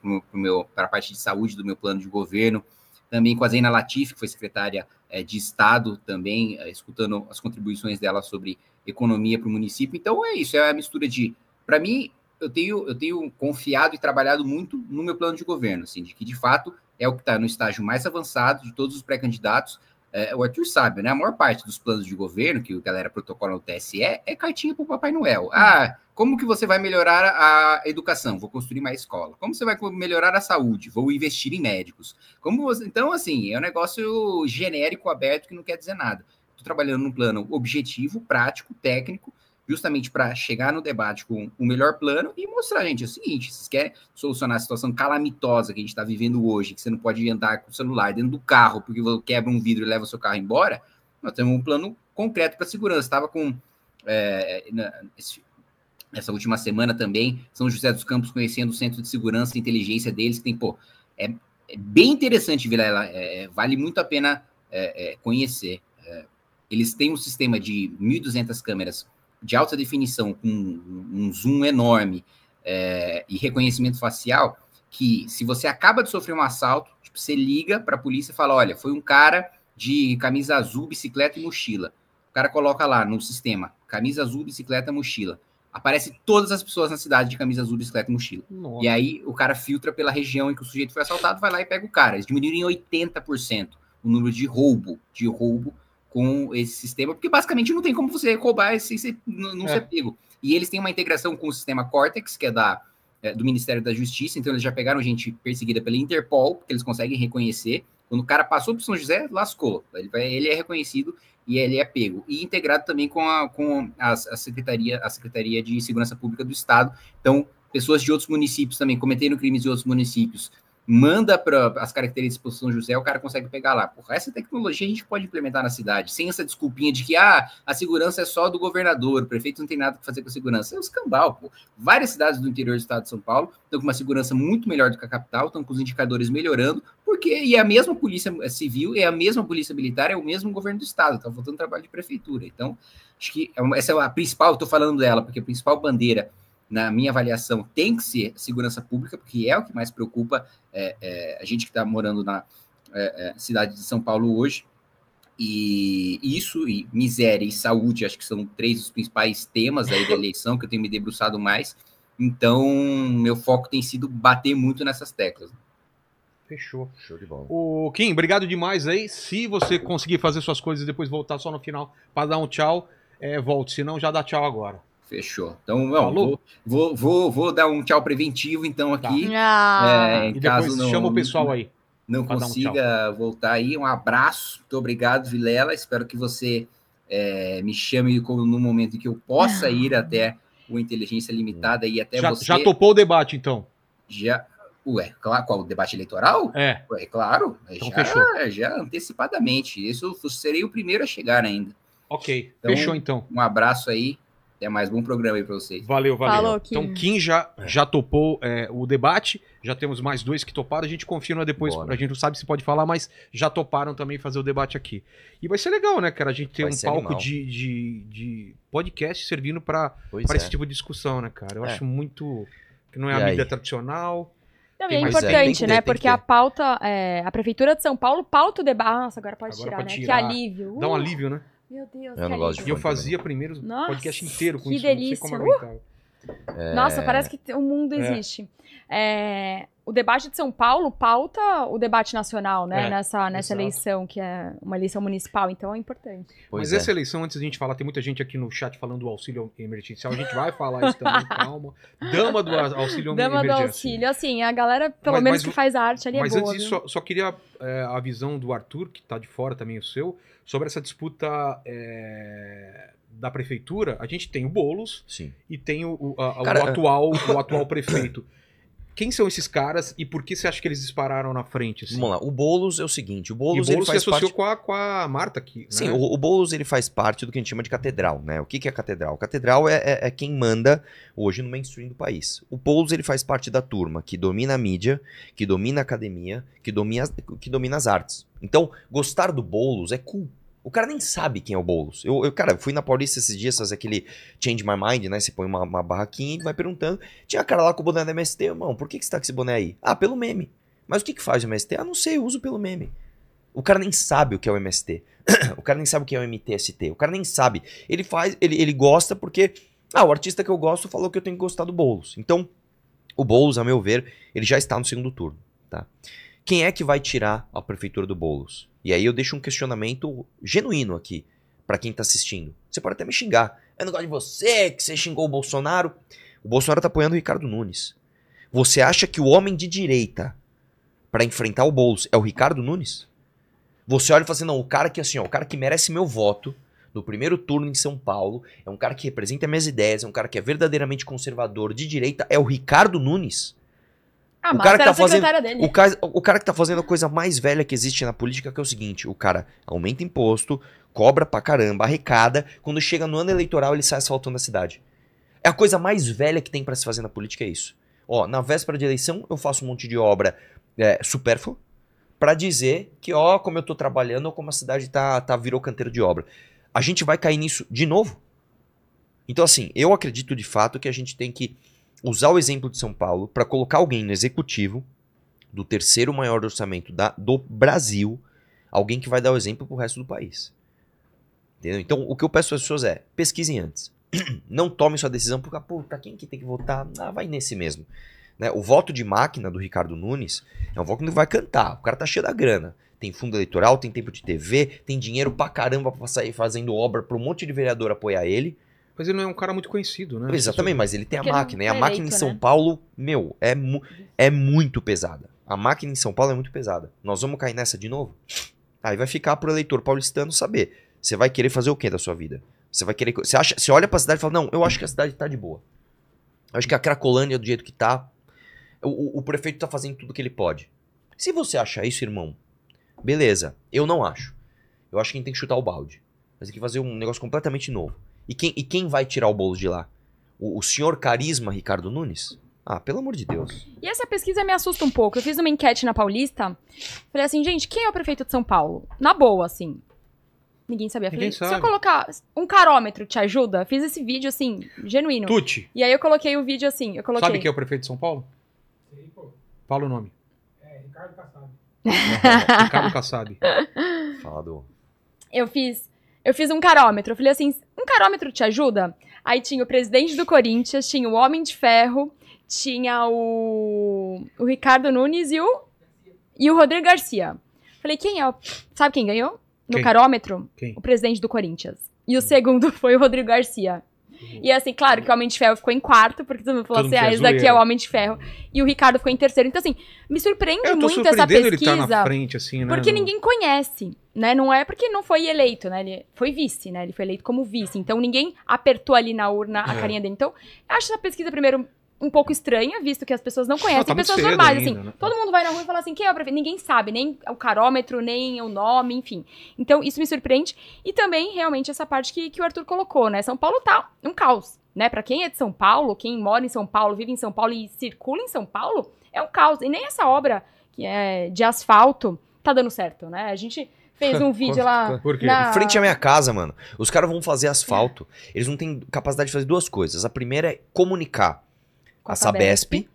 para a parte de saúde do meu plano de governo também com a Zena Latif, que foi secretária eh, de Estado também, eh, escutando as contribuições dela sobre economia para o município. Então é isso, é a mistura de. Para mim, eu tenho, eu tenho confiado e trabalhado muito no meu plano de governo, assim, de que de fato é o que está no estágio mais avançado de todos os pré-candidatos, é, o Arthur sabe, né? A maior parte dos planos de governo que o galera protocola no TSE é cartinha para o Papai Noel. Ah, como que você vai melhorar a educação? Vou construir mais escola. Como você vai melhorar a saúde? Vou investir em médicos. Como você... Então, assim, é um negócio genérico, aberto, que não quer dizer nada. Estou trabalhando num plano objetivo, prático, técnico, justamente para chegar no debate com o melhor plano e mostrar, gente, é o seguinte: vocês querem solucionar a situação calamitosa que a gente está vivendo hoje, que você não pode andar com o celular dentro do carro porque quebra um vidro e leva o seu carro embora, nós temos um plano concreto para segurança. Estava com. É, na, esse, essa última semana também, São José dos Campos conhecendo o Centro de Segurança e Inteligência deles, que tem, pô, é, é bem interessante, Vilela, é, é, vale muito a pena é, é, conhecer. É, eles têm um sistema de 1.200 câmeras de alta definição, com um, zoom enorme é, e reconhecimento facial, que se você acaba de sofrer um assalto, tipo, você liga para a polícia e fala: olha, foi um cara de camisa azul, bicicleta e mochila. O cara coloca lá no sistema camisa azul, bicicleta, mochila. Aparece todas as pessoas na cidade de camisa azul, bicicleta e mochila. Nossa. E aí o cara filtra pela região em que o sujeito foi assaltado, vai lá e pega o cara. Eles diminuíram em 80% o número de roubo, de roubo com esse sistema, porque basicamente não tem como você roubar esse, não é. ser pego. E eles têm uma integração com o sistema Cortex, que é da é, do Ministério da Justiça, então eles já pegaram gente perseguida pela Interpol, porque eles conseguem reconhecer. Quando o cara passou para São José, lascou. Ele, ele é reconhecido e ele é pego. E integrado também com a, com a, a, Secretaria, a Secretaria de Segurança Pública do Estado. Então, pessoas de outros municípios também cometeram crimes em outros municípios manda para as características para São José, o cara consegue pegar lá. Porra, essa tecnologia a gente pode implementar na cidade, sem essa desculpinha de que ah, a segurança é só do governador, o prefeito não tem nada que fazer com a segurança. É um escambau, pô. Várias cidades do interior do estado de São Paulo estão com uma segurança muito melhor do que a capital, estão com os indicadores melhorando, porque é a mesma polícia eh, civil, é a mesma polícia militar, é o mesmo governo do estado, tá voltando trabalho de prefeitura. Então, acho que é essa é a principal, estou falando dela, porque a principal bandeira na minha avaliação, tem que ser segurança pública, porque é o que mais preocupa é, é, a gente que está morando na é, é, cidade de São Paulo hoje. E isso, e miséria e saúde, acho que são três dos principais temas aí da eleição que eu tenho me debruçado mais. Então, meu foco tem sido bater muito nessas teclas. Fechou. Show de bola. O Kim, obrigado demais aí. Se você conseguir fazer suas coisas e depois voltar só no final para dar um tchau, é, volte. Se não, já dá tchau agora. Fechou. Então, bom, vou, vou, vou, vou, dar um tchau preventivo, então, tá. aqui. Tá. É, em caso não, chama o pessoal aí. Não consiga um voltar aí. Um abraço, muito obrigado, Vilela. Espero que você é, me chame no momento em que eu possa ah. ir até o Inteligência Limitada e até já, você. Já topou o debate, então? Já. Ué, claro, qual o debate eleitoral? É. Ué, claro, então já, fechou. já antecipadamente. Isso eu serei o primeiro a chegar ainda. Ok, então, fechou então. Um abraço aí até mais, bom programa aí pra vocês. Valeu, valeu. Falou, Kim. Então, Kim já, já topou é, o debate, já temos mais dois que toparam, a gente confirma depois, Bora. a gente não sabe se pode falar, mas já toparam também fazer o debate aqui. E vai ser legal, né, cara, a gente ter vai um palco de, de, de, podcast servindo para é. esse tipo de discussão, né, cara? Eu é. acho muito... que não é e a mídia tradicional... Não, é, é importante, né? Porque a pauta, é, a Prefeitura de São Paulo pauta o debate. Ah, nossa, agora pode agora tirar, pode né? Tirar. Que alívio. Dá um uh. alívio, né? Meu Deus, eu não gosto de E eu fazia primeiro o podcast inteiro com que isso. Delícia. Não sei como aguentava. Nossa, é. parece que o mundo é. existe. É, o debate de São Paulo pauta o debate nacional, né? É, nessa nessa eleição, que é uma eleição municipal, então é importante. Pois Mas é. essa eleição, antes de a gente falar, tem muita gente aqui no chat falando do auxílio emergencial, a gente vai falar isso também, <laughs> calma. Dama do auxílio Dama emergencial. Dama do auxílio, assim, a galera, pelo mas, menos mas, que faz arte ali mas é boa. Mas antes disso, né? só, só, queria é, a visão do Arthur, que está de fora também, o seu, sobre essa disputa da prefeitura, a gente tem o Boulos Sim. e tem o, o, a, cara... o é- atual, o <coughs> atual prefeito. Quem são esses caras e por que você acha que eles dispararam na frente? Assim? Vamos lá, o Boulos é o seguinte, o Boulos, e o Boulos ele se associou parte... com, a, com a Marta aqui. Né? Sim, o, o Boulos ele faz parte do que a gente chama de catedral, né? O que, que é a catedral? A catedral é, é, é, quem manda hoje no mainstream do país. O Boulos ele faz parte da turma que domina a mídia, que domina a academia, que domina, que domina as artes. Então, gostar do Boulos é culpa. O cara nem sabe quem é o Boulos. Eu, eu cara, fui na Paulista esses dias, faz aquele change my mind, né? Você põe uma, uma barraquinha e vai perguntando. Tinha cara lá com o boné da MST, irmão, por que, que você tá com esse boné aí? Ah, pelo meme. Mas o que que faz o MST? Ah, não sei, eu uso pelo meme. O cara nem sabe o que é o MST. <clears throat> o cara nem sabe o que é o MTST. O cara nem sabe. Ele faz, ele, ele gosta porque... Ah, o artista que eu gosto falou que eu tenho que gostar do Boulos. Então, o Boulos, a meu ver, ele já está no segundo turno, tá? Quem é que vai tirar a prefeitura do Boulos? E aí eu deixo um questionamento genuíno aqui para quem tá assistindo. Você pode até me xingar. Eu não gosto de você, que você xingou o Bolsonaro. O Bolsonaro tá apoiando o Ricardo Nunes. Você acha que o homem de direita para enfrentar o Boulos é o Ricardo Nunes? Você olha e fala assim, não, o cara que assim, ó, o cara que merece meu voto no primeiro turno em São Paulo, é um cara que representa minhas ideias, é um cara que é verdadeiramente conservador de direita, é o Ricardo Nunes. Ah, o cara que tá fazendo, o cara, o cara, que tá fazendo a coisa mais velha que existe na política, que é o seguinte: o cara aumenta imposto, cobra pra caramba, arrecada, quando chega no ano eleitoral ele sai asfaltando a cidade. É a coisa mais velha que tem para se fazer na política, é isso. Ó, na véspera de eleição eu faço um monte de obra é, supérflua para dizer que, ó, como eu tô trabalhando ou como a cidade tá, tá virou canteiro de obra. A gente vai cair nisso de novo? Então, assim, eu acredito de fato que a gente tem que usar o exemplo de São Paulo para colocar alguém no executivo do terceiro maior orçamento da, do Brasil, alguém que vai dar o exemplo para o resto do país. Entendeu? Então, o que eu peço às pessoas é, pesquisem antes. <clears throat> Não tomem sua decisão porque, ah, pô, quem que tem que votar? Ah, vai nesse mesmo. Né? O voto de máquina do Ricardo Nunes é um voto que não vai cantar. O cara tá cheio da grana. Tem fundo eleitoral, tem tempo de TV, tem dinheiro pra caramba pra sair fazendo obra pra um monte de vereador apoiar ele. Mas ele não é um cara muito conhecido, né? Exatamente, mas ele tem Porque a é máquina. E a máquina eleito, em né? São né? Paulo, meu, é, mu é muito pesada. A máquina em São Paulo é muito pesada. Nós vamos cair nessa de novo? Aí vai ficar pro eleitor paulistano saber. Você vai querer fazer o que da sua vida? Você vai querer. Você, acha, você olha pra cidade e fala: Não, eu acho que a cidade tá de boa. Eu acho que a Cracolândia, é do jeito que tá, o, o, prefeito tá fazendo tudo que ele pode. Se você achar isso, irmão, beleza. Eu não acho. Eu acho que a gente tem que chutar o balde. Mas tem que fazer um negócio completamente novo. E quem, e quem vai tirar o bolo de lá? O, o senhor carisma Ricardo Nunes? Ah, pelo amor de Deus. E essa pesquisa me assusta um pouco. Eu fiz uma enquete na Paulista. Falei assim, gente, quem é o prefeito de São Paulo? Na boa, assim. Ninguém sabia. Falei, Ninguém se eu colocar um carômetro, te ajuda? Fiz esse vídeo, assim, genuíno. Tute. E aí eu coloquei o vídeo assim, eu coloquei... Sabe quem é o prefeito de São Paulo? Fala o nome. É, Ricardo Kassab. <laughs> Ricardo Kassab. falador. <laughs> Eu fiz eu fiz um carômetro. Eu falei assim: um carômetro te ajuda? Aí tinha o presidente do Corinthians, tinha o Homem de Ferro, tinha o, o Ricardo Nunes e o, e o Rodrigo Garcia. Falei: quem é o. Sabe quem ganhou? No quem? carômetro? Quem? O presidente do Corinthians. E o segundo <laughs> foi o Rodrigo Garcia. Uhum. E assim, claro que o Homem de Ferro ficou em quarto, porque todo mundo falou todo assim, ah, esse daqui é o Homem de Ferro. E o Ricardo ficou em terceiro. Então, assim, me surpreende muito essa pesquisa. Ele tá na frente, assim, né? Porque ninguém conhece, né? Não é porque não foi eleito, né? Ele foi vice, né? Ele foi eleito como vice. Então ninguém apertou ali na urna a é. carinha dele. Então, acho essa pesquisa, primeiro, um pouco estranha, visto que as pessoas não ah, conhecem tá pessoas normais, assim. ainda, assim. Né? Todo mundo vai na rua e fala assim, quem é o prefeito? Ninguém sabe, nem o carômetro, nem o nome, enfim. Então, isso me surpreende. E também, realmente, essa parte que, que o Arthur colocou, né? São Paulo tá um caos, né? Pra quem é de São Paulo, quem mora em São Paulo, vive em São Paulo e circula em São Paulo, é um caos. E nem essa obra que é de asfalto tá dando certo, né? A gente fez um <laughs> vídeo lá. Por quê? Na... Frente à minha casa, mano. Os caras vão fazer asfalto. Eles não têm capacidade de fazer duas coisas. A primeira é comunicar a, a Sabesp, Sabesp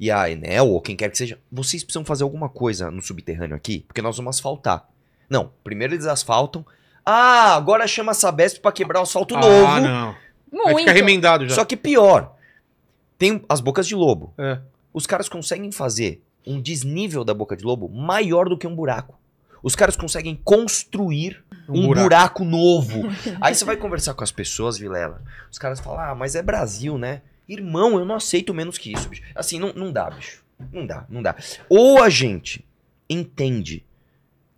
e a Enel, ou quem quer que seja, vocês precisam fazer alguma coisa no subterrâneo aqui, porque nós vamos asfaltar. Não, primeiro eles asfaltam. Ah, agora chama a Sabesp para quebrar o asfalto ah, novo. Ah, não. Muito. fica remendado já. Só que pior, tem as bocas de lobo. É. Os caras conseguem fazer um desnível da boca de lobo maior do que um buraco. Os caras conseguem construir um, um buraco. buraco novo. <laughs> Aí você vai conversar com as pessoas, Vilela. Os caras falam, ah, mas é Brasil, né? Irmão, eu não aceito menos que isso, bicho. Assim, não, não dá, bicho. Não dá, não dá. Ou a gente entende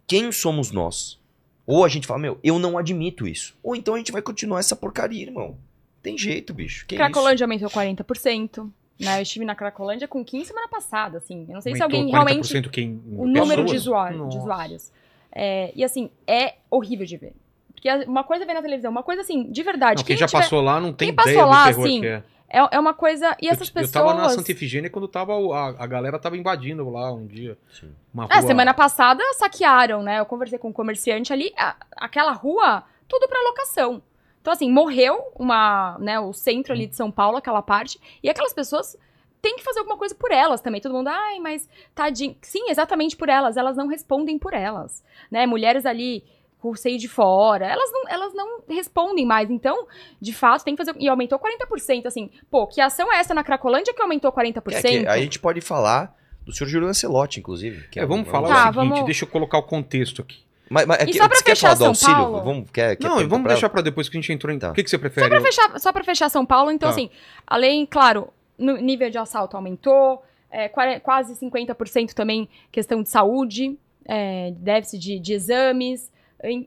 quem somos nós, ou a gente fala, meu, eu não admito isso. Ou então a gente vai continuar essa porcaria, irmão. Tem jeito, bicho. Que Cracolândia é aumentou 40%. Né? Eu estive na Cracolândia com 15 semana passada, assim. Eu não sei aumentou se alguém realmente. Quem... O número de, usuário, de usuários. É, e assim, é horrível de ver. Porque uma coisa vem na televisão, uma coisa assim, de verdade. Não, quem, quem, já tiver... passou lá não tem quem ideia passou lá, do terror assim, que é. É, é uma coisa. E essas eu, pessoas. Eu tava na Santa Efigênia quando tava, a, a galera tava invadindo lá um dia. Sim. Uma é, rua... É, semana passada saquearam, né? Eu conversei com um comerciante ali. A, aquela rua, tudo pra locação. Então, assim, morreu uma, né, o centro ali de São Paulo, aquela parte. E aquelas pessoas têm que fazer alguma coisa por elas também. Todo mundo, ai, mas tadinho. Sim, exatamente por elas. Elas não respondem por elas. Né? Mulheres ali com o seio de fora. Elas não, elas não respondem mais. Então, de fato, tem que fazer. E aumentou 40%. Assim, pô, que ação é essa na Cracolândia que aumentou 40%? É que a gente pode falar do senhor Júlio Lancelotti, inclusive. É, é, vamos falar é tá, o seguinte, vamos... deixa eu colocar o contexto aqui. Mas, mas, é e só pra fechar São auxílio? Paulo? Vamos, quer, quer não, vamos pra... deixar para depois que a gente entrou em... Tá. O que, que você prefere? Só pra, fechar, só pra fechar São Paulo, então tá. assim, além, claro, no nível de assalto aumentou, é, quase 50% também questão de saúde, é, déficit de, de exames,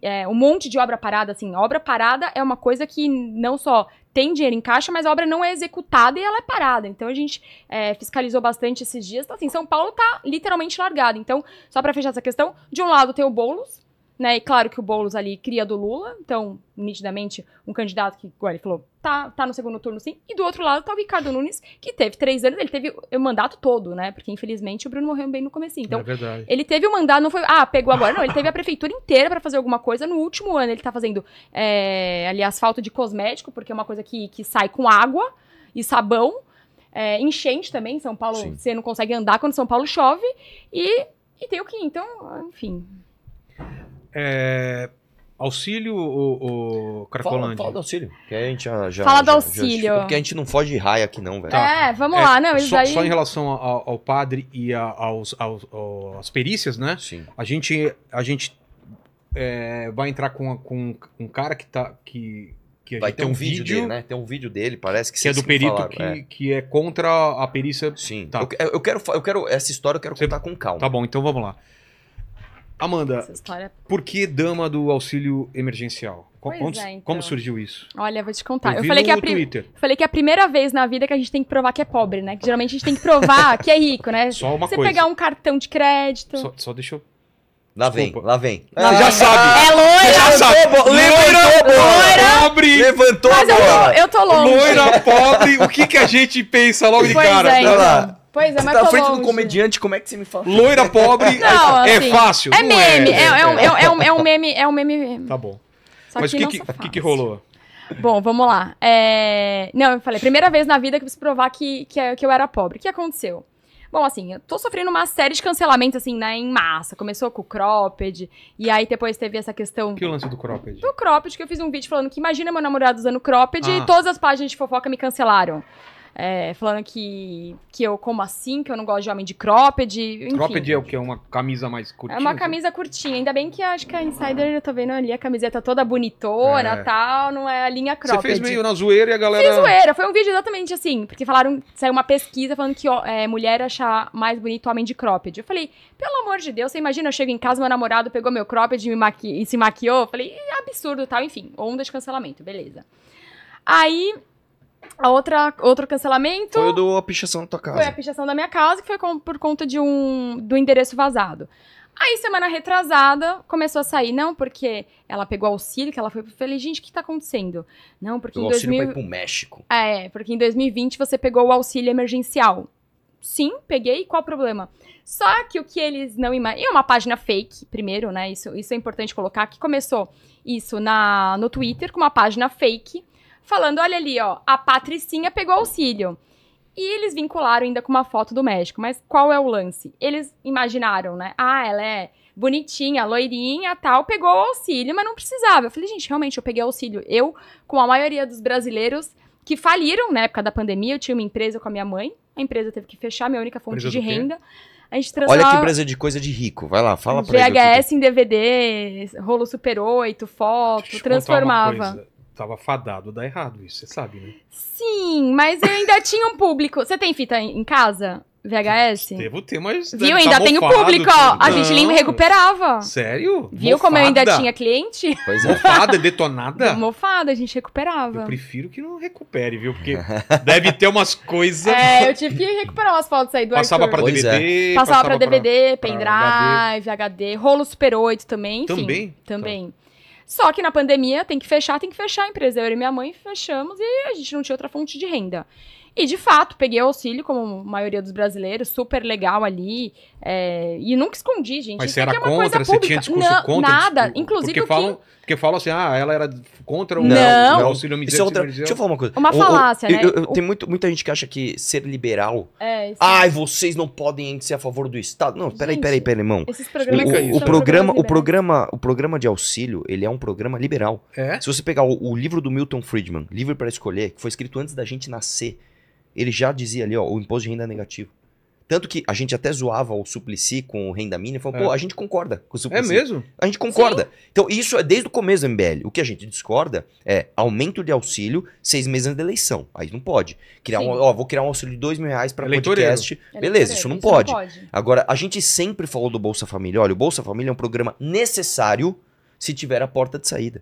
é, um monte de obra parada, assim. Obra parada é uma coisa que não só tem dinheiro em caixa, mas a obra não é executada e ela é parada. Então a gente é, fiscalizou bastante esses dias. Então, assim, São Paulo tá literalmente largado. Então, só para fechar essa questão, de um lado tem o Boulos, né? E claro que o Boulos ali cria do Lula, então, nitidamente, um candidato que, igual ele falou, tá, tá no segundo turno sim. E do outro lado tá o Ricardo Nunes, que teve três anos, ele teve o mandato todo, né? Porque infelizmente o Bruno morreu bem no começo. Então, é verdade. ele teve o mandato, não foi, ah, pegou agora, não, ele teve a prefeitura inteira para fazer alguma coisa. No último ano ele tá fazendo é, ali asfalto de cosmético, porque é uma coisa que, que sai com água e sabão. É, enchente também, São Paulo, sim. você não consegue andar quando São Paulo chove. E, e tem o que, então, enfim. É, auxílio ou, ou Cracolândia? Fala, fala, do auxílio. Que a gente já, já, fala do auxílio. Já, porque a gente não foge de raia aqui, não, velho. É, tá. É, vamos é, lá. Não, só, só em relação ao, ao padre e a, aos, aos, aos, às perícias, né? Sim. A gente, a gente é, vai entrar com, com um cara que tá. Que, que vai ter um, um vídeo, vídeo, dele, né? Tem um vídeo dele, parece que, que é do perito que, é. que é contra a perícia. Sim. Tá. Eu, eu, quero, eu quero essa história, eu quero Você... contar com calma. Tá bom, então vamos lá. Amanda, história... É por que dama do auxílio emergencial? Pois Onde, é, então. Como surgiu isso? Olha, vou te contar. Eu, eu falei, que é a falei que é a primeira vez na vida que a gente tem que provar que é pobre, né? Que geralmente a gente tem que provar que é rico, né? Só uma Você coisa. pegar um cartão de crédito. Só, só deixa eu. Lá vem, lá vem. ah, já sabe. É loira. já sabe. Loira, pobre. Levantou mas a bola. Eu tô, eu tô longe. Loira, pobre. O que, que a gente pensa logo de cara? É, então. lá. Pois é, mas. tá à frente do comediante, como é que você me fala? Loira pobre <laughs> não, é, é assim, é fácil. É meme, é, é, é, um, é, um, é um meme. É um meme. Tá bom. Só mas o que que, que, que, rolou? Bom, vamos lá. É... Não, eu falei, primeira vez na vida que eu preciso provar que, que, é, que eu era pobre. O que aconteceu? Bom, assim, eu tô sofrendo uma série de cancelamentos, assim, né, em massa. Começou com o Cropped, e aí depois teve essa questão... Que o lance do Cropped? Do Cropped, que eu fiz um vídeo falando que imagina meu namorado usando Cropped ah. e todas as páginas de fofoca me cancelaram é, falando que, que eu como assim, que eu não gosto de homem de cropped. Enfim. Cropped é o quê? Uma camisa mais é curtinha? É uma assim? camisa curtinha. Ainda bem que acho que a Insider, eu tô vendo ali, a camiseta toda bonitona é. tal, não é a linha cropped. Você fez meio na zoeira e a galera... Fiz zoeira, foi um vídeo exatamente assim, porque falaram, saiu uma pesquisa falando que ó, é, mulher achar mais bonito homem de cropped. Eu falei, pelo amor de Deus, você imagina, eu chego em casa, meu namorado pegou meu cropped e, maqui... e se maquiou? Eu falei, é absurdo tal, enfim, onda de cancelamento, beleza. Aí a outra, outro cancelamento. Foi o do a pichação da tua casa. Foi a pichação da minha casa, que foi com, por conta de um do endereço vazado. Aí, semana retrasada, começou a sair. Não, porque ela pegou auxílio, que ela foi. Falei, gente, o que tá acontecendo? Não, porque. O auxílio 2000... vai pro México. É, porque em 2020 você pegou o auxílio emergencial. Sim, peguei, qual o problema? Só que o que eles não imaginam. E é uma página fake, primeiro, né? Isso, isso é importante colocar, que começou isso na, no Twitter, com uma página fake falando: olha ali, ó, a Patricinha pegou auxílio. E eles vincularam ainda com uma foto do México. Mas qual é o lance? Eles imaginaram, né? Ah, ela é bonitinha, loirinha, tal, pegou o auxílio, mas não precisava. Eu falei, gente, realmente, eu peguei auxílio. Eu, com a maioria dos brasileiros que faliram na época da pandemia, eu tinha uma empresa com a minha mãe, a empresa teve que fechar, minha única fonte de renda. A gente transforma... Olha que empresa de coisa de rico, vai lá, fala pra VHS eles. VHS em DVD, rolo Super 8, foto, transformava tava fadado a dar errado isso, você sabe, né? Sim, mas eu ainda tinha um público. Você tem fita em casa? VHS? Devo ter, mas. Viu? Ainda tá tem o público, ó. A gente nem recuperava. Sério? Viu mofada. como eu ainda tinha cliente? Pois é. Mofada, detonada? <laughs> Mofada, a gente recuperava. Eu prefiro que não recupere, viu? Porque deve ter umas coisas. É, eu tive que recuperar umas fotos aí do Passava Arthur. pra DVD. É. Passava, pra DVD, pendrive, HD. HD, rolo Super 8 também, enfim. Também? Também. Tá. Só que na pandemia tem que fechar, tem que fechar a empresa. Eu e minha mãe fechamos e a gente não tinha outra fonte de renda. E de fato, peguei o auxílio, como a maioria dos brasileiros, super legal ali. É, e nunca escondi, gente. Mas Isso você era é uma contra, você tinha discurso não, contra? Nada. Tipo, Inclusive, porque o que... falam... Porque fala assim, ah, ela era contra o, não. o auxílio miserável. É outra... Deixa eu falar uma coisa. Uma falácia, o, né? Eu, eu, tem muito, muita gente que acha que ser liberal... É, isso é. Ai, é. vocês não podem ser a favor do Estado. Não, peraí, peraí, peraí, irmão. Esses programas... O, o, programa, o, programa, o programa de auxílio, ele é um programa liberal. É? Se você pegar o, livro do Milton Friedman, Livre para Escolher, que foi escrito antes da gente nascer, ele já dizia ali, ó, o imposto de renda é negativo. Tanto que a gente até zoava o Suplicy com o renda mínima, falou, é. pô, a gente concorda com o Suplicy. É mesmo? A gente concorda. Sim. Então, isso é desde o começo do MBL. O que a gente discorda é aumento de auxílio seis meses antes da eleição. Aí não pode. Criar um, ó, vou criar um auxílio de dois mil reais para podcast. Beleza, isso, não, isso pode. não pode. Agora, a gente sempre falou do Bolsa Família. Olha, o Bolsa Família é um programa necessário se tiver a porta de saída.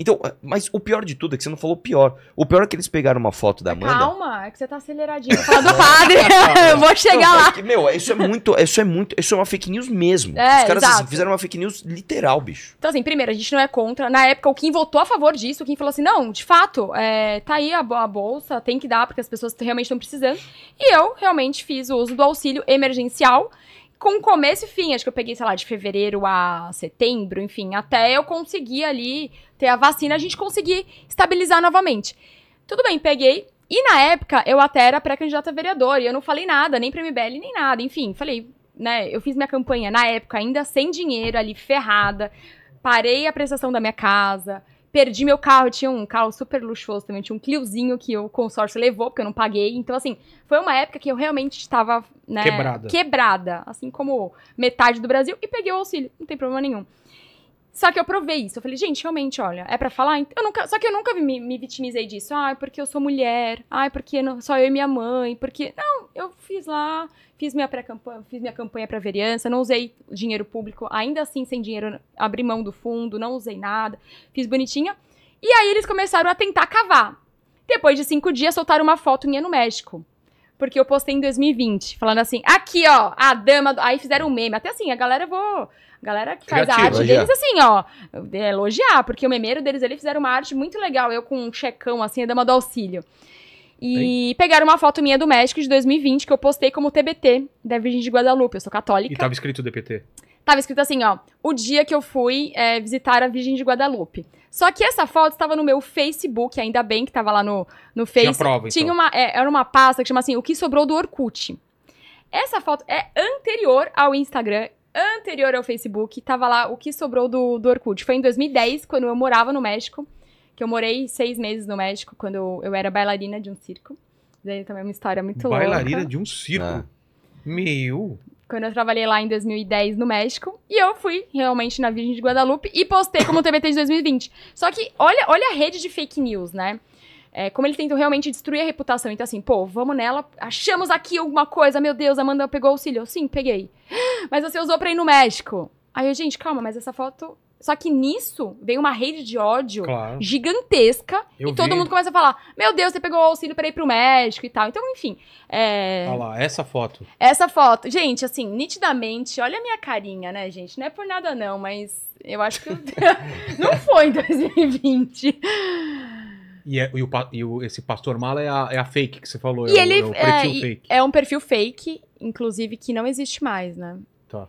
Então, eh, mas o pior de tudo é que você não falou o pior. O pior é que eles pegaram uma foto da Amanda. Calma, é que você tá aceleradinho. Fala do <laughs> padre. <laughs> eu vou chegar não, lá. É que, meu, isso é muito, isso é muito, isso é uma fake news mesmo. É, Os caras assim, exato. fizeram uma fake news literal, bicho. Então, assim, primeiro, a gente não é contra. Na época, o Kim votou a favor disso, o Kim falou assim: não, de fato, é, tá aí a, a bolsa, tem que dar, porque as pessoas realmente estão precisando. E eu realmente fiz o uso do auxílio emergencial com começo e fim. Acho que eu peguei, sei lá, de fevereiro a setembro, enfim, até eu conseguir ali ter a vacina, a gente conseguir estabilizar novamente. Tudo bem, peguei. E na época eu até era pré-candidata a vereador e eu não falei nada, nem pra MBL, nem nada. Enfim, falei, né? Eu fiz minha campanha na época ainda sem dinheiro ali, ferrada. Parei a prestação da minha casa, Perdi meu carro, tinha um carro super luxuoso também, tinha um Cliozinho que o consórcio levou, porque eu não paguei. Então, assim, foi uma época que eu realmente estava, né, Quebrada. Quebrada, assim como metade do Brasil, e peguei o auxílio, não tem problema nenhum. Só que eu provei isso. Eu falei, gente, realmente, olha, é para falar? Eu nunca, só que eu nunca me, me vitimizei disso. Ai, porque eu sou mulher. Ai, porque não, só eu e minha mãe. Porque. Não, eu fiz lá, fiz minha pré-campanha, fiz minha campanha para vereança, não usei dinheiro público, ainda assim sem dinheiro, abri mão do fundo, não usei nada, fiz bonitinha. E aí eles começaram a tentar cavar. Depois de cinco dias, soltaram uma foto minha no México. Porque eu postei em 2020, falando assim, aqui, ó, a dama. Aí fizeram um meme. Até assim, a galera vou. A galera que faz a arte elogiar. deles, assim, ó, é, elogiar, porque o memeiro deles ali fizeram uma arte muito legal. Eu com um checão, assim, a dama do auxílio. E Ei. pegaram uma foto minha do México de 2020 que eu postei como TBT da Virgem de Guadalupe. Eu sou católica. E tava escrito DPT. Tava escrito assim, ó. O dia que eu fui é, visitar a Virgem de Guadalupe. Só que essa foto estava no meu Facebook, ainda bem que tava lá no, no Facebook. Tinha prova, então. Tinha uma, é, era uma pasta que chama assim, o que sobrou do Orkut. Essa foto é anterior ao Instagram, anterior ao Facebook. Tava lá o que sobrou do, do Orkut. Foi em 2010, quando eu morava no México que eu morei seis meses no México quando eu era bailarina de um circo. Daí é também é uma história muito bailarina louca. Bailarina de um circo? Ah. Meu! Quando eu trabalhei lá em 2010 no México. E eu fui realmente na Virgem de Guadalupe e postei como TBT de 2020. Só que olha, olha a rede de fake news, né? É, como eles tentam realmente destruir a reputação. Então, assim, pô, vamos nela, achamos aqui alguma coisa, meu Deus, Amanda pegou o auxílio. Sim, peguei. <gasps> Mas você usou pra ir no México. Aí eu, gente, calma, mas essa foto só que nisso vem uma rede de ódio claro. gigantesca eu e vi. todo mundo começa a falar: Meu Deus, você pegou o auxílio para ir pro médico e tal. Então, enfim. É... Olha lá, essa foto. Essa foto. Gente, assim, nitidamente, olha a minha carinha, né, gente? Não é por nada, não, mas eu acho que. <laughs> não foi em 2020. E, é, e, o, e o, esse pastor mala é a, é a, fake que você falou. E é, ele, é o, é, perfil fake. É um perfil fake, inclusive, que não existe mais, né? Tá.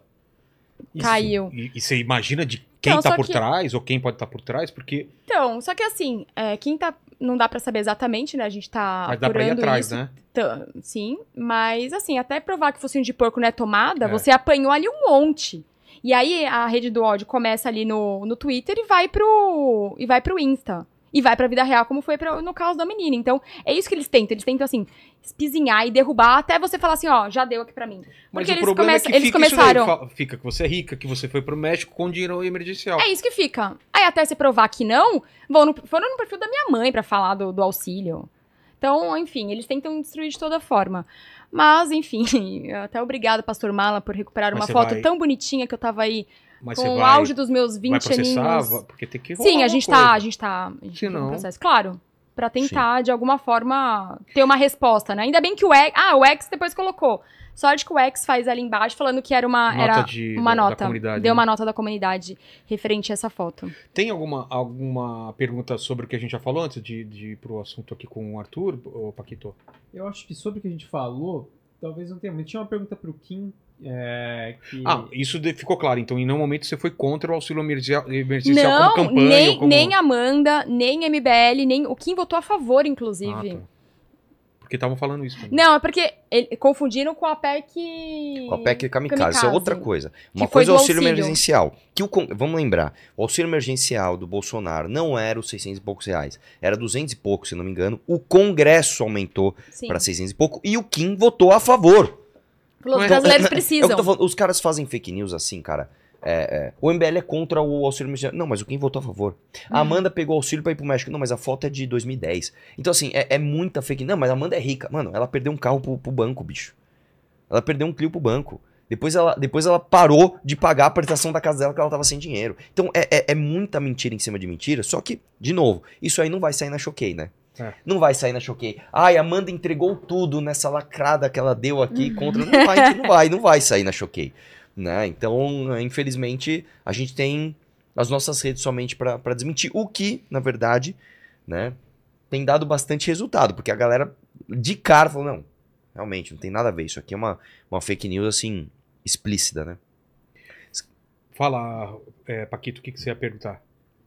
Caiu. E, e você imagina de quem então, tá por que... trás ou quem pode estar tá por trás, porque. Então, só que assim, é, quem tá. Não dá para saber exatamente, né? A gente tá. Mas dá pra ir atrás, isso. né? Então, sim, mas assim, até provar que focinho de porco não é tomada, é. você apanhou ali um monte. E aí a rede do ódio começa ali no, no Twitter e vai pro. e vai pro Insta e vai pra vida real, como foi pra, no caso da menina. Então, é isso que eles tentam. Eles tentam, assim, espizinhar e derrubar até você falar assim, ó, já deu aqui pra mim. Mas Porque eles, é começa, é eles começaram. fica que você é rica, que você foi pro México com dinheiro emergencial. É isso que fica. Aí até você provar que não, vão no, foram no perfil da minha mãe para falar do, do auxílio. Então, enfim, eles tentam destruir de toda forma. Mas, enfim, <laughs> até obrigado, pastor Mala, por recuperar Mas uma foto vai... tão bonitinha que eu tava aí mas com o auge dos meus 20 vai processar, aninhos. Porque tem que Sim, a gente tá, coisa. tá, a gente tá, a gente Se não... processo, claro. para tentar, Sim. de alguma forma, ter uma resposta, né? Ainda bem que o ex. Ah, o ex depois colocou. Sorte que o ex faz ali embaixo falando que era uma nota. Era de, uma da, nota da deu né? uma nota da comunidade referente a essa foto. Tem alguma, alguma pergunta sobre o que a gente já falou antes de, de ir pro assunto aqui com o Arthur, ou Paquito? Eu acho que sobre o que a gente falou, talvez não tenha mas Tinha uma pergunta pro Kim é, que... Ah, isso ficou claro. Então, em nenhum momento você foi contra o auxílio emergencial não, como campanha? Nem, como... nem Amanda, nem MBL, nem o Kim votou a favor, inclusive. Ah, tá. Porque estavam falando isso. Também. Né? Não, é porque ele, confundiram com a PEC. Com a PEC kamikaze. kamikaze. Isso é outra coisa. Uma coisa é o auxílio, auxílio, emergencial. Que o, vamos lembrar: o auxílio emergencial do Bolsonaro não era os 600 e poucos reais. Era 200 e pouco, se não me engano. O Congresso aumentou para 600 e pouco e o Kim votou a favor. Os brasileiros é precisam. falando, os caras fazem fake news assim, cara. É, é. O MBL é contra o auxílio emergencial. Não, mas o quem votou a favor? Hum. A uhum. Amanda pegou auxílio pra ir pro México. Não, mas a foto é de 2010. Então, assim, é, é muita fake. Não, mas a Amanda é rica. Mano, ela perdeu um carro pro, pro banco, bicho. Ela perdeu um Clio pro banco. Depois ela, depois ela parou de pagar a prestação da casa dela que ela tava sem dinheiro. Então é, é, é, muita mentira em cima de mentira. Só que, de novo, isso aí não vai sair na Choquei, né? É. Não vai sair na Choquei. Ai, Amanda entregou tudo nessa lacrada que ela deu aqui uhum. contra. Não vai, <laughs> não vai, não vai sair na Choquei. Né? Então, infelizmente, a gente tem as nossas redes somente para desmentir. O que, na verdade, né, tem dado bastante resultado, porque a galera de cara falou: não, realmente, não tem nada a ver. Isso aqui é uma, uma fake news assim, explícita, né? Fala, é, Paquito, o que, que você ia perguntar?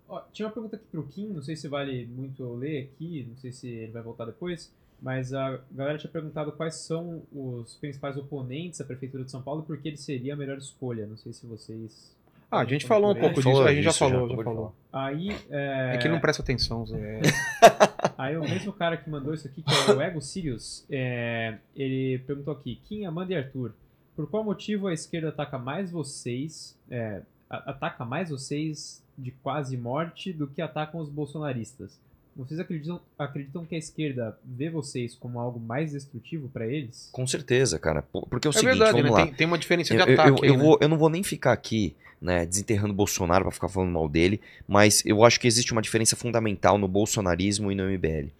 Ó, tinha uma pergunta aqui pro Kim, não sei se vale muito eu ler aqui, não sei se ele vai voltar depois, mas a galera tinha perguntado quais são os principais oponentes da Prefeitura de São Paulo e por que ele seria a melhor escolha. Não sei se vocês. Ah, a gente falou um pouco disso, a gente já falou. Já, já falou. Aí, é... é... que não presta atenção, Zé. <laughs> Aí o mesmo cara que mandou isso aqui, que é o Ego Sirius, é... ele perguntou aqui, Kim, Amanda e Arthur, por qual motivo a esquerda ataca mais vocês, é... ataca mais vocês de quase morte do que atacam os bolsonaristas. Vocês acreditam, acreditam que a esquerda vê vocês como algo mais destrutivo para eles? Com certeza, cara. Porque é o é seguinte, verdade, vamos né? lá. Tem, tem, uma diferença de eu, ataque. Eu, aí, eu né? vou, eu não vou nem ficar aqui né, desenterrando Bolsonaro para ficar falando mal dele, mas eu acho que existe uma diferença fundamental no bolsonarismo e no MBL.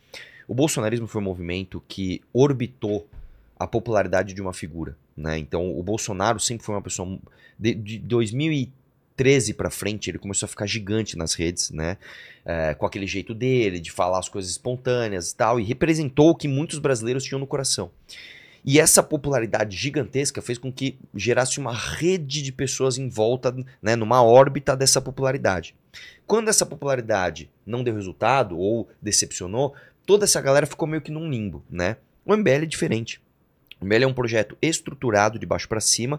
O bolsonarismo foi um movimento que orbitou a popularidade de uma figura. Né? Então, o Bolsonaro sempre foi uma pessoa. De, de 2003 13 para frente, ele começou a ficar gigante nas redes, né? É, com aquele jeito dele, de falar as coisas espontâneas e tal, e representou o que muitos brasileiros tinham no coração. E essa popularidade gigantesca fez com que gerasse uma rede de pessoas em volta, né, numa órbita dessa popularidade. Quando essa popularidade não deu resultado ou decepcionou, toda essa galera ficou meio que num limbo, né? O MBL é diferente. O MBL é um projeto estruturado de baixo para cima,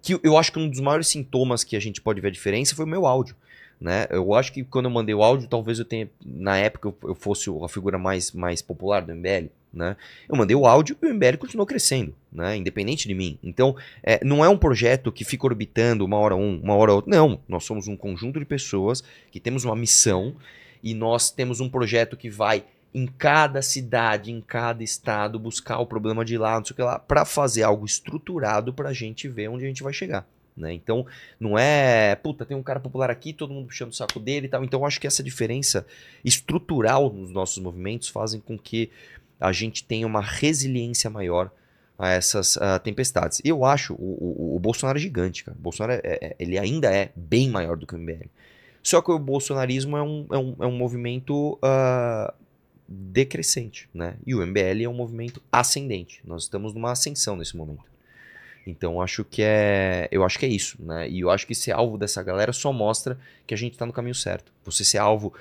que eu acho que um dos maiores sintomas que a gente pode ver a diferença foi o meu áudio. Né? Eu acho que quando eu mandei o áudio, talvez eu tenha, na época, eu, fosse a figura mais, mais popular do MBL. Né? Eu mandei o áudio e o MBL continuou crescendo, né? independente de mim. Então, é, não é um projeto que fica orbitando uma hora um, uma hora outra. Não, nós somos um conjunto de pessoas que temos uma missão e nós temos um projeto que vai em cada cidade, em cada estado, buscar o problema de lá, não sei o que lá, para fazer algo estruturado para a gente ver onde a gente vai chegar. Né? Então, não é, puta, tem um cara popular aqui, todo mundo puxando o saco dele e tal. Então, eu acho que essa diferença estrutural nos nossos movimentos fazem com que a gente tenha uma resiliência maior a essas uh, tempestades. Eu acho o, o, o, Bolsonaro é gigante, cara. O Bolsonaro, é, é, é, ele ainda é bem maior do que o MBL. Só que o bolsonarismo é um, é um, é um movimento uh, decrescente, né? E o MBL é um movimento ascendente. Nós estamos numa ascensão nesse momento. Então acho que é, eu acho que é isso, né? E eu acho que ser alvo dessa galera só mostra que a gente está no caminho certo. Você ser alvo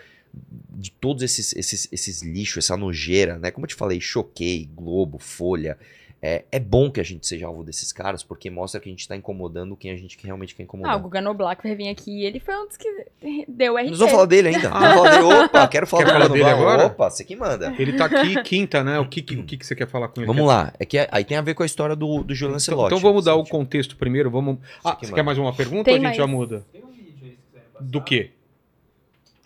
de todos esses esses, esses lixos, essa nojeira, né? Como eu te falei, choquei, Globo, Folha, é, é, bom que a gente seja alvo desses caras, porque mostra que a gente está incomodando quem a gente realmente quer incomodar. Ah, o Guga Noblack vai vir aqui ele foi um dos que deu RT. Não vamos falar dele ainda. Ah. <laughs> Falar dele. Opa, quero falar, quer falar dele agora. Opa, você que manda. Ele está aqui quinta, né? O que, o que, que você quer falar com ele? Vamos lá. É que aí tem a ver com a história do, do Julian então, Celotti. Então, vamos dar o contexto primeiro. Vamos... Ah, você, quer mais uma pergunta tem ou a gente mais... já muda? Tem um vídeo aí, se quiser passar. Do quê?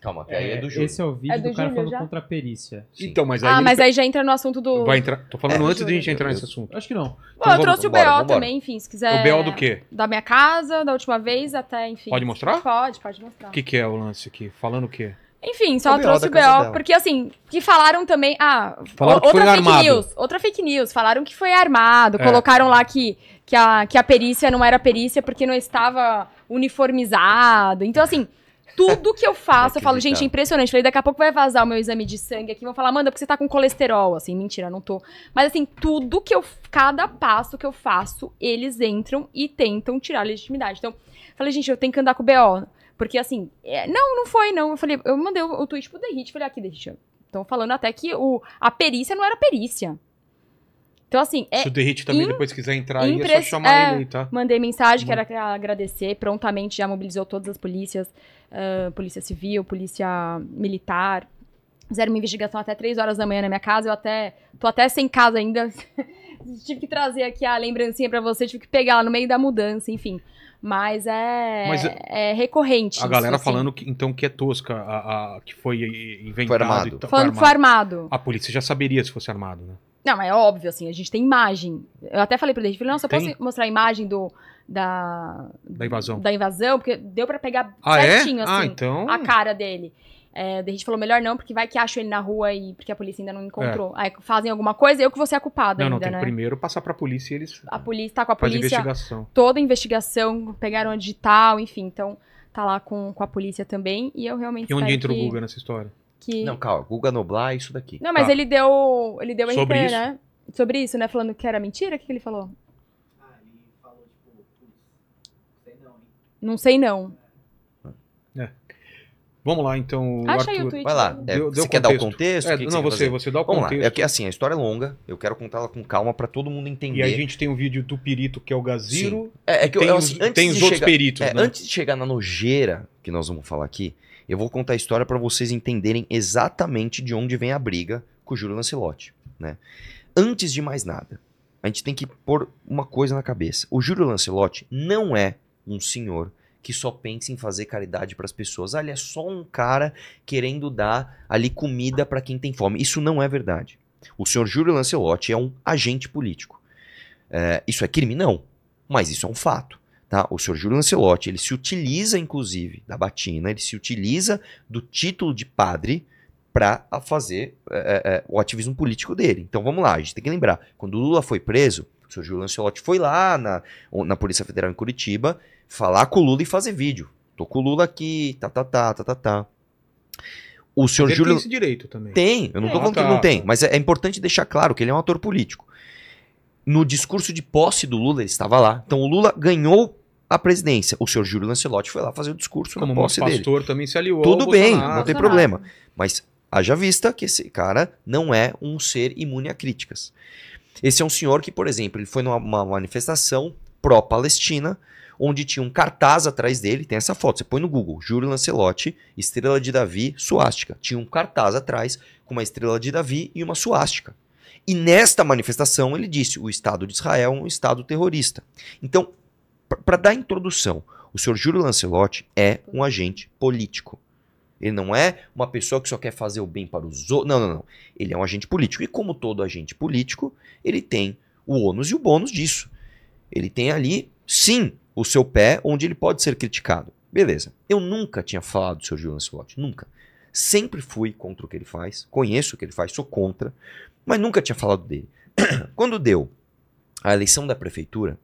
Calma, que aí é, é do Júlio. Esse é o vídeo É do do, cara falando já? contra a perícia. Então, mas ah, aí. ah, mas tá- aí já entra no assunto do. Vai entrar. Tô falando é, antes de a gente entrar nesse assunto. Acho que não. Bom, eu então vamos, trouxe o BO também, enfim, se quiser. O BO do quê? Da minha casa, da última vez, até, enfim. Pode mostrar? Pode, pode mostrar. O que, que é o lance aqui? Falando o quê? Enfim, só O trouxe o BO, porque assim, que falaram também. Ah, Falaram outra fake armado. news. Outra fake news. Falaram que foi armado. É. Colocaram lá que, que, a, que a perícia não era perícia porque não estava uniformizado. Então, assim, tudo que eu faço, eu falo, gente, é impressionante. Falei, daqui a pouco vai vazar o meu exame de sangue aqui. Vão falar, manda porque você tá com colesterol. Assim, mentira, não tô. Mas assim, tudo que eu. Cada passo que eu faço, eles entram e tentam tirar a legitimidade. Então, falei, gente, eu tenho que andar com o BO. Porque assim, é, não, não foi, não. Eu falei, eu mandei o, o tweet pro The Hit. Falei, aqui, The Hit. Estão falando até que o, a perícia não era perícia. Então, assim. É Se o Derrite também in... depois quiser entrar aí, Impres... é só chamar é, ele aí, tá? Mandei mensagem, uhum. quero agradecer. Prontamente já mobilizou todas as polícias: uh, Polícia Civil, Polícia Militar. Fizeram uma investigação até 3 horas da manhã na minha casa. Eu até. tô até sem casa ainda. <laughs> tive que trazer aqui a lembrancinha para você, tive que pegar lá no meio da mudança, enfim. Mas é, Mas, é, é recorrente. A galera assim. falando que, então que é tosca, a, a que foi inventado. Foi armado. foi, armado. foi armado. A polícia já saberia se fosse armado, né? Não, mas é óbvio, assim, a gente tem imagem. Eu até falei pro ele, falei, nossa, só posso mostrar a imagem do, da... Da invasão. Da invasão, porque deu para pegar ah, é? certinho, é? assim, ah, então... a cara dele. É, a gente falou, melhor não, porque vai que acham ele na rua e porque a polícia ainda não encontrou. É. Aí fazem alguma coisa, eu que vou ser a culpada não, ainda, não, tem né? primeiro passar pra polícia e eles... A polícia, tá com a polícia. investigação. Toda a investigação, pegaram a digital, tá, enfim, então tá lá com, com a polícia também e eu realmente... E onde entra que... o Google nessa história? Que... Não, calma, Guga Noblar é isso daqui. Não, mas tá. ele deu. Ele deu Sobre isso. né? Sobre isso, né? Falando que era mentira, o que, que ele falou? Ah, ele falou, tipo, sei não, hein? Não sei não. É. Vamos lá, então. Acha aí o tweet. Vai lá. Deu- é, deu você quer dar o contexto? É, que não, você, você, você dá o Vamos lá. É contexto. É que assim, a história é longa, eu quero contar ela com calma pra todo mundo entender. E a gente tem o vídeo do perito que é o Gaziro. É, é que eu, tem, assim, os- tem os outros peritos, é, né? Antes de chegar na nojeira que nós vamos falar aqui, eu vou contar a história para vocês entenderem exatamente de onde vem a briga com o Júlio Lancelotti. Né? Antes de mais nada, a gente tem que pôr uma coisa na cabeça. O Júlio Lancelotti não é um senhor que só pensa em fazer caridade para as pessoas. Ah, ele é só um cara querendo dar ali comida para quem tem fome. Isso não é verdade. O senhor Júlio Lancelotti é um agente político. É, isso é crime? Não. Mas isso é um fato. Tá? O senhor Júlio Lancelotti, ele se utiliza, inclusive, da batina, ele se utiliza do título de padre para fazer é, é, é, o ativismo político dele. Então vamos lá, a gente tem que lembrar, quando o Lula foi preso, o senhor Júlio Lancelotti foi lá na, na Polícia Federal em Curitiba falar com o Lula e fazer vídeo. Tô com o Lula aqui, tá, tá, tá, tá, tá, tá. O senhor Júlio. Tem esse direito também. Tem, eu não é, tô ah, falando tá. que não tem, mas é, é importante deixar claro que ele é um ator político. No discurso de posse do Lula, ele estava lá. Então o Lula ganhou à presidência. O senhor Júlio Lancelotti foi lá fazer o discurso Como na posse dele. Como pastor também se aliou Tudo bem, Bolsonaro. não tem problema. Mas haja vista que esse cara não é um ser imune a críticas. Esse é um senhor que, por exemplo, ele foi numa manifestação pró-Palestina, onde tinha um cartaz atrás dele, tem essa foto, você põe no Google, Júlio Lancelotti, estrela de Davi, suástica. Tinha um cartaz atrás com uma estrela de Davi e uma suástica. E nesta manifestação ele disse: o Estado de Israel é um Estado terrorista. Então, para dar introdução, o senhor Júlio Lancelotti é um agente político. Ele não é uma pessoa que só quer fazer o bem para os outros. Não, não, não. Ele é um agente político. E como todo agente político, ele tem o ônus e o bônus disso. Ele tem ali, sim, o seu pé onde ele pode ser criticado. Beleza. Eu nunca tinha falado do Sr. Gil Lancelotti. Nunca. Sempre fui contra o que ele faz. Conheço o que ele faz, sou contra. Mas nunca tinha falado dele. <clears throat> Quando deu a eleição da prefeitura,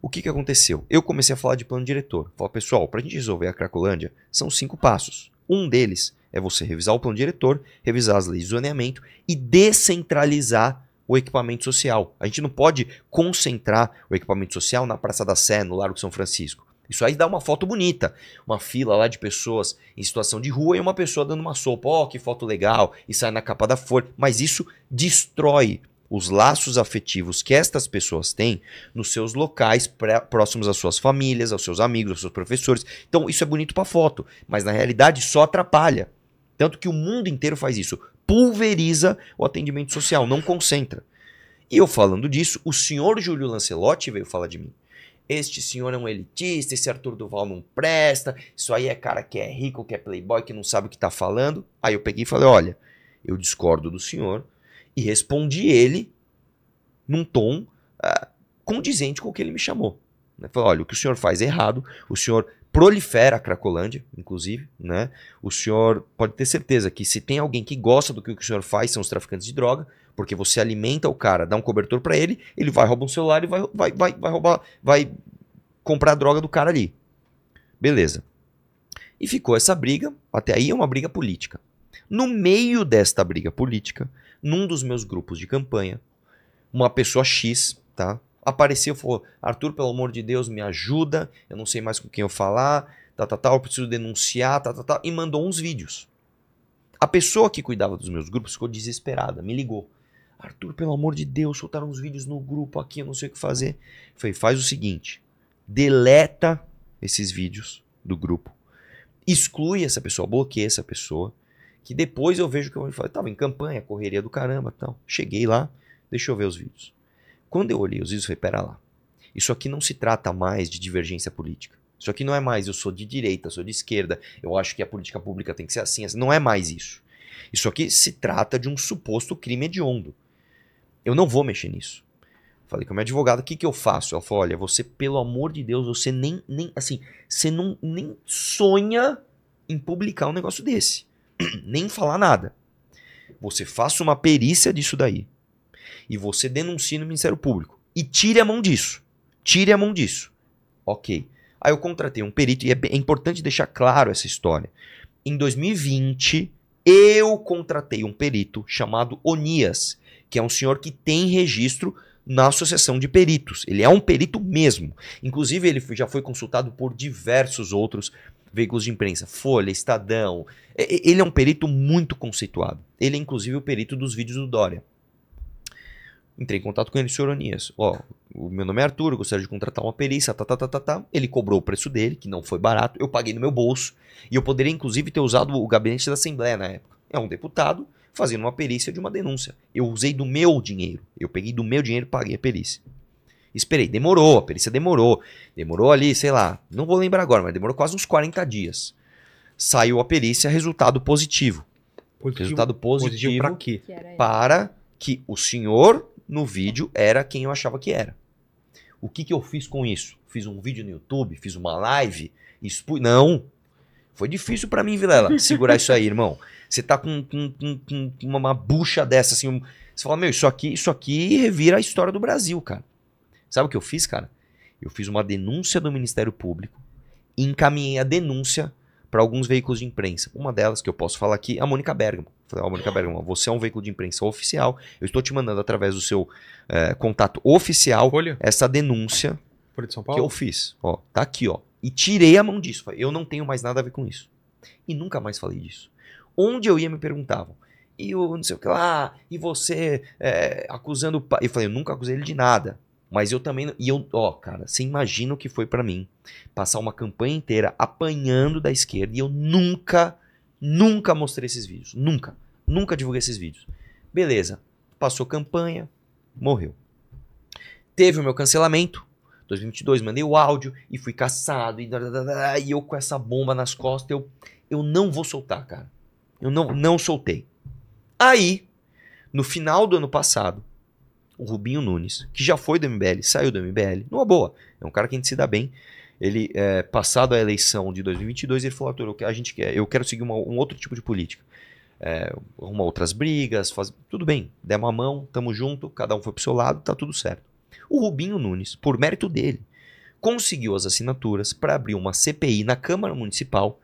o que, que aconteceu? Eu comecei a falar de plano diretor. Falei, pessoal, para a gente resolver a Cracolândia, são cinco passos. Um deles é você revisar o plano diretor, revisar as leis de zoneamento e descentralizar o equipamento social. A gente não pode concentrar o equipamento social na Praça da Sé, no Largo de São Francisco. Isso aí dá uma foto bonita. Uma fila lá de pessoas em situação de rua e uma pessoa dando uma sopa. Ó, oh, que foto legal! E sai na capa da folha. Mas isso destrói os laços afetivos que estas pessoas têm nos seus locais próximos às suas famílias, aos seus amigos, aos seus professores. Então, isso é bonito para foto, mas na realidade só atrapalha. Tanto que o mundo inteiro faz isso, pulveriza o atendimento social, não concentra. E eu falando disso, o senhor Júlio Lancelotti veio falar de mim. Este senhor é um elitista, esse Arthur Duval não presta, isso aí é cara que é rico, que é playboy, que não sabe o que está falando. Aí eu peguei e falei: olha, eu discordo do senhor, e respondi ele num tom ah, condizente com o que ele me chamou. Né? Falei, olha, o que o senhor faz é errado, o senhor prolifera a Cracolândia, inclusive, né? O senhor pode ter certeza que se tem alguém que gosta do que o senhor faz, são os traficantes de droga, porque você alimenta o cara, dá um cobertor para ele, ele vai roubar um celular e vai, vai, vai, vai roubar, vai comprar a droga do cara ali. Beleza. E ficou essa briga, até aí é uma briga política. No meio desta briga política, num dos meus grupos de campanha, uma pessoa X, tá? Apareceu e falou: Arthur, pelo amor de Deus, me ajuda, eu não sei mais com quem eu falar, tá, tá, tá, eu preciso denunciar, tá, tá, tá, e mandou uns vídeos. A pessoa que cuidava dos meus grupos ficou desesperada, me ligou. Arthur, pelo amor de Deus, soltaram uns vídeos no grupo aqui, eu não sei o que fazer. falei, faz o seguinte, deleta esses vídeos do grupo, exclui essa pessoa, bloqueia essa pessoa, que depois eu vejo que eu vou fazer. Tava em campanha, correria do caramba tal. Cheguei lá, deixa eu ver os vídeos. Quando eu olhei os vídeos, eu falei, pera lá. Isso aqui não se trata mais de divergência política. Isso aqui não é mais eu sou de direita, sou de esquerda, eu acho que a política pública tem que ser assim, assim. Não é mais isso. Isso aqui se trata de um suposto crime hediondo. Eu não vou mexer nisso. Falei com a minha advogada, o que, que eu faço? Ela falou, olha, você, pelo amor de Deus, você nem, nem assim, você não, nem sonha em publicar um negócio desse. <clears throat> nem falar nada. Você faça uma perícia disso daí. E você denuncie no Ministério Público. E tire a mão disso. Tire a mão disso. Ok. Aí eu contratei um perito, e é, é importante deixar claro essa história. Em 2020, eu contratei um perito chamado Onias, que é um senhor que tem registro na Associação de Peritos. Ele é um perito mesmo. Inclusive, ele já foi consultado por diversos outros veículos de imprensa, Folha, Estadão. Ele é um perito muito conceituado. Ele é, inclusive, o perito dos vídeos do Dória. Entrei em contato com ele, senhor Onias. Ó, o meu nome é Arthur, gostaria de contratar uma perícia, tá, tá, tá, tá, tá. Ele cobrou o preço dele, que não foi barato, eu paguei no meu bolso. E eu poderia, inclusive, ter usado o gabinete da Assembleia na época. É um deputado fazendo uma perícia de uma denúncia. Eu usei do meu dinheiro. Eu peguei do meu dinheiro e paguei a perícia. Esperei, demorou, a perícia demorou. Demorou ali, sei lá, não vou lembrar agora, mas demorou quase uns 40 dias. Saiu a perícia, resultado positivo. positivo resultado positivo, positivo para quê? Para que o senhor no vídeo era quem eu achava que era. O que, que eu fiz com isso? Fiz um vídeo no YouTube, fiz uma live, expus. Não! Foi difícil para mim, Vilela, <laughs> segurar isso aí, irmão. Você tá com, com, com, com uma, uma bucha dessa, assim. Um... Você fala, meu, isso aqui, isso aqui revira a história do Brasil, cara. Sabe o que eu fiz, cara? Eu fiz uma denúncia do Ministério Público e encaminhei a denúncia para alguns veículos de imprensa. Uma delas, que eu posso falar aqui, é a Mônica Bergamo. Falei, ó, oh, Mônica Bergamo, você é um veículo de imprensa oficial, eu estou te mandando através do seu é, contato oficial Folha. essa denúncia Folha de São Paulo? que eu fiz. Ó, tá aqui, ó. E tirei a mão disso. Falei, eu não tenho mais nada a ver com isso. E nunca mais falei disso. Onde eu ia me perguntavam, e o não sei o que lá, e você é, acusando o pai. Eu falei, eu nunca acusei ele de nada. Mas eu também. E eu, ó, cara, você imagina o que foi para mim. Passar uma campanha inteira apanhando da esquerda e eu nunca, nunca mostrei esses vídeos. Nunca. Nunca divulguei esses vídeos. Beleza. Passou campanha, morreu. Teve o meu cancelamento. 2022, mandei o áudio e fui caçado. E, e eu com essa bomba nas costas, eu, eu não vou soltar, cara. Eu não, não soltei. Aí, no final do ano passado, o Rubinho Nunes, que já foi do MBL, saiu do MBL, numa boa. É um cara que a gente se dá bem. Ele, é, passado a eleição de 2022, ele falou, Arthur, a gente quer, eu quero seguir uma, um outro tipo de política. É, arrumar outras brigas, faz... tudo bem. Der uma mão, tamo junto, cada um foi pro seu lado, tá tudo certo. O Rubinho Nunes, por mérito dele, conseguiu as assinaturas para abrir uma CPI na Câmara Municipal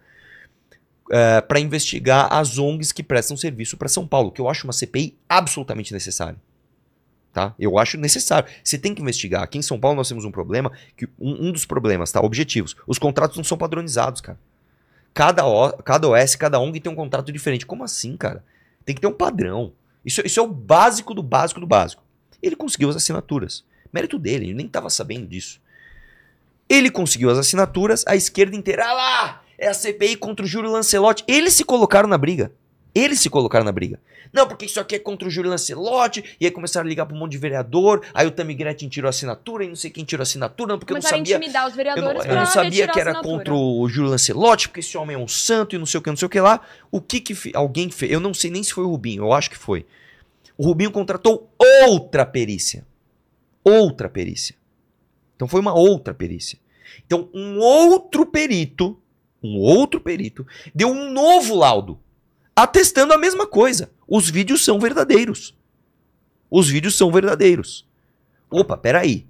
é, para investigar as ONGs que prestam serviço para São Paulo, que eu acho uma CPI absolutamente necessária. Tá? Eu acho necessário. Você tem que investigar. Aqui em São Paulo nós temos um problema, que um, um dos problemas, tá? Objetivos. Os contratos não são padronizados, cara. Cada, o, cada OS, cada ONG tem um contrato diferente. Como assim, cara? Tem que ter um padrão. Isso, isso é o básico do básico do básico. Ele conseguiu as assinaturas. Mérito dele, ele nem estava sabendo disso. Ele conseguiu as assinaturas, a esquerda inteira. Ah lá! É a CPI contra o Júlio Lancelotti. Eles se colocaram na briga. Eles se colocaram na briga. Não, porque isso aqui é contra o Júlio Lancelotti, e aí começaram a ligar para um monte de vereador, aí o Tami Gretchen tirou a assinatura, e não sei quem tirou a assinatura, não, porque começaram eu não sabia... intimidar os vereadores Eu não, eu não sabia que era contra o Júlio Lancelotti, porque esse homem é um santo, e não sei o que, não sei o que lá. O que que alguém fez? Eu não sei nem se foi o Rubinho, eu acho que foi. O Rubinho contratou outra perícia. Outra perícia. Então foi uma outra perícia. Então um outro perito, um outro perito, deu um novo laudo atestando a mesma coisa. Os vídeos são verdadeiros. Os vídeos são verdadeiros. Opa, peraí.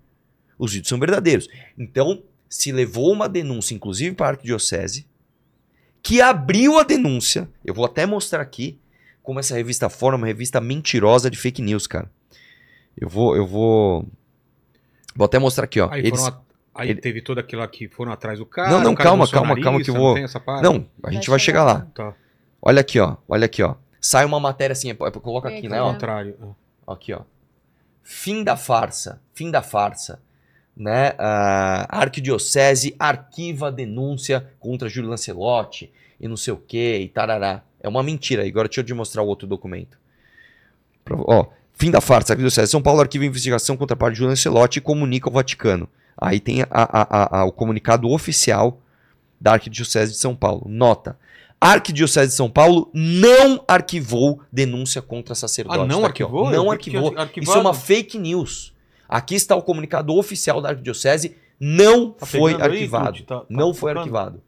Os vídeos são verdadeiros. Então, se levou uma denúncia, inclusive para a arquidiocese, que abriu a denúncia. Eu vou até mostrar aqui como essa revista forma uma revista mentirosa de fake news, cara. Eu vou, eu vou, vou até mostrar aqui, ó. Aí, Eles... a... Aí Ele... teve todo aquela que foram atrás do cara. Não, não, cara calma, calma, calma que eu vou. Não, não a gente vai chegar lá. Tá. Olha aqui, ó. Olha aqui, ó. Sai uma matéria assim, é é coloca é, aqui, né, é, né? Ao contrário. Aqui, ó. Fim da farsa. Fim da farsa. Né? Uh, ah, a arquidiocese arquiva denúncia contra Júlio Lancelotti e não sei o que e tarará. É uma mentira. Agora deixa eu te mostrar o outro documento. ó, fim da farsa. A arquidiocese de São Paulo arquiva investigação contra a parte de Júlio Lancelotti e comunica ao Vaticano. Aí tem a, a, a, o comunicado oficial da Arquidiocese de São Paulo. Nota. A Arquidiocese de São Paulo não arquivou denúncia contra sacerdote. Ah, não tá arquivou? Aqui, não arquivou. Isso é uma fake news. Aqui está o comunicado oficial da Arquidiocese. Não tá foi arquivado. Aí, tá, tá, não foi arquivado.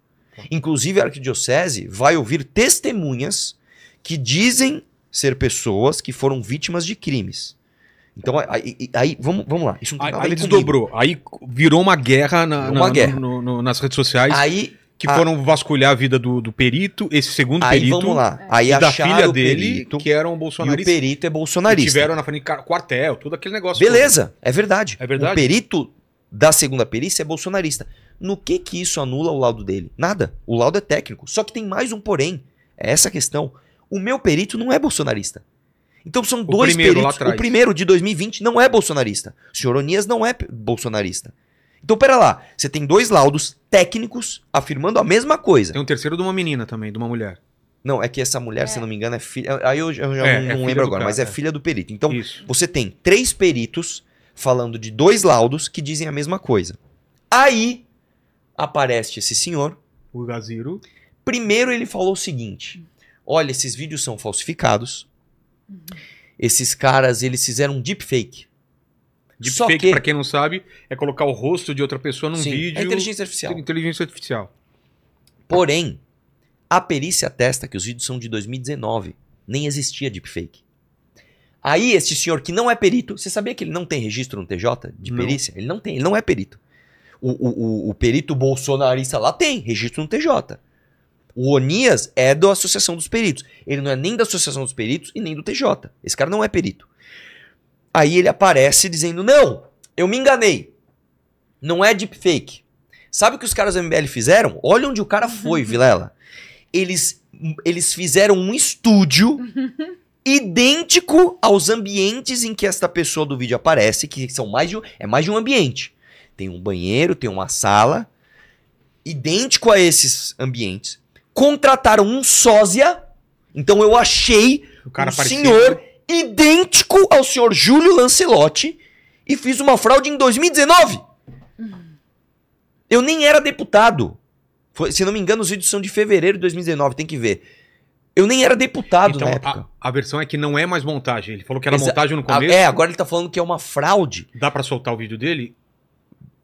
Inclusive, a Arquidiocese vai ouvir testemunhas que dizem ser pessoas que foram vítimas de crimes. Então, aí, aí, vamos, vamos lá. Isso não tem aí, nada aí desdobrou. Aí virou uma guerra, na, uma na, guerra. No, no, nas redes sociais. Aí que ah. foram vasculhar a vida do, do perito, esse segundo aí, perito. Aí vamos lá. Aí da filha dele, perito, que era um bolsonarista. o perito é bolsonarista. tiveram na frente quartel, tudo aquele negócio. Beleza, é verdade. É verdade. O perito da segunda perícia é bolsonarista. No que que isso anula o laudo dele? Nada. O laudo é técnico. Só que tem mais um porém. É essa questão. O meu perito não é bolsonarista. Então são o dois primeiro, peritos. O primeiro de 2020 não é bolsonarista. O senhor Onias não é bolsonarista. Então, pera lá, você tem dois laudos técnicos afirmando a mesma coisa. Tem um terceiro de uma menina também, de uma mulher. Não, é que essa mulher, é. se não me engano, é filha. Aí eu, eu já é, não, é não lembro agora, cara, mas é, é, filha do perito. Então, Isso. você tem três peritos falando de dois laudos que dizem a mesma coisa. Aí aparece esse senhor. O Gaziro. Primeiro ele falou o seguinte: olha, esses vídeos são falsificados. Uhum. Esses caras, eles fizeram um deepfake. Deepfake, que... para quem não sabe, é colocar o rosto de outra pessoa num Sim, é vídeo. É inteligência artificial. Inteligência artificial. Porém, a perícia atesta que os vídeos são de 2019. Nem existia deepfake. Aí, este senhor que não é perito, você sabia que ele não tem registro no TJ de não. perícia? Ele não tem, ele não é perito. O, o, o, o perito bolsonarista lá tem registro no TJ. O Onias é da Associação dos Peritos. Ele não é nem da Associação dos Peritos e nem do TJ. Esse cara não é perito. Aí ele aparece dizendo: Não, eu me enganei. Não é deepfake. Sabe o que os caras do MBL fizeram? Olha onde o cara uhum. foi, Vilela. Eles, eles fizeram um estúdio <laughs> idêntico aos ambientes em que esta pessoa do vídeo aparece, que são mais de um, é mais de um ambiente. Tem um banheiro, tem uma sala, idêntico a esses ambientes. Contrataram um sósia, então eu achei o cara um senhor idêntico ao senhor Júlio Lancelotti e fiz uma fraude em 2019. Uhum. Eu nem era deputado. Foi, se não me engano, os vídeos são de fevereiro de 2019, tem que ver. Eu nem era deputado então, na época. A, a, versão é que não é mais montagem. Ele falou que era Exa montagem no começo. É, agora ele tá falando que é uma fraude. Dá para soltar o vídeo dele?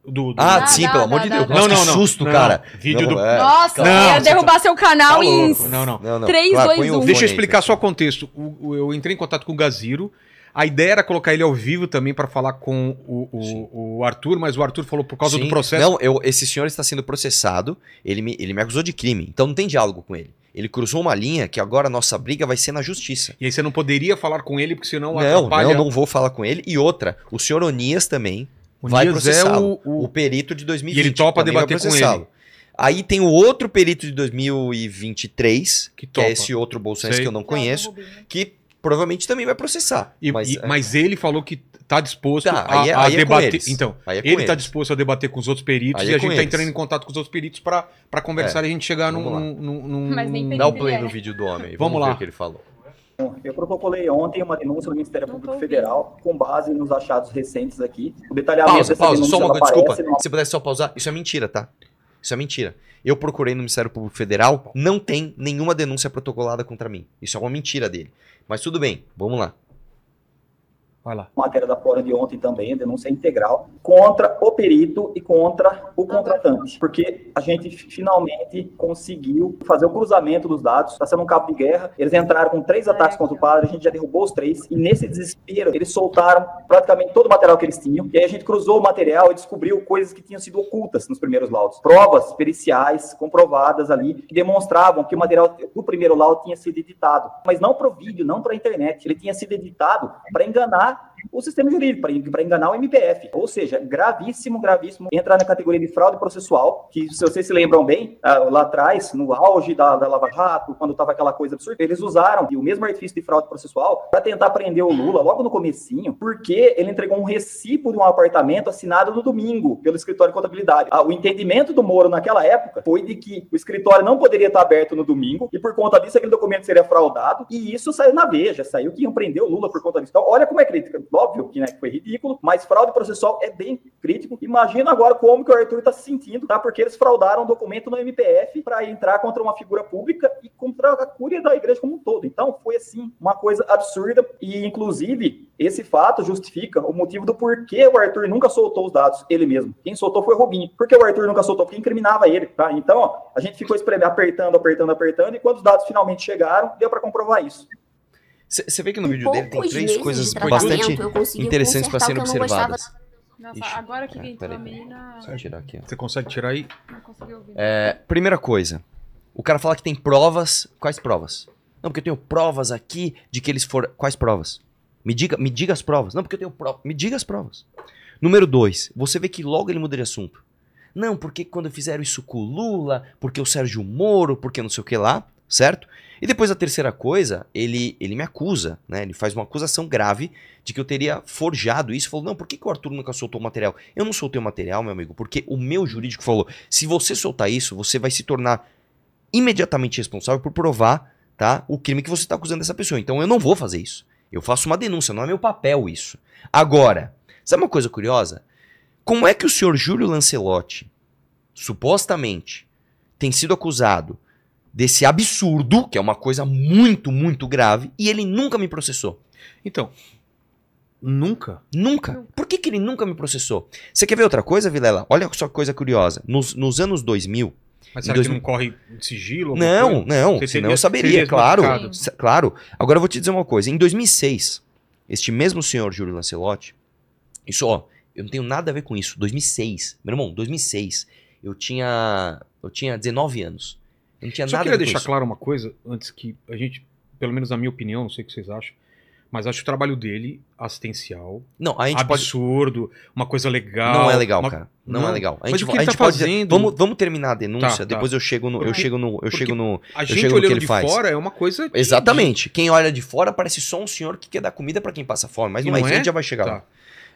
Do, do... Ah, sim, pelo amor de Deus. Não, não, não. susto, cara. Vídeo do. Nossa, ia derrubar seu canal em. Não, não. não, 3, 2, 1. Deixa eu explicar só o contexto. eu entrei em contato com o Gaziro. A ideia era colocar ele ao vivo também para falar com o, o, o, Arthur, mas o Arthur falou por causa Sim. do processo. Não, eu, esse senhor está sendo processado, ele me, ele me acusou de crime, então não tem diálogo com ele. Ele cruzou uma linha que agora a nossa briga vai ser na justiça. E aí você não poderia falar com ele, porque senão não, atrapalha... Não, não vou falar com ele. E outra, o senhor Onias também, o vai é processá lo o, o... o, perito de 2020. E ele topa debater com ele. Aí tem o outro perito de 2023, que, que é esse outro bolsonaro que eu não conheço, né? que provavelmente também vai processar. E, mas, e, é... mas, ele falou que está disposto tá, a, é, a é debater. então, é ele está disposto a debater com os outros peritos e a gente está entrando em contato com os outros peritos para conversar e a gente chegar num, num, num, num. Dá o play no né? vídeo do homem. <laughs> Vamos, Vamos lá. ver o que ele falou. Então, eu protocolei ontem uma denúncia no Ministério Não Público Federal com base nos achados recentes aqui. O detalhamento pausa, pausa, só uma desculpa. Se pudesse só pausar, isso é mentira, tá? Isso é mentira. Eu procurei no Ministério Público Federal, não tem nenhuma denúncia protocolada contra mim. Isso é uma mentira dele. Mas tudo bem, vamos lá. Vai lá. Matéria da Flora de ontem também, denúncia é integral, contra o perito e contra o contratante. Porque a gente finalmente conseguiu fazer o cruzamento dos dados, está sendo um cabo de guerra. Eles entraram com três é, ataques contra o é. padre, a gente já derrubou os três, e nesse desespero, eles soltaram praticamente todo o material que eles tinham. E aí a gente cruzou o material e descobriu coisas que tinham sido ocultas nos primeiros laudos. Provas periciais comprovadas ali, que demonstravam que o material do primeiro laudo tinha sido editado, mas não para o vídeo, não para a internet. Ele tinha sido editado para enganar up o sistema jurídico, para enganar o MPF. Ou seja, gravíssimo, gravíssimo entrar na categoria de fraude processual, que se vocês se lembram bem, ah, lá atrás, no auge da, da Lava Jato, quando estava aquela coisa absurda, eles usaram o mesmo artifício de fraude processual para tentar prender o Lula logo no comecinho, porque ele entregou um recibo de um apartamento assinado no domingo pelo escritório de contabilidade. Ah, o entendimento do Moro naquela época foi de que o escritório não poderia estar aberto no domingo e por conta disso aquele documento seria fraudado e isso saiu na veja, saiu que iam prender o Lula por conta disso. Então, olha como é crítica óbvio que, né, que foi ridículo, mas fraude processual é bem crítico. Imagina agora como que o Arthur está se sentindo, tá? Porque eles fraudaram um documento no MPF para entrar contra uma figura pública e contra a cúria da igreja como um todo. Então, foi assim, uma coisa absurda e, inclusive, esse fato justifica o motivo do porquê o Arthur nunca soltou os dados, ele mesmo. Quem soltou foi o Rubinho. Porque o Arthur nunca soltou, porque incriminava ele, tá? Então, ó, a gente ficou apertando, apertando, apertando, e quando os dados finalmente chegaram, deu para comprovar isso. Você vê que no um vídeo dele tem três coisas bastante interessantes para serem observadas. Nossa, Ixi, agora que é, vem pera, mina... tirar aqui. Você consegue tirar aí? Não consegui ouvir. É, primeira coisa, o cara fala que tem provas. Quais provas? Não, porque eu tenho provas aqui de que eles foram. Quais provas? Me diga, me diga as provas. Não, porque eu tenho provas. Me diga as provas. Número dois, você vê que logo ele muda de assunto. Não, porque quando fizeram isso com o Lula, porque o Sérgio Moro, porque não sei o que lá, certo? E depois a terceira coisa, ele, ele me acusa, né? Ele faz uma acusação grave de que eu teria forjado isso. Falou, não, por que, que o Arthur nunca soltou o material? Eu não soltei o material, meu amigo, porque o meu jurídico falou, se você soltar isso, você vai se tornar imediatamente responsável por provar tá, o crime que você está acusando dessa pessoa. Então eu não vou fazer isso. Eu faço uma denúncia, não é meu papel isso. Agora, sabe uma coisa curiosa? Como é que o senhor Júlio Lancelotti, supostamente, tem sido acusado desse absurdo, que é uma coisa muito, muito grave, e ele nunca me processou. Então, Nunca? Nunca. Por que, que ele nunca me processou? Você quer ver outra coisa, Vilela? Olha só que coisa curiosa. Nos, nos anos 2000... Mas será 2000... que não corre sigilo? Não, coisa? não. Você senão teria, eu saberia, claro. Claro. Agora eu vou te dizer uma coisa. Em 2006, este mesmo senhor Júlio Lancelotti... Isso, ó. Eu não tenho nada a ver com isso. 2006. Meu irmão, 2006. Eu tinha... Eu tinha 19 anos. Não tinha Só nada queria deixar isso. claro uma coisa, antes que a gente, pelo menos na minha opinião, não sei o que vocês acham, mas acho o trabalho dele assistencial. Não, a gente absurdo, pode... uma coisa legal. Não é legal, uma... cara. Não, é não, é legal. A gente, mas o que a tá fazendo? Dizer, vamos, vamos terminar a denúncia, tá, tá. depois eu chego no eu chego no eu chego no a gente eu chego olhando que ele de faz. fora é uma coisa Exatamente. De... Quem olha de fora parece só um senhor que quer dar comida para quem passa fome, mas não, não é? a gente já vai chegar tá. lá.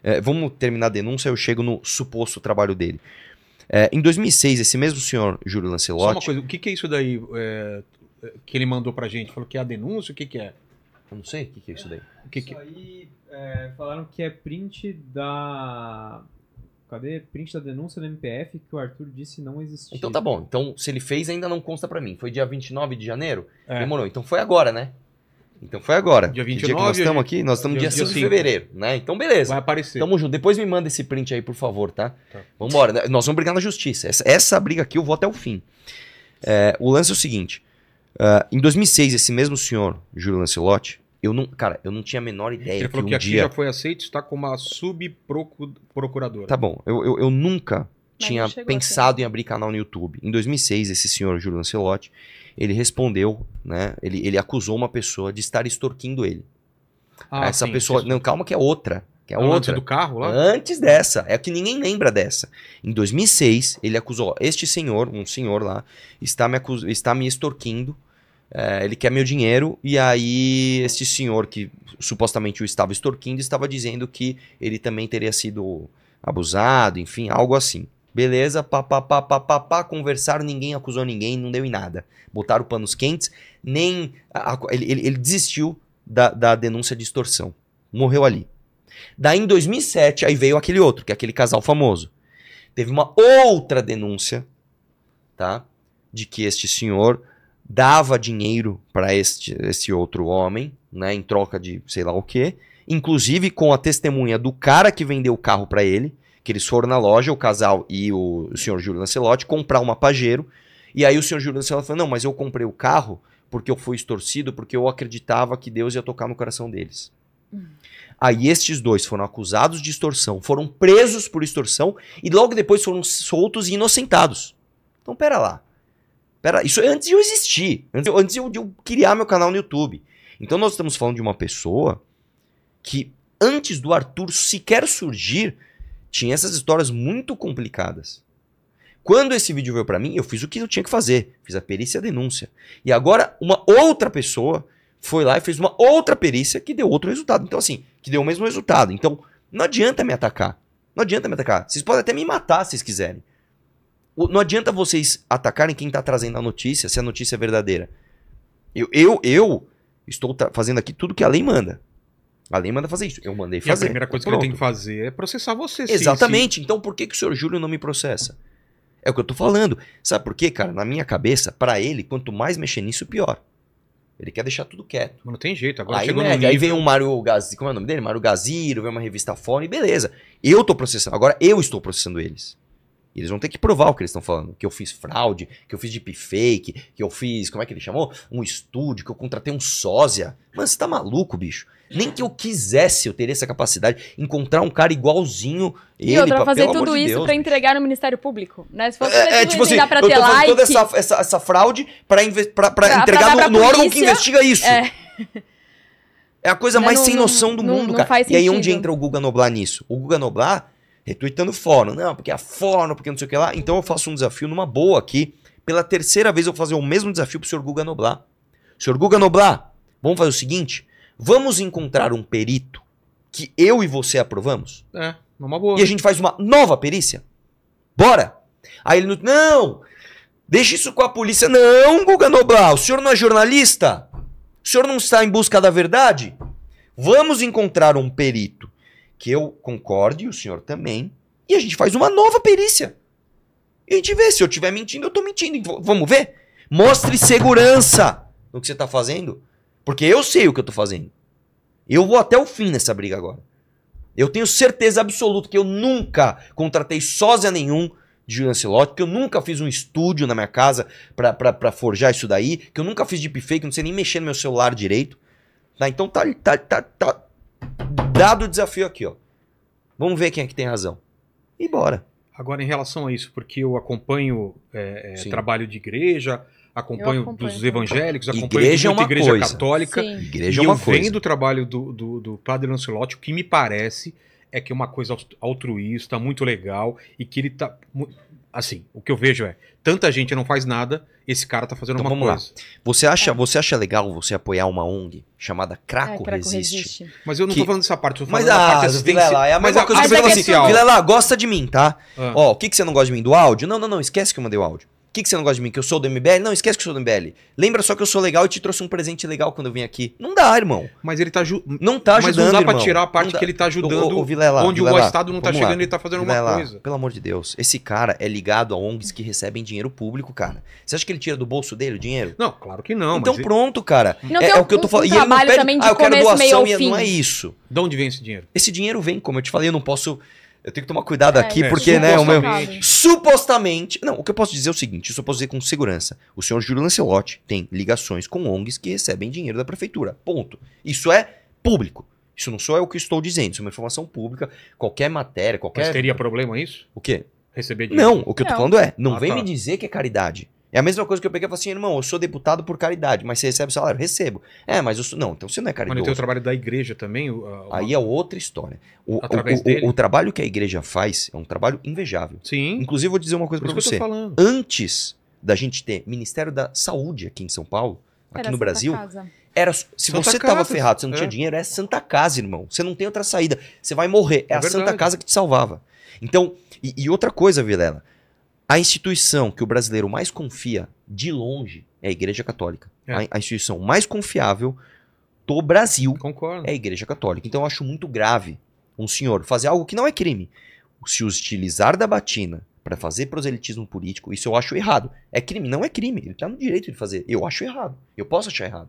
É, vamos terminar a denúncia, eu chego no suposto trabalho dele. É, em 2006, esse mesmo senhor Júlio Lancelotti. Só uma coisa, o que, que é isso daí é, que ele mandou pra gente? Falou que é a denúncia? O que, que é? Eu não sei o que, que é isso daí. que isso que... aí é, falaram que é print da. Cadê? Print da denúncia do MPF que o Arthur disse não existia. Então tá bom. Então, se ele fez, ainda não consta para mim. Foi dia 29 de janeiro? É. Demorou. Então foi agora, né? Então foi agora. Dia 29. Que dia que nós estamos aqui? Nós estamos dia, dia 5 de fevereiro, né? Então beleza. Vai aparecer. Tamo junto. Depois me manda esse print aí, por favor, tá? tá. Vambora. Nós vamos brigar na justiça. Essa, essa briga aqui eu vou até o fim. É, o lance é o seguinte. Uh, em 2006, esse mesmo senhor, Júlio Lancelotti, eu não, cara, eu não tinha a menor ideia. Ele falou que, um que aqui dia... já foi aceito, está como uma subprocuradora. Tá bom, eu, eu, eu nunca Mas tinha pensado em abrir canal no YouTube. Em 2006, esse senhor, Júlio Lancelotti, ele respondeu, né? Ele, ele acusou uma pessoa de estar extorquindo ele. Ah, Essa sim, pessoa. Não, calma que é outra. Que é Antes outra. do carro lá? Antes dessa. É que ninguém lembra dessa. Em 2006, ele acusou: este senhor, um senhor lá, está me, acus... está me extorquindo. É, ele quer meu dinheiro. E aí, este senhor que supostamente o estava extorquindo estava dizendo que ele também teria sido abusado, enfim, algo assim. Beleza, pá, pá, conversaram, ninguém acusou ninguém, não deu em nada. Botaram panos quentes, nem. A, a, ele, ele, ele, desistiu da, da denúncia de extorsão. Morreu ali. Daí em 2007, aí veio aquele outro, que é aquele casal famoso. Teve uma outra denúncia, tá? De que este senhor dava dinheiro para este, esse outro homem, né? Em troca de sei lá o quê. Inclusive com a testemunha do cara que vendeu o carro para ele que eles foram na loja, o casal e o, o senhor Júlio Lancelotti, comprar uma Pajero. E aí o senhor Júlio Lancelotti falou: não, mas eu comprei o carro porque eu fui extorcido, porque eu acreditava que Deus ia tocar no coração deles. Hum. Aí estes dois foram acusados de extorsão, foram presos por extorsão e logo depois foram soltos e inocentados. Então pera lá. Pera, isso é antes de eu existir, antes, eu, antes de, eu, de eu criar meu canal no YouTube. Então nós estamos falando de uma pessoa que antes do Arthur sequer surgir, tinha essas histórias muito complicadas. Quando esse vídeo veio para mim, eu fiz o que eu tinha que fazer, fiz a perícia e a denúncia. E agora uma outra pessoa foi lá e fez uma outra perícia que deu outro resultado. Então assim, que deu o mesmo resultado. Então não adianta me atacar. Não adianta me atacar. Vocês podem até me matar se vocês quiserem. Não adianta vocês atacarem quem está trazendo a notícia, se a notícia é verdadeira. Eu, eu, eu estou fazendo aqui tudo que a lei manda. A lei manda fazer isso. Eu mandei fazer. E a primeira coisa Pronto. que ele tem que fazer é processar você. Exatamente. Sim, sim. Então por que, que o senhor Júlio não me processa? É o que eu tô falando. Sabe por quê, cara? Na minha cabeça, para ele, quanto mais mexer nisso, pior. Ele quer deixar tudo quieto. Mas não tem jeito, agora aí, chegou né, nível... Aí vem o Mário Gaziro, como é o nome dele? Mário Gaziro, vem uma revista fone, beleza. Eu tô processando, agora eu estou processando eles. eles vão ter que provar o que eles estão falando. Que eu fiz fraude, que eu fiz deepfake, que eu fiz, como é que ele chamou? Um estúdio, que eu contratei um sósia. Mano, você tá maluco, bicho? Nem que eu quisesse, eu teria essa capacidade, encontrar um cara igualzinho e ele, outra, pra, fazer tudo de isso para entregar no Ministério Público, né? Se fosse é, é tipo assim, dá pra eu ter like. toda essa, essa, essa fraude para entregar pra no, no órgão que investiga isso. É. é a coisa né, mais não, sem noção do não, mundo, cara. e aí onde entra o Guga Noblar nisso? O Guga Noblar retweetando fórum, não, porque é fórum, porque não sei o que lá. Então eu faço um desafio numa boa aqui. Pela terceira vez eu vou fazer o mesmo desafio pro senhor Guga Noblar. Senhor Guga Noblar, vamos fazer o seguinte, Vamos encontrar um perito que eu e você aprovamos? É, numa boa. E a gente faz uma nova perícia? Bora! Aí ele, não, deixa isso com a polícia. Não, Guga Noblar, o senhor não é jornalista? O senhor não está em busca da verdade? Vamos encontrar um perito que eu concorde, o senhor também, e a gente faz uma nova perícia. E a gente vê, se eu estiver mentindo, eu estou mentindo. Vamos ver? Mostre segurança no que você está fazendo. Porque eu sei o que eu tô fazendo. Eu vou até o fim nessa briga agora. Eu tenho certeza absoluta que eu nunca contratei sósia nenhum de Julian Ancelotti, que eu nunca fiz um estúdio na minha casa para forjar isso daí, que eu nunca fiz deepfake. fake, não sei nem mexer no meu celular direito. Tá, então tá, tá, tá, tá dado o desafio aqui, ó. Vamos ver quem é que tem razão. E bora. Agora, em relação a isso, porque eu acompanho é, é, trabalho de igreja, acompanho, acompanho dos evangélicos, acompanho igreja é uma igreja coisa. católica. Sim. Igreja e é uma eu coisa. vendo o trabalho do, do, do padre Lancelotti, o que me parece é que é uma coisa altruísta, muito legal, e que ele tá. Assim, o que eu vejo é, tanta gente não faz nada, esse cara tá fazendo então, uma coisa. Lá. Você acha, é. você acha legal você apoiar uma ONG chamada Craco, é, Resiste? Resiste? Mas eu não que... tô falando dessa parte, tô falando mas, da ah, parte assistencial. Vilela, é a mesma mas, coisa que você é fala assim, Vilela, gosta de mim, tá? Ah. Ó, o que, que você não gosta de mim? Do áudio? Não, não, não, esquece que eu mandei o áudio que, que você não gosta de mim? Que eu sou do MBL? Não, esquece que eu sou do MBL. Lembra só que eu sou legal e te trouxe um presente legal quando eu vim aqui. Não dá, irmão. Mas ele tá ajudando. Não tá ajudando. Mas não dá irmão. pra tirar a parte que ele tá ajudando. O ô, Vilela, onde Vilela, o Estado não tá chegando, e ele tá fazendo Vilela, alguma coisa. Pelo amor de Deus. Esse cara é ligado a ONGs que recebem dinheiro público, cara. Você acha que ele tira do bolso dele o dinheiro? Não, claro que não. Então pronto, cara. Não é, é o que eu tô falando. Um e ele não pede, também de ah, eu quero doação meio e não é isso. De onde vem esse dinheiro? Esse dinheiro vem, como eu te falei, eu não posso eu tenho que tomar cuidado é, aqui, é, porque, né, o meu. Supostamente. Não, o que eu posso dizer é o seguinte: isso eu posso dizer com segurança. O senhor Júlio Lancelotti tem ligações com ONGs que recebem dinheiro da prefeitura. Ponto. Isso é público. Isso não sou eu que estou dizendo, isso é uma informação pública. Qualquer matéria, qualquer. Mas teria problema isso? O quê? Receber dinheiro? Não, o que eu tô falando é: não ah, vem tá. me dizer que é caridade. É a mesma coisa que eu peguei e falei assim, irmão, eu sou deputado por caridade, mas você recebe salário? Recebo. É, mas eu sou... Não, então você não é caridoso. Mas tem o trabalho da igreja também? O... Aí é outra história. O, o, dele? o trabalho que a igreja faz é um trabalho invejável. Sim. Inclusive, vou dizer uma coisa para você. Antes da gente ter Ministério da Saúde aqui em São Paulo, aqui Era no Brasil... Casa era se Santa você casa. tava ferrado, você não é. tinha dinheiro, é Santa Casa, irmão. Você não tem outra saída. Você vai morrer. É, é a verdade. Santa Casa que te salvava. Então, e, e outra coisa, Vilela, a instituição que o brasileiro mais confia, de longe, é a Igreja Católica. É. A, a, instituição mais confiável do Brasil Concordo. é a Igreja Católica. Então eu acho muito grave um senhor fazer algo que não é crime. Se utilizar da batina para fazer proselitismo político, isso eu acho errado. É crime, não é crime. Ele está no direito de fazer. Eu acho errado. Eu posso achar errado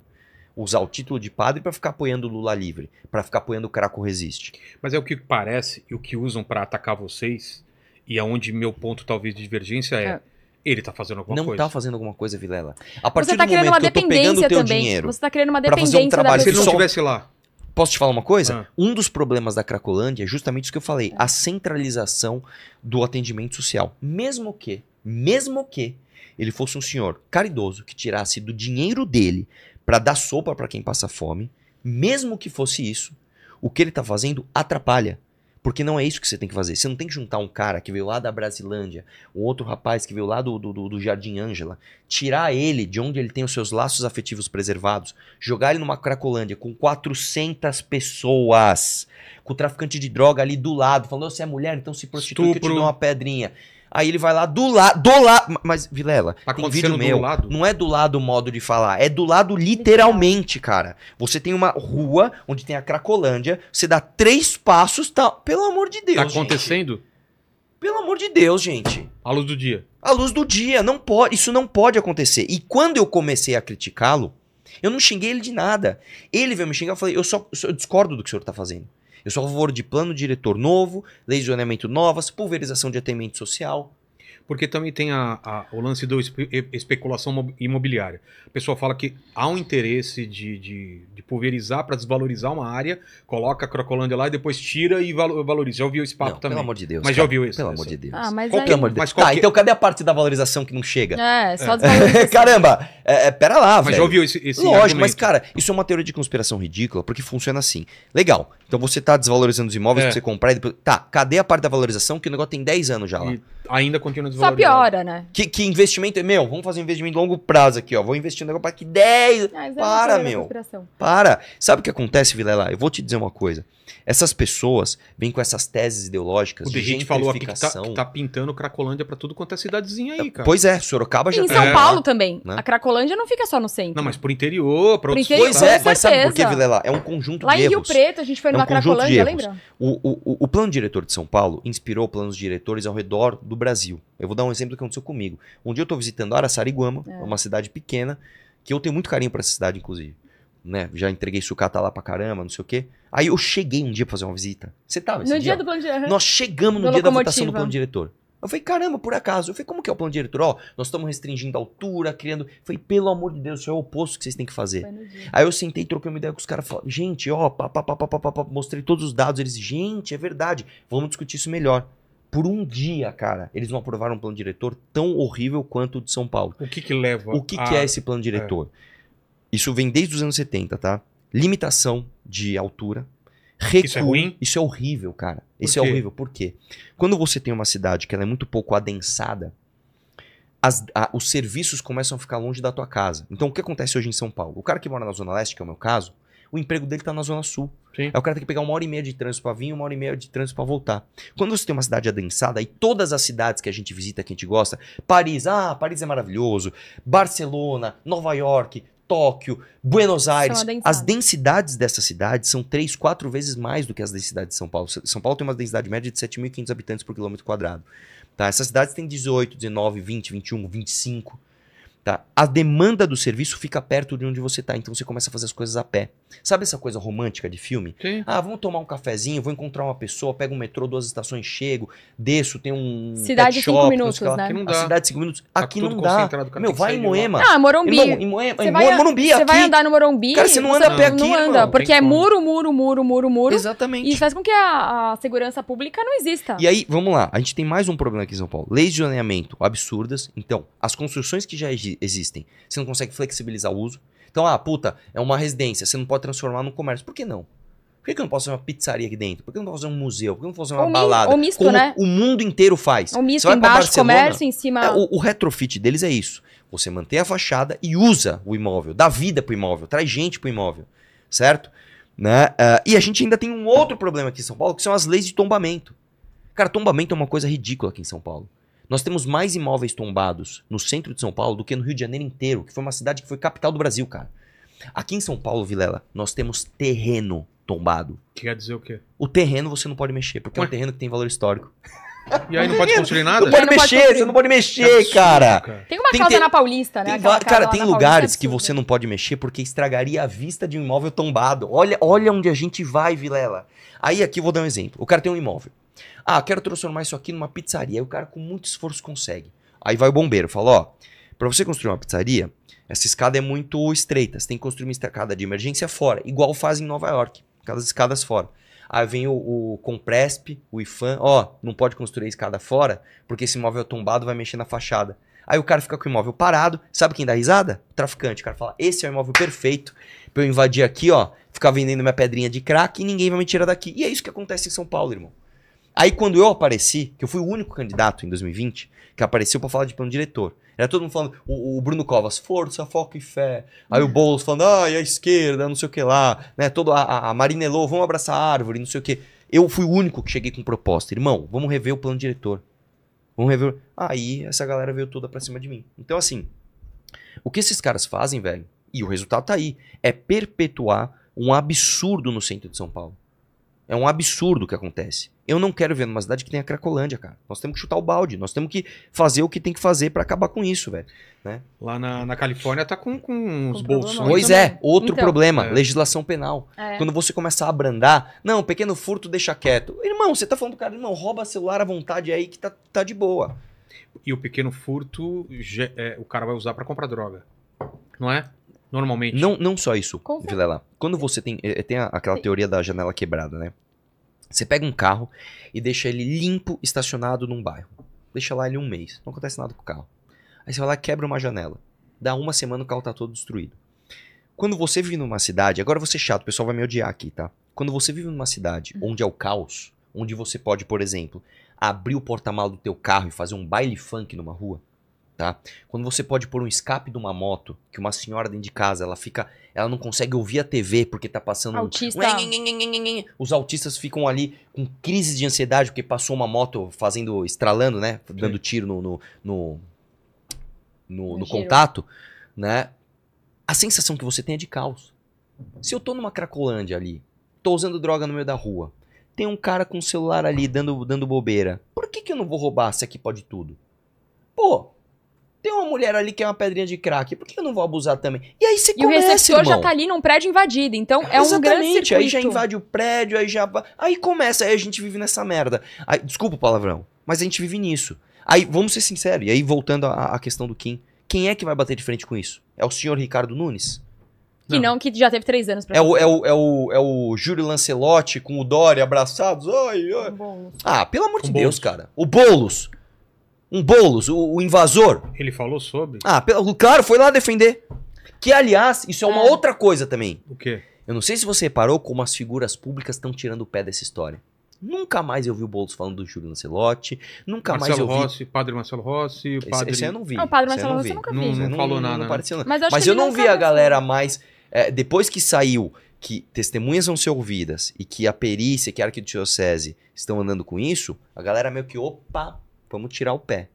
usar o título de padre para ficar apoiando o Lula livre, para ficar apoiando o Craco Resiste. Mas é o que parece e o que usam para atacar vocês e aonde meu ponto talvez de divergência é. é. Ele tá fazendo alguma não coisa. Não tá fazendo alguma coisa, Vilela. A partir você tá do momento uma que eu tô pegando o teu também. dinheiro. Você tá criando uma dependência fazer um trabalho, Se ele não estivesse lá. Posso te falar uma coisa? Ah. Um dos problemas da Cracolândia é justamente isso que eu falei: a centralização do atendimento social. Mesmo que, mesmo que ele fosse um senhor caridoso que tirasse do dinheiro dele para dar sopa para quem passa fome, mesmo que fosse isso, o que ele tá fazendo atrapalha. Porque não é isso que você tem que fazer. Você não tem que juntar um cara que veio lá da Brasilândia, um outro rapaz que veio lá do, do, do Jardim Ângela, tirar ele de onde ele tem os seus laços afetivos preservados, jogar ele numa Cracolândia com 400 pessoas, com o traficante de droga ali do lado, falando: você é mulher, então se prostitui que eu te dou uma pedrinha. Aí ele vai lá do lado, do lado. Mas, Vilela, tá tem vídeo meu. Lado? Não é do lado o modo de falar, é do lado literalmente, cara. Você tem uma rua onde tem a Cracolândia, você dá três passos, tá. Pelo amor de Deus. Tá acontecendo? Gente. Pelo amor de Deus, gente. A luz do dia. A luz do dia. Não pode, isso não pode acontecer. E quando eu comecei a criticá-lo, eu não xinguei ele de nada. Ele veio me xingar e falei: eu só, eu discordo do que o senhor tá fazendo. Eu sou a favor de plano diretor novo, leis de zoneamento novas, pulverização de atendimento social. Porque também tem a, a, o lance da espe, especulação imobiliária. A pessoa fala que há um interesse de, de, de pulverizar para desvalorizar uma área, coloca a Crocolândia lá e depois tira e valoriza. Já ouviu esse papo não, também? Pelo amor de Deus. Mas cara, já ouviu isso? Pelo amor de Deus. Ah, mas qualquer, aí... É. amor de... Mas Tá, então cadê a parte da valorização que não chega? É, é só é. <laughs> Caramba, é, pera lá, mas velho. Mas já ouviu esse, esse Lógico, argumento. mas cara, isso é uma teoria de conspiração ridícula porque funciona assim. Legal, então você está desvalorizando os imóveis é. pra você comprar e depois. Tá, cadê a parte da valorização? Que o negócio tem 10 anos já lá. E ainda continua desvalorizando. Só piora, né? Que, que investimento. Meu, vamos fazer um investimento longo prazo aqui, ó. Vou investir um negócio ah, é para que 10. Ah, para, meu. Para. Sabe o que acontece, Vilela? Eu vou te dizer uma coisa. Essas pessoas vêm com essas teses ideológicas o de gente falou aqui que tá, que tá pintando Cracolândia para tudo quanto é cidadezinha aí, cara. Pois é, Sorocaba já e em São tá, Paulo né? também. Né? A Cracolândia não fica só no centro. Não, mas pro interior, para outros interior, Pois é, mas sabe por que, Vilela? É um conjunto lá de erros. Lá em Rio Preto a gente foi é um numa Cracolândia, lembra? O, o, o plano diretor de São Paulo inspirou planos diretores ao redor do Brasil. Eu vou dar um exemplo que aconteceu comigo. Um dia eu tô visitando Araçariguama, é. uma cidade pequena, que eu tenho muito carinho para essa cidade, inclusive né? Já entreguei sucata lá pra caramba, não sei o quê. Aí eu cheguei um dia pra fazer uma visita. Você tava esse No dia, dia do plano diretor. Nós chegamos no, dia locomotiva. da votação do plano diretor. Eu falei, caramba, por acaso. Eu falei, como que é o plano diretor? Ó, nós estamos restringindo a altura, criando. Eu falei, pelo amor de Deus, isso é o oposto que vocês têm que fazer. Aí eu sentei, troquei uma ideia com os caras. gente, ó, pá, pá, pá, pá, pá, pá, mostrei todos os dados. Eles, gente, é verdade, vamos discutir isso melhor. Por um dia, cara, eles não aprovaram um plano diretor tão horrível quanto o de São Paulo. O que que leva? O que, a... que é esse plano é. diretor? É. Isso vem desde os anos 70, tá? Limitação de altura. Recuo, isso é ruim? Isso é horrível, cara. Por isso é quê? é horrível. Por quê? Quando você tem uma cidade que ela é muito pouco adensada, as, a, os serviços começam a ficar longe da tua casa. Então, o que acontece hoje em São Paulo? O cara que mora na Zona Leste, que é o meu caso, o emprego dele está na Zona Sul. Sim. Aí é o cara tem que pegar uma hora e meia de trânsito para vir e uma hora e meia de trânsito para voltar. Quando você tem uma cidade adensada, e todas as cidades que a gente visita, que a gente gosta, Paris, ah, Paris é maravilhoso, Barcelona, Nova York, Tóquio, Buenos Aires. As densidades dessas cidades são três, quatro vezes mais do que as densidades de São Paulo. São Paulo tem uma densidade média de 7.500 habitantes por quilômetro quadrado. Tá? Essas cidades têm 18, 19, 20, 21, 25. Tá? A demanda do serviço fica perto de onde você está, então você começa a fazer as coisas a pé. Sabe essa coisa romântica de filme? Sim. Ah, vamos tomar um cafezinho, vou encontrar uma pessoa, pego um metrô, duas estações, chego, desço, tem um cidade de shop, minutos, né? Aqui não dá. A cidade cinco minutos. Tá aqui não dá. Meu, vai em Moema. Ah, Morumbi. Irmão, em Moema, você em vai, Morumbi, Você vai andar no Morumbi? Cara, você não anda não, pé aqui, Não anda, irmão, porque é muro, muro, muro, muro, muro. Exatamente. E isso faz com que a, a, segurança pública não exista. E aí, vamos lá, a gente tem mais um problema aqui em São Paulo. Leis de zoneamento absurdas. Então, as construções que já existem existem. Você não consegue flexibilizar o uso. Então, ah, puta, é uma residência, você não pode transformar num comércio. Por que não? Por que, eu não posso fazer uma pizzaria aqui dentro? Por que eu não posso fazer um museu? Por que eu não posso fazer uma o balada? O misto, Como né? O mundo inteiro faz. O misto, embaixo, comércio, em cima. É, o, o retrofit deles é isso. Você mantém a fachada e usa o imóvel, dá vida pro imóvel, traz gente pro imóvel, certo? Né? Uh, e a gente ainda tem um outro problema aqui em São Paulo, que são as leis de tombamento. Cara, tombamento é uma coisa ridícula aqui em São Paulo. Nós temos mais imóveis tombados no centro de São Paulo do que no Rio de Janeiro inteiro, que foi uma cidade que foi capital do Brasil, cara. Aqui em São Paulo, Vilela, nós temos terreno tombado. quer dizer o quê? O terreno você não pode mexer, porque Ué? é um terreno que tem valor histórico. E aí não pode construir nada? Não pode não mexer, pode você não pode mexer, absurdo, cara. Tem uma tem casa na Paulista, né? Tem, cara, tem lugares Paulista, é que você não pode mexer porque estragaria a vista de um imóvel tombado. Olha, olha onde a gente vai, Vilela. Aí aqui eu vou dar um exemplo. O cara tem um imóvel. Ah, quero transformar isso aqui numa pizzaria. Aí o cara com muito esforço consegue. Aí vai o bombeiro, fala, ó, para você construir uma pizzaria, essa escada é muito estreita. Você tem que construir uma escada de emergência fora, igual faz em Nova York, aquelas escadas fora. Aí vem o, o Compresp, o IFAM, ó, não pode construir a escada fora, porque esse imóvel tombado vai mexer na fachada. Aí o cara fica com o imóvel parado, sabe quem dá risada? O traficante. O cara fala: esse é o imóvel perfeito pra eu invadir aqui, ó, ficar vendendo minha pedrinha de crack e ninguém vai me tirar daqui. E é isso que acontece em São Paulo, irmão. Aí quando eu apareci, que eu fui o único candidato em 2020 que apareceu para falar de plano diretor. Era todo mundo falando, o, o, Bruno Covas, força, foco e fé. Aí o Boulos falando, ah, a esquerda, não sei o que lá. Né? Todo, a, a Marinelô, vamos abraçar a árvore, não sei o que. Eu fui o único que cheguei com proposta. Irmão, vamos rever o plano diretor. Vamos rever. Aí essa galera veio toda pra cima de mim. Então, assim, o que esses caras fazem, velho, e o resultado tá aí, é perpetuar um absurdo no centro de São Paulo. É um absurdo o que acontece. Eu não quero ver numa cidade que tenha Cracolândia, cara. Nós temos que chutar o balde, nós temos que fazer o que tem que fazer para acabar com isso, velho. Né? Lá na, na, Califórnia tá com, com os bolsões. Pois é, então, né? outro então, problema, é. legislação penal. É. Quando você começa a abrandar, não, pequeno furto deixa quieto. Irmão, você tá falando cara, irmão, rouba celular à vontade aí que tá, tá de boa. E o pequeno furto, é, o cara vai usar para comprar droga, não é? normalmente. Não, não só isso, Vilela. Quando você tem, eh, tem aquela teoria da janela quebrada, né? Você pega um carro e deixa ele limpo, estacionado num bairro. Deixa lá ele um mês. Não acontece nada com o carro. Aí você vai lá quebra uma janela. Dá uma semana o carro tá todo destruído. Quando você vive numa cidade, agora você chato, o pessoal vai me odiar aqui, tá? Quando você vive numa cidade uhum. onde é o caos, onde você pode, por exemplo, abrir o porta-malas do teu carro e fazer um baile funk numa rua, tá? Quando você pode pôr um escape de uma moto, que uma senhora dentro de casa, ela fica, ela não consegue ouvir a TV porque tá passando Autista. Um... Os autistas ficam ali com crise de ansiedade porque passou uma moto fazendo estralando, né, dando tiro no no, no, no, no contato, né? A sensação que você tem é de caos. Se eu tô numa Cracolândia ali, tô usando droga no meio da rua, tem um cara com um celular ali dando, dando bobeira. Por que, que eu não vou roubar se aqui pode tudo? Pô, tem uma mulher ali que é uma pedrinha de crack, por que eu não vou abusar também? E aí se e começa, o receptor irmão. já tá ali num prédio invadido, então é Exatamente, um grande circuito. aí já invade o prédio, aí já... Aí começa, aí a gente vive nessa merda. Aí, desculpa o palavrão, mas a gente vive nisso. Aí, vamos ser sinceros, e aí voltando à, à questão do Kim, quem é que vai bater de frente com isso? É o senhor Ricardo Nunes? Que não. não, que já teve três anos pra é o, é o, é o, é o Júlio Lancelotti com o Dory abraçados. Oi, oi. Ah, pelo amor com de Deus, cara. O Boulos. Um Boulos, o, o invasor. Ele falou sobre? Ah, pelo, claro, foi lá defender. Que, aliás, isso é uma é. outra coisa também. O quê? Eu não sei se você reparou como as figuras públicas estão tirando o pé dessa história. Nunca mais eu vi o Boulos falando do Júlio Lancelotti. Nunca Marcelo mais eu vi. Rossi, padre Marcelo Rossi, o padre. Esse, esse eu não vi. Não, o padre Marcelo Rossi eu nunca vi. Não, não, não falou nada. Não né? apareceu nada. Mas eu, Mas eu não vi a galera mais. É, depois que saiu que testemunhas vão ser ouvidas e que a perícia, que a arquidiocese estão andando com isso, a galera meio que, opa, vamos tirar o pé.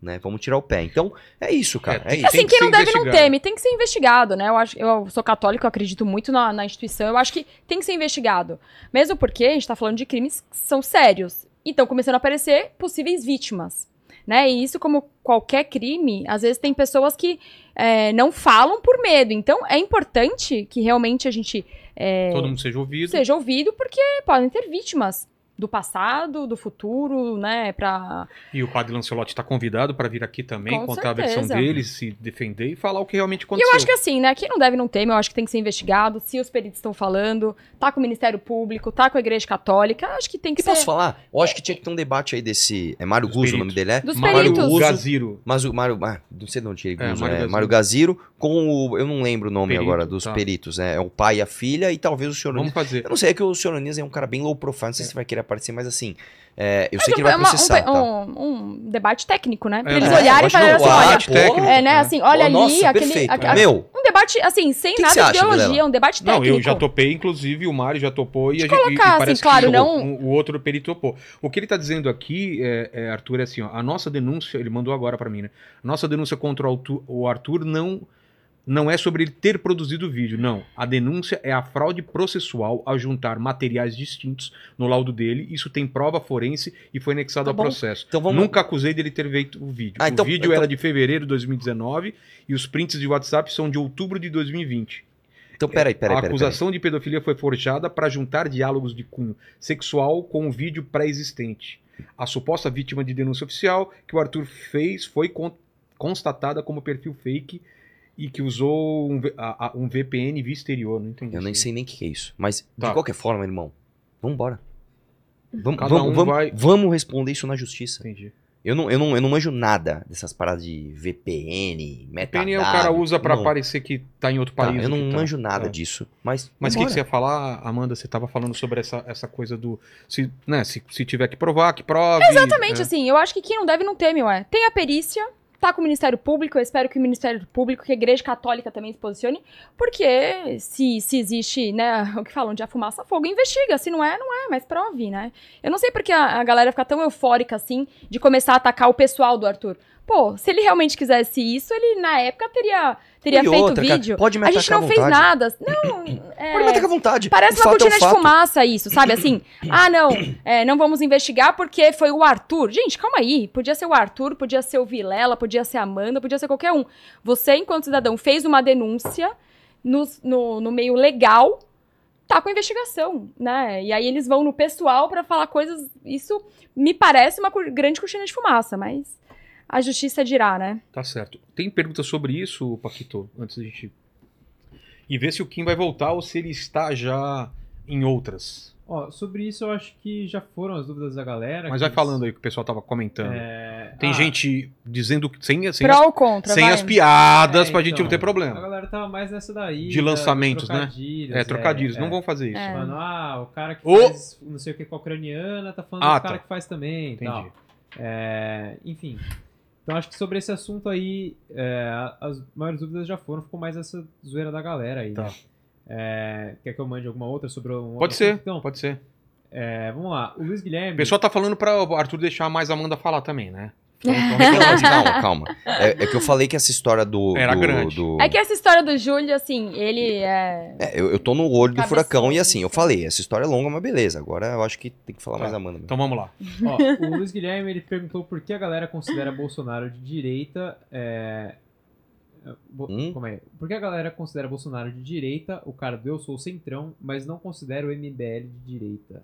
Né? Vamos tirar o pé. Então, é isso, cara. É, é isso. Assim, quem que não deve não teme. Tem que ser investigado, né? Eu, acho, eu sou católico, eu acredito muito na, na, instituição. Eu acho que tem que ser investigado. Mesmo porque a gente está falando de crimes que são sérios. E estão começando a aparecer possíveis vítimas. Né? E isso, como qualquer crime, às vezes tem pessoas que é, não falam por medo. Então, é importante que realmente a gente. É, Todo mundo seja ouvido. Seja ouvido, porque podem ter vítimas do passado, do futuro, né? Pra... E o padre Lancelotti está convidado para vir aqui também, Com contar certeza. a versão dele, se defender e falar o que realmente aconteceu. E eu acho que assim, né? Quem não deve não teme, eu acho que tem que ser investigado, se os peritos estão falando, tá com o Ministério Público, tá com a Igreja Católica, acho que tem que e ser... posso falar? Eu acho que tinha que ter um debate aí desse... É Mário Dos Guzzo o nome dele, é? Dos Mário Gaziro. Mas o Mário... Ah, não sei de onde ele é, Guzzo, Mário, é, Mário Gaziro com o... Eu não lembro o nome Perito, agora dos tá. peritos, né? É o pai e a filha e talvez o senhor... Vamos fazer. Eu não sei, é que o senhor Nunes é um cara bem low profile, não sei é. se vai querer aparecer, mas assim. É, eu mas sei que ele vai é uma, processar. Um, tá? um, um, debate técnico, né? Pra é, eles olharem e falarem assim: olha, técnico, é, né? né? assim, olha oh, ali, aquele. Perfeito, né? meu. Um debate, assim, sem que nada que de acha, ideologia, um debate técnico. Não, eu já topei, inclusive, o Mário já topou e a gente. Colocar, e, e assim, claro, não. O, o outro perito topou. O que ele tá dizendo aqui, é, é, Arthur, é assim: ó, a nossa denúncia, ele mandou agora para mim, né? A nossa denúncia contra o Arthur não não é sobre ele ter produzido o vídeo, não. A denúncia é a fraude processual ao juntar materiais distintos no laudo dele. Isso tem prova forense e foi anexado tá ao processo. Então vamos... Nunca acusei dele ter feito o vídeo. Ah, o então, vídeo então... era de fevereiro de 2019 e os prints de WhatsApp são de outubro de 2020. Então, peraí, peraí. A acusação peraí. de pedofilia foi forjada para juntar diálogos de cunho sexual com o vídeo pré-existente. A suposta vítima de denúncia oficial que o Arthur fez foi constatada como perfil fake e que usou um, a, a, um VPN via exterior, não entendi. Eu nem sei nem o que, é isso. Mas, tá. de qualquer forma, irmão, vambora. Vamos, Cada vamos, um vamos, vai... vamos responder isso na justiça. Entendi. Eu não, eu, não, eu não manjo nada dessas paradas de VPN, metadata. VPN é o cara usa para parecer que tá em outro tá, país. Tá, eu não tá. manjo nada é. disso, mas Mas o que, que, você ia falar, Amanda? Você tava falando sobre essa, essa coisa do... Se, né, se, se tiver que provar, que prove. Exatamente, é. assim. Eu acho que quem não deve não teme, ué. Tem a perícia, tá com o Ministério Público, eu espero que o Ministério Público, que a Igreja Católica também se posicione, porque se, se existe, né, <laughs> o que falam de fumaça fogo, investiga, se não é, não é, mas prove, né? Eu não sei porque a, a galera fica tão eufórica, assim, de começar a atacar o pessoal do Arthur. Pô, se ele realmente quisesse isso, ele na época teria, teria e feito outra, vídeo. Cara, pode me com A gente não fez nada. Não. <clears throat> É, pode me atacar à vontade. Parece o uma é cortina é de fumaça isso, sabe? Assim, <clears throat> ah, não, é, não vamos investigar porque foi o Arthur. Gente, calma aí. Podia ser o Arthur, podia ser o Vilela, podia ser a Amanda, podia ser qualquer um. Você, enquanto cidadão, fez uma denúncia no, no, no meio legal tá com investigação, né? E aí eles vão no pessoal para falar coisas. Isso me parece uma grande cortina de fumaça, mas a justiça dirá, né? Tá certo. Tem pergunta sobre isso, Paquito, antes da gente. E ver se o Kim vai voltar ou se ele está já em outras. Ó, sobre isso eu acho que já foram as dúvidas da galera. Mas vai eles... falando aí que o pessoal tava comentando. É... Tem ah. gente dizendo que sem, sem Pro as, contra, sem as piadas é, pra então, gente não ter problema. A galera tava mais nessa daí. De lançamentos, né? É, é, trocadilhos. É, não vão fazer isso. Mano, é. ah, o cara que faz não sei o que com a ucraniana tá falando ah, do cara tá. que faz também. Entendi. Tal. É, enfim, então acho que sobre esse assunto aí, é, as maiores dúvidas já foram, ficou mais essa zoeira da galera aí. Tá. Né? É, quer que eu mande alguma outra sobre um Pode ser, então, pode ser. É, vamos lá, o Luiz Guilherme. O pessoal tá falando para o Arthur deixar mais a Amanda falar também, né? Calma, então, <laughs> então, calma, calma. É, é, que eu falei que essa história do. Era do, grande. Do... É que essa história do Júlio, assim, ele é. é eu, eu tô no olho do furacão e assim, eu falei, essa história é longa, mas beleza. Agora eu acho que tem que falar tá. mais da Amanda. Mesmo. Então vamos lá. <laughs> Ó, o Luiz Guilherme ele perguntou por que a galera considera Bolsonaro de direita. É... Hum? Como é? Por que a galera considera Bolsonaro de direita, o cara do Eu Sou Centrão, mas não considera o MBL de direita?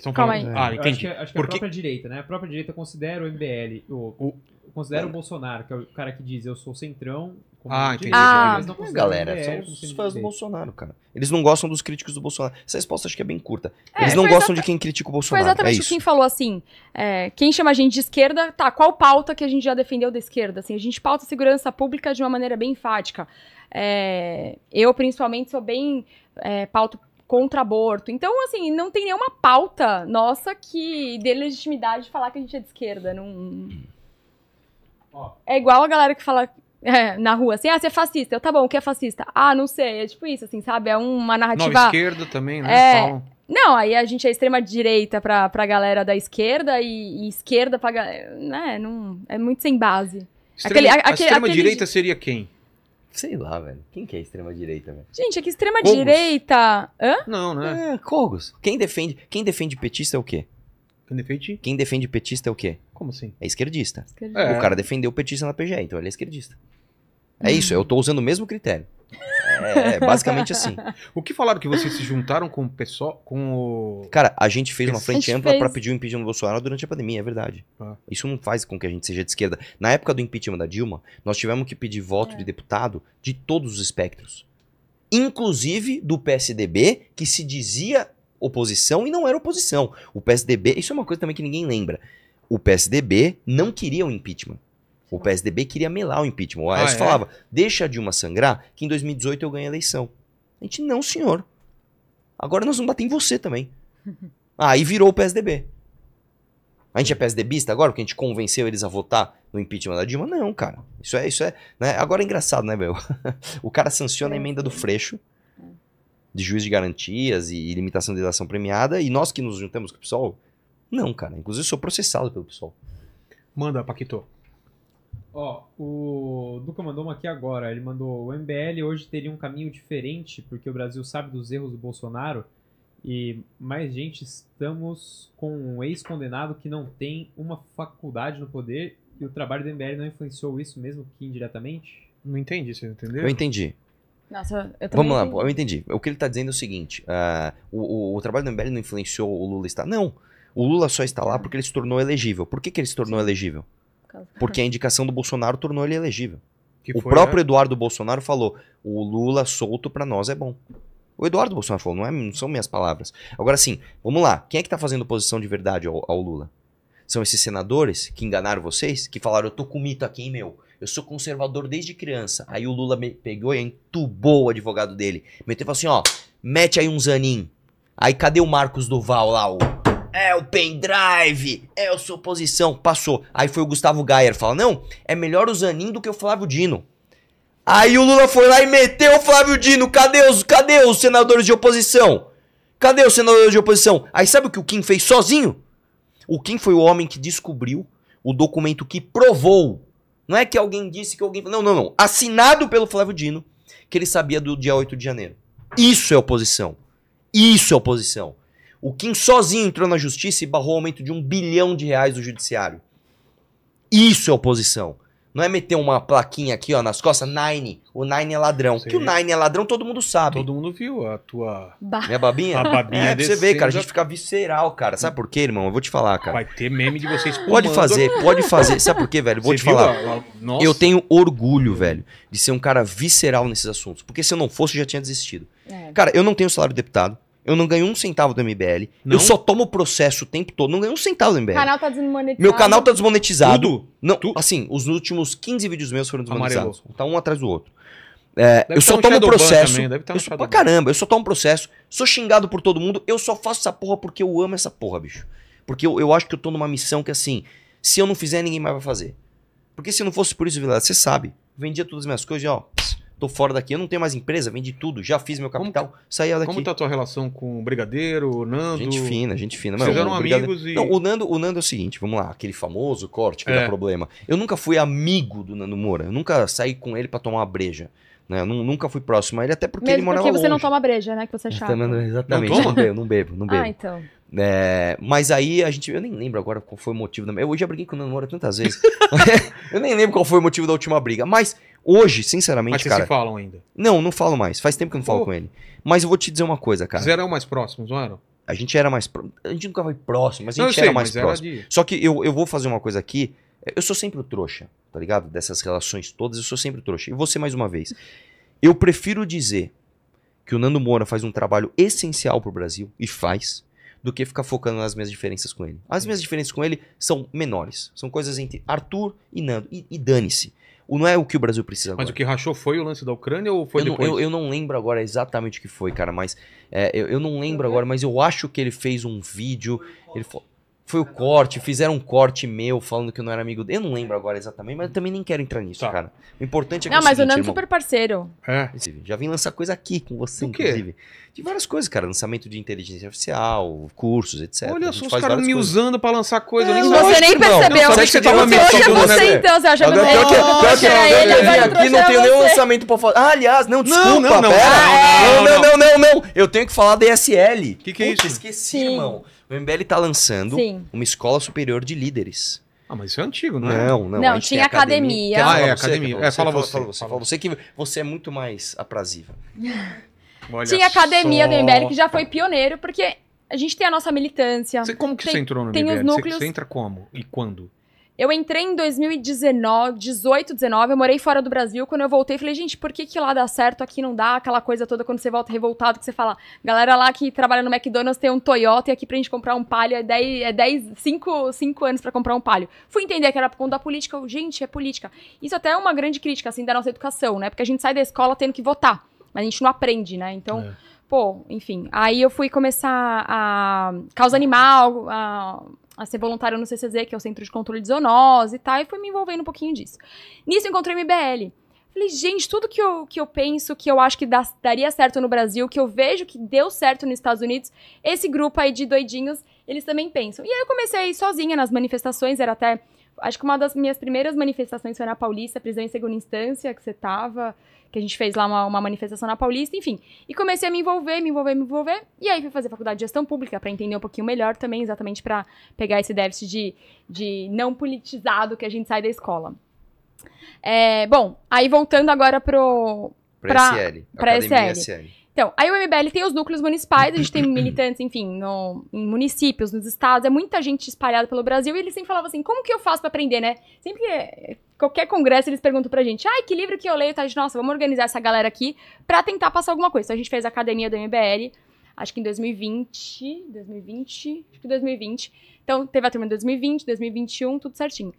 São Calma aí. Ah, entendi. É, acho que, é acho que Porque... a própria direita, né? A própria direita considera o MBL, o, o... considera o Bolsonaro, que é o cara que diz eu sou centrão. ah, entendi. Ah, mas não é, galera, MBL, são os fãs do Bolsonaro, cara. Eles não gostam dos críticos do Bolsonaro. Essa resposta acho que é bem curta. É, Eles não gostam de quem critica o Bolsonaro. Foi exatamente é, é quem falou assim. É, quem chama a gente de esquerda, tá, qual pauta que a gente já defendeu da esquerda? Assim, a gente pauta a segurança pública de uma maneira bem enfática. eu, principalmente, sou bem é, pauto contra aborto. Então, assim, não tem nenhuma pauta nossa que dê legitimidade de falar que a gente é de esquerda. Não... Oh. É igual a galera que fala é, na rua, assim, ah, você é fascista. Eu, tá bom, o que é fascista? Ah, não sei. É tipo isso, assim, sabe? É uma narrativa... Não, esquerda também, né? É... Não, aí a gente é extrema-direita pra, pra galera da esquerda e, e esquerda pra galera... Né? Não, é muito sem base. Extrema, aquele, a, a, a extrema-direita aquele... seria quem? Sei lá, velho. Quem que é extrema-direita, velho? Gente, é que extrema-direita... Hã? Não, né? É, Cogos. Quem defende, quem defende petista é o quê? Quem defende? Quem defende petista é o quê? Como assim? É esquerdista. esquerdista. É. O cara defendeu petista na PGE, então ele é esquerdista. É hum. isso, eu tô usando o mesmo critério. É, é, basicamente assim. <laughs> O que falaram que vocês se juntaram com o pessoal, com o... Cara, a gente fez uma frente ampla para pedir o impeachment do Bolsonaro durante a pandemia, é verdade. Ah. Isso não faz com que a gente seja de esquerda. Na época do impeachment da Dilma, nós tivemos que pedir voto é. de deputado de todos os espectros. Inclusive do PSDB, que se dizia oposição e não era oposição. O PSDB, isso é uma coisa também que ninguém lembra. O PSDB não queria o impeachment. O PSDB queria melar o impeachment. O ah, Aécio ah, é? falava, deixa a Dilma sangrar, que em 2018 eu ganho a eleição. A gente, não, senhor. Agora nós vamos bater em você também. <laughs> Aí ah, virou o PSDB. A gente é PSDBista agora porque a gente convenceu eles a votar no impeachment da Dilma? Não, cara. Isso é, isso é. Né? Agora é engraçado, né, meu? <laughs> o cara sanciona a emenda do Freixo é. de juiz de garantias e, limitação de ação premiada e nós que nos juntamos com o PSOL? Não, cara. Inclusive eu sou processado pelo PSOL. Manda, Paquito. Ó, o Duca mandou uma aqui agora. Ele mandou: o MBL hoje teria um caminho diferente, porque o Brasil sabe dos erros do Bolsonaro. E mais gente, estamos com um ex-condenado que não tem uma faculdade no poder e o trabalho do MBL não influenciou isso mesmo que indiretamente? Não entendi, você entendeu? Eu entendi. Nossa, eu Vamos lá, entendi. eu entendi. O que ele está dizendo é o seguinte: uh, o, o, o, trabalho do MBL não influenciou o Lula estar. Não! O Lula só está lá porque ele se tornou elegível. Por que, que ele se tornou elegível? <laughs> Porque a indicação do Bolsonaro tornou ele elegível. Que o foi, próprio né? Eduardo Bolsonaro falou: o Lula solto para nós é bom. O Eduardo Bolsonaro falou, não, é, não são minhas palavras. Agora sim, vamos lá. Quem é que tá fazendo oposição de verdade ao, ao Lula? São esses senadores que enganaram vocês, que falaram, eu tô com mito aqui, hein, meu. Eu sou conservador desde criança. Aí o Lula pegou e entubou o advogado dele. Meteu e falou assim, ó, mete aí um zanin. Aí cadê o Marcos Duval lá, o é o pendrive, é o sua posição, passou. Aí foi o Gustavo Gayer, fala, não, é melhor o Zanin do que o Flávio Dino. Aí o Lula foi lá e meteu o Flávio Dino, cadê os, cadê os senadores de oposição? Cadê os senadores de oposição? Aí sabe o que o Kim fez sozinho? O Kim foi o homem que descobriu o documento que provou. Não é que alguém disse que alguém... Não, não, não. Assinado pelo Flávio Dino, que ele sabia do dia 8 de janeiro. Isso é oposição. Isso é oposição. O Kim sozinho entrou na justiça e barrou o aumento de um bilhão de reais do judiciário. Isso é oposição. Não é meter uma plaquinha aqui, ó, nas costas, Nine. O Nine é ladrão. Sim. Que o Nine é ladrão, todo mundo sabe. Todo mundo viu a tua. Ba... Minha babinha? A babinha é, você vê, cara. A gente fica visceral, cara. Sabe por quê, irmão? Eu vou te falar, cara. Vai ter meme de vocês Pode fazer, pode fazer. Sabe por quê, velho? Vou você te falar. a... Eu tenho orgulho, velho, de ser um cara visceral nesses assuntos. Porque se eu não fosse, eu já tinha desistido. É. Cara, eu não tenho salário de deputado. Eu não ganho um centavo do MBL. Não? Eu só tomo o processo o tempo todo. Não ganho um centavo do MBL. canal tá desmonetizado. Meu canal tá desmonetizado. Tudo? Não, tu? assim, os últimos 15 vídeos meus foram desmonetizados. Amarelo. Tá um atrás do outro. É, eu só tomo o processo. deve eu tá tá sou, pra caramba, eu só tomo o processo. Sou xingado por todo mundo. Eu só faço essa porra porque eu amo essa porra, bicho. Porque eu, eu acho que eu tô numa missão que, assim, se eu não fizer, ninguém mais vai fazer. Porque se não fosse por isso, Vila, você sabe. Vendia todas as minhas coisas e, ó, tô fora daqui, eu não tenho mais empresa, vendi tudo, já fiz meu capital, como, daqui. Como tá a tua relação com o Brigadeiro, o Nando? Gente fina, gente fina. Vocês eram amigos e... Não, o Nando, o Nando é o seguinte, vamos lá, aquele famoso corte que é. dá problema. Eu nunca fui amigo do Nando Moura, eu nunca saí com ele para tomar uma breja. Né? Eu nunca fui próximo a ele, até porque Mesmo ele morava porque você não toma breja, né? Que você é chato. exatamente. Não, toma? eu não bebo, não bebo. Ah, então. É, mas aí a gente. Eu nem lembro agora qual foi o motivo da. Eu já briguei com o Nando Moura tantas vezes. <laughs> <laughs> eu nem lembro qual foi o motivo da última briga. Mas Hoje, sinceramente, Mas vocês cara. se falam ainda? Não, não falo mais. Faz tempo que eu não falo com ele. Mas eu vou te dizer uma coisa, cara. Vocês eram mais próximos, não eram? A gente era mais próximo. A gente nunca foi próximo, mas a gente não, era sei, mais próximo. Era de... Só que eu, eu vou fazer uma coisa aqui. Eu sou sempre o trouxa, tá ligado? Dessas relações todas, eu sou sempre o trouxa. E você, mais uma vez. Eu prefiro dizer que o Nando Moura faz um trabalho essencial pro Brasil, e faz, do que ficar focando nas minhas diferenças com ele. As minhas diferenças com ele são menores. São coisas entre Arthur e Nando. E, e dane-se não é o que o Brasil precisa agora. Mas o que rachou foi o lance da Ucrânia ou foi eu depois? eu, eu, não lembro agora exatamente o que foi, cara, mas é, eu, eu, não lembro uhum. agora, mas eu acho que ele fez um vídeo. Ele falou foi o corte, fizeram um corte meu falando que eu não era amigo dele. Eu não lembro agora exatamente, mas eu também nem quero entrar nisso, tá. cara. O importante é que Não, é mas seguinte, o Nando é super parceiro. É. Já vim lançar coisa aqui com você, inclusive. De várias coisas, cara. Lançamento de inteligência artificial, cursos, etc. Olha só, os caras me usando pra lançar coisa. É, nem você nem percebeu. Não, que você tava tá me hoje é você, então. Você acha que eu não aqui, não tenho nenhum lançamento pra falar. Ah, aliás, não, desculpa, pera. Não, não, não, não. Eu tenho que falar da O que é isso? Esqueci, irmão. O MBL está lançando Sim. uma escola superior de líderes. Ah, mas isso é antigo, não é? Não, não. Não, tinha academia. academia. Ah, é, você, academia. é, fala, você, fala, você. Fala, fala você que você é muito mais aprazível. Olha tinha academia só. do MBL que já foi pioneiro, porque a gente tem a nossa militância. Você, como que tem, você entrou no tem os Núcleos... Você entra como e quando? Eu entrei em 2019, 18, 19, eu morei fora do Brasil. Quando eu voltei, falei, gente, por que, que lá dá certo, aqui não dá? Aquela coisa toda quando você volta revoltado, que você fala, galera lá que trabalha no McDonald's tem um Toyota e aqui pra gente comprar um palio é 10, é 10 5, 5 anos para comprar um palio. Fui entender que era por conta da política. Eu, gente, é política. Isso até é uma grande crítica, assim, da nossa educação, né? Porque a gente sai da escola tendo que votar, mas a gente não aprende, né? Então. É pô, enfim. Aí eu fui começar a causa animal, a a ser voluntária no CCZ, que é o Centro de Controle de Zoonose e tal, e fui me envolvendo um pouquinho disso. Nisso encontrei o MBL. Falei, gente, tudo que eu, que eu penso, que eu acho que dá, daria certo no Brasil, que eu vejo que deu certo nos Estados Unidos, esse grupo aí de doidinhos, eles também pensam. E aí eu comecei sozinha nas manifestações, era até Acho que uma das minhas primeiras manifestações foi na Paulista, prisão em segunda instância, que você tava, que a gente fez lá uma, uma manifestação na Paulista, enfim. E comecei a me envolver, me envolver, me envolver. E aí fui fazer faculdade de gestão pública para entender um pouquinho melhor também, exatamente para pegar esse déficit de, de não politizado que a gente sai da escola. É, bom, aí voltando agora pro. Para SL. Para SL. SL. Então, aí o MBL tem os núcleos municipais, a gente tem militantes, enfim, no, em municípios, nos estados, é muita gente espalhada pelo Brasil, e eles sempre falavam assim, como que eu faço para aprender, né? Sempre que eh, qualquer congresso eles perguntam pra gente, ai, que livro que eu leio, tá? A gente, nossa, vamos organizar essa galera aqui para tentar passar alguma coisa. Então a gente fez a academia do MBL, acho que em 2020, 2020, acho que 2020. Então teve a turma de 2020, 2021, tudo certinho.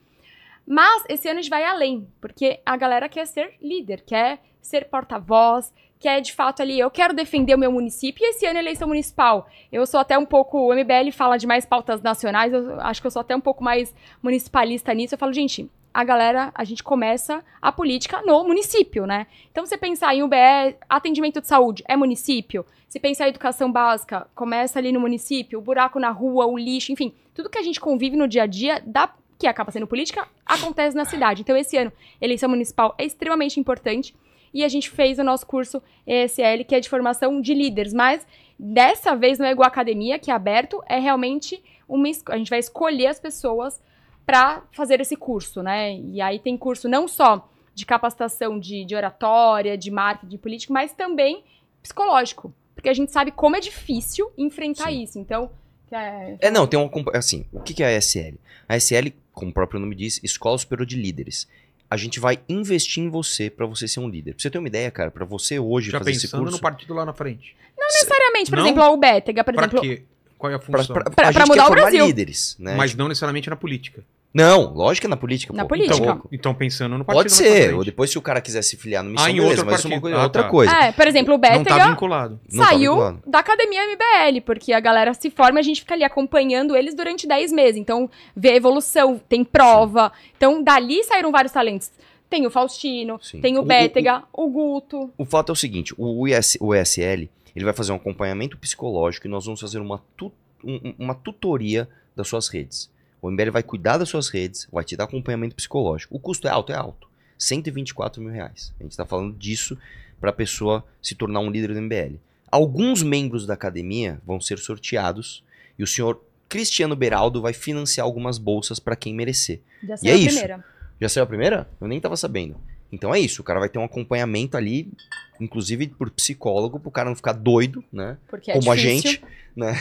Mas esse ano a gente vai além, porque a galera quer ser líder, quer ser porta-voz, que é de fato ali, eu quero defender o meu município e esse ano é eleição municipal. Eu sou até um pouco, o MBL fala de mais pautas nacionais, eu acho que eu sou até um pouco mais municipalista nisso. Eu falo, gente, a galera, a gente começa a política no município, né? Então, você pensar em UBE, atendimento de saúde, é município. Se pensar em educação básica, começa ali no município, o buraco na rua, o lixo, enfim, tudo que a gente convive no dia a dia, dá, que acaba sendo política, acontece na cidade. Então, esse ano, eleição municipal é extremamente importante e a gente fez o nosso curso ESL, que é de formação de líderes. Mas dessa vez não é igual a academia, que é aberto, é realmente uma. A gente vai escolher as pessoas para fazer esse curso, né? E aí tem curso não só de capacitação de, de oratória, de marketing, de político, mas também psicológico. Porque a gente sabe como é difícil enfrentar Sim. isso. Então. É... é, não, tem um. Assim, o que é a ESL A ESL, como o próprio nome diz, Escola Superior de Líderes a gente vai investir em você para você ser um líder. Pra você ter uma ideia, cara, para você hoje Já fazer esse curso... Já pensando no partido lá na frente. Não necessariamente, por não? exemplo, a UBETEGA, por pra exemplo... Quê? Qual é a função? Para mudar o Brasil. líderes, né? Mas tipo não necessariamente na política. Não, lógico que é na política. Na pô. política. Então, então, então pensando no partido. Pode ser, é ou depois se o cara quiser se filiar no Missão, ah, beleza, mas é uma coisa, ah, outra tá. coisa. É, por exemplo, o Betega não tá vinculado. saiu tá vinculado. da academia MBL, porque a galera se forma e a gente fica ali acompanhando eles durante 10 meses. Então, vê a evolução, tem prova. Sim. Então, dali saíram vários talentos. Tem o Faustino, Sim. tem o, o Bétega, o, o, Guto. O fato é o seguinte, o, o ESL, ele vai fazer um acompanhamento psicológico e nós vamos fazer uma, tu, um, uma tutoria das suas redes. O MBL vai cuidar das suas redes, vai te dar acompanhamento psicológico. O custo é alto? É alto. 124 mil reais. A gente está falando disso para a pessoa se tornar um líder do MBL. Alguns membros da academia vão ser sorteados e o senhor Cristiano Beraldo vai financiar algumas bolsas para quem merecer. Já saiu e é a isso. primeira. Já saiu a primeira? Eu nem estava sabendo. Então é isso, o cara vai ter um acompanhamento ali, inclusive por psicólogo, para o cara não ficar doido, né? Porque é Como difícil. a gente, né?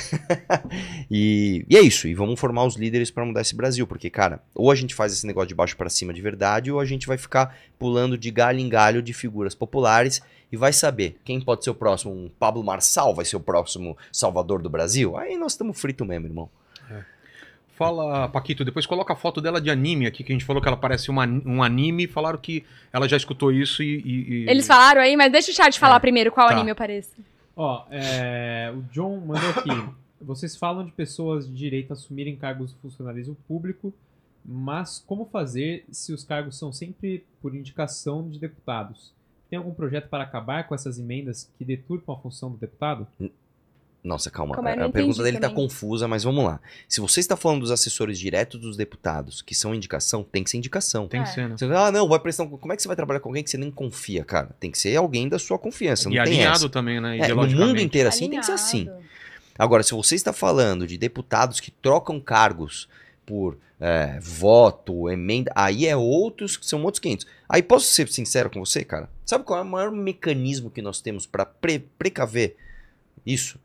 <laughs> e, e, é isso, e vamos formar os líderes para mudar esse Brasil, porque, cara, ou a gente faz esse negócio de baixo para cima de verdade, ou a gente vai ficar pulando de galho em galho de figuras populares e vai saber quem pode ser o próximo. Um Pablo Marçal vai ser o próximo salvador do Brasil? Aí nós estamos frito mesmo, irmão. É. Fala, Paquito, depois coloca a foto dela de anime aqui, que a gente falou que ela parece uma, um anime. Falaram que ela já escutou isso e. e, e... Eles falaram aí, mas deixa o chat falar é, primeiro qual tá. anime eu pareço. Ó, é, o John mandou aqui. Vocês falam de pessoas de direito assumirem cargos do funcionalismo público, mas como fazer se os cargos são sempre por indicação de deputados? Tem algum projeto para acabar com essas emendas que deturpam a função do deputado? Nossa, calma. a pergunta dele tá confusa, mas vamos lá. Se você está falando dos assessores diretos dos deputados, que são indicação, tem que ser indicação. Tem que é. ser, né? Você ah, não, vai prestar. Como é que você vai trabalhar com alguém que você nem confia, cara? Tem que ser alguém da sua confiança. Não e alinhado essa. também, né? É, no mundo inteiro assim alinhado. tem que ser assim. Agora, se você está falando de deputados que trocam cargos por é, voto, emenda, aí é outros que são outros 500. Aí posso ser sincero com você, cara? Sabe qual é o maior mecanismo que nós temos para pre precaver isso?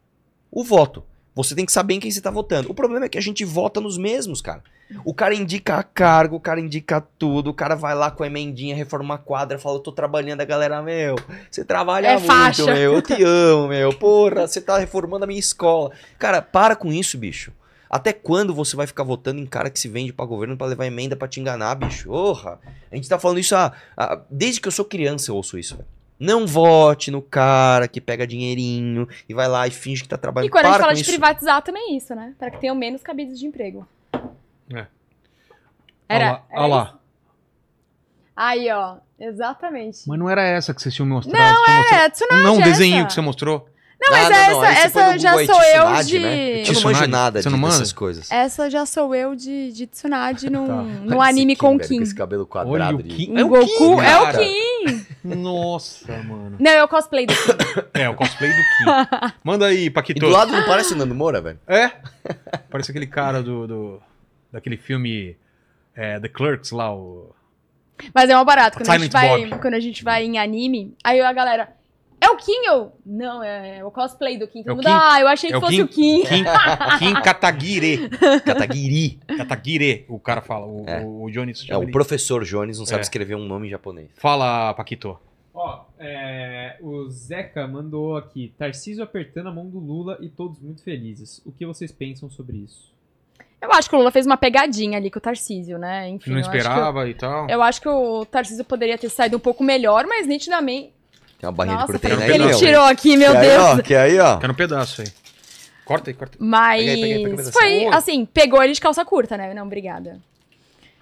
o voto. Você tem que saber em quem você está votando. O problema é que a gente vota nos mesmos, cara. O cara indica a cargo, o cara indica tudo, o cara vai lá com a emendinha, reforma a quadra, fala, eu tô trabalhando, a galera, meu, você trabalha é muito, faixa. meu, eu te amo, meu, porra, você tá reformando a minha escola. Cara, para com isso, bicho. Até quando você vai ficar votando em cara que se vende para governo para levar emenda para te enganar, bicho? Porra! A gente tá falando isso há, há, desde que eu sou criança eu ouço isso, velho. Não vote no cara que pega dinheirinho e vai lá e finge que tá trabalhando. E quando Para a gente fala de isso. privatizar também é isso, né? Para que tenham menos cabides de emprego. É. Era. Olha lá. Aí, ó. Exatamente. Mas não era essa que vocês tinham mostrado. Não, é, mostrado... Tsunami. Não, o desenho essa. que você mostrou. Não, mas ah, essa, é não. essa, já Google, sou eu de. Né? Eu não manjo nada de, não coisas. Essa já sou eu de, de Tsunade num, tá. num anime Kim, com Kim. Com esse cabelo quadrado. Olha, Kim. É, é o Goku, Kim, é o Kim. Nossa, mano. Não, é o cosplay do Kim. <laughs> é, o cosplay do Kim. Manda aí, Paquito. E do lado não parece o Nando Moura, velho? É. <laughs> Parece aquele cara do. do daquele filme é, The Clerks lá, o. Mas é um barato. Quando a, gente vai, quando a gente vai em anime, aí a galera. É o Kim ou. Não, é, é o cosplay do Kim. Todo é mundo, Kim? ah, eu achei é que fosse o Kim. Kim, <laughs> Katagiri, Katagiri, Katagiri. o cara fala. O, é. o Jones. É, o professor Jones não sabe é. escrever um nome em japonês. Fala, Paquito. Ó, é, o Zeca mandou aqui: Tarcísio apertando a mão do Lula e todos muito felizes. O que vocês pensam sobre isso? Eu acho que o Lula fez uma pegadinha ali com o Tarcísio, né? Enfim. Não esperava eu, e tal. Eu acho que o Tarcísio poderia ter saído um pouco melhor, mas nitidamente. Tem uma barrinha Nossa, de proteína aí, ele tirou aqui, meu que Deus. Aí, ó, que aí, ó. Fica no pedaço aí. Corta aí, corta aí. Mas peguei, peguei, peguei, foi, assim, pegou ele de calça curta, né? Não, obrigada.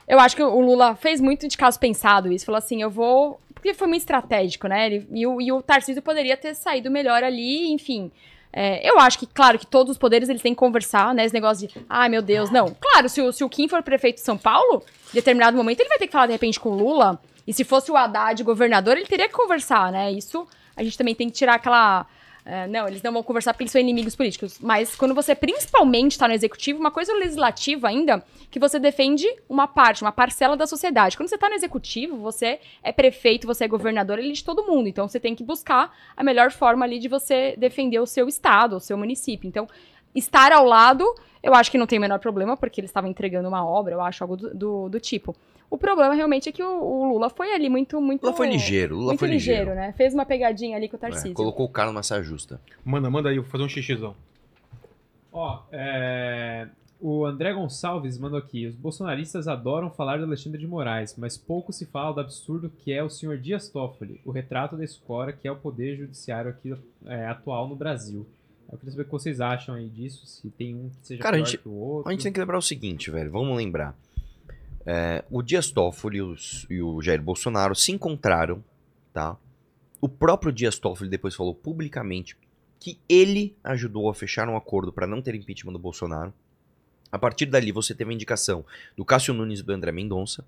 Eu acho que o Lula fez muito de caso pensado isso. Falou assim, eu vou... Porque foi muito estratégico, né? Ele, e, o, e o Tarcísio poderia ter saído melhor ali, enfim... É, eu acho que, claro, que todos os poderes eles têm que conversar, né? Esse negócio de, ai ah, meu Deus, não. Claro, se o, se o Kim for prefeito de São Paulo, em determinado momento ele vai ter que falar de repente com o Lula, e se fosse o Haddad governador, ele teria que conversar, né? Isso a gente também tem que tirar aquela. É, não, eles não vão conversar porque eles são inimigos políticos. Mas quando você principalmente está no executivo, uma coisa legislativa ainda, que você defende uma parte, uma parcela da sociedade. Quando você está no executivo, você é prefeito, você é governador, ele é de todo mundo. Então você tem que buscar a melhor forma ali de você defender o seu estado, o seu município. Então, estar ao lado, eu acho que não tem o menor problema, porque ele estava entregando uma obra, eu acho, algo do, do, do tipo. O problema realmente é que o, o Lula foi ali muito, muito. Lula foi ligeiro, Lula foi ligeiro. ligeiro, né? Fez uma pegadinha ali com o é, Tarcísio. É, colocou o cara numa saia justa. Manda, manda aí, vou fazer um xixizão. Ó, é, o André Gonçalves mandou aqui: os bolsonaristas adoram falar do Alexandre de Moraes, mas pouco se fala do absurdo que é o senhor Dias Toffoli, o retrato da escora que é o poder judiciário aqui é, atual no Brasil. Eu queria saber o que vocês acham aí disso, se tem um que seja Cara, pior gente, que o outro. A gente tem que lembrar o seguinte, velho, vamos lembrar. É, o Dias Toffoli e, os, e o Jair Bolsonaro se encontraram, tá? O próprio Dias Toffoli depois falou publicamente que ele ajudou a fechar um acordo para não ter impeachment do Bolsonaro. A partir dali você teve a indicação do Cássio Nunes e do André Mendonça.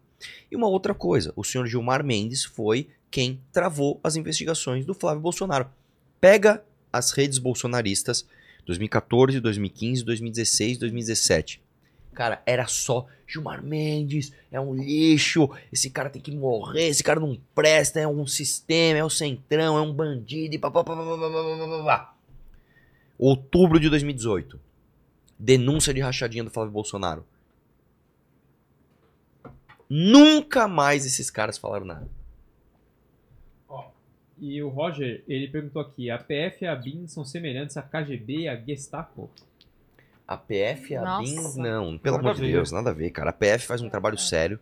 E uma outra coisa, o senhor Gilmar Mendes foi quem travou as investigações do Flávio Bolsonaro. Pega as redes bolsonaristas 2014, 2015, 2016, 2017. Cara, era só Gilmar Mendes, é um lixo, esse cara tem que morrer, esse cara não presta, é um sistema, é um centrão, é um bandido e pá. Outubro de 2018. Denúncia de rachadinha do Flávio Bolsonaro. Nunca mais esses caras falaram nada. e o Roger, ele perguntou aqui: a PF e a BIN são semelhantes à KGB e à Gestapo? A PF, a Nossa. BIM, não. Pelo nada amor de Deus, nada a ver, cara. A PF faz um trabalho é. sério,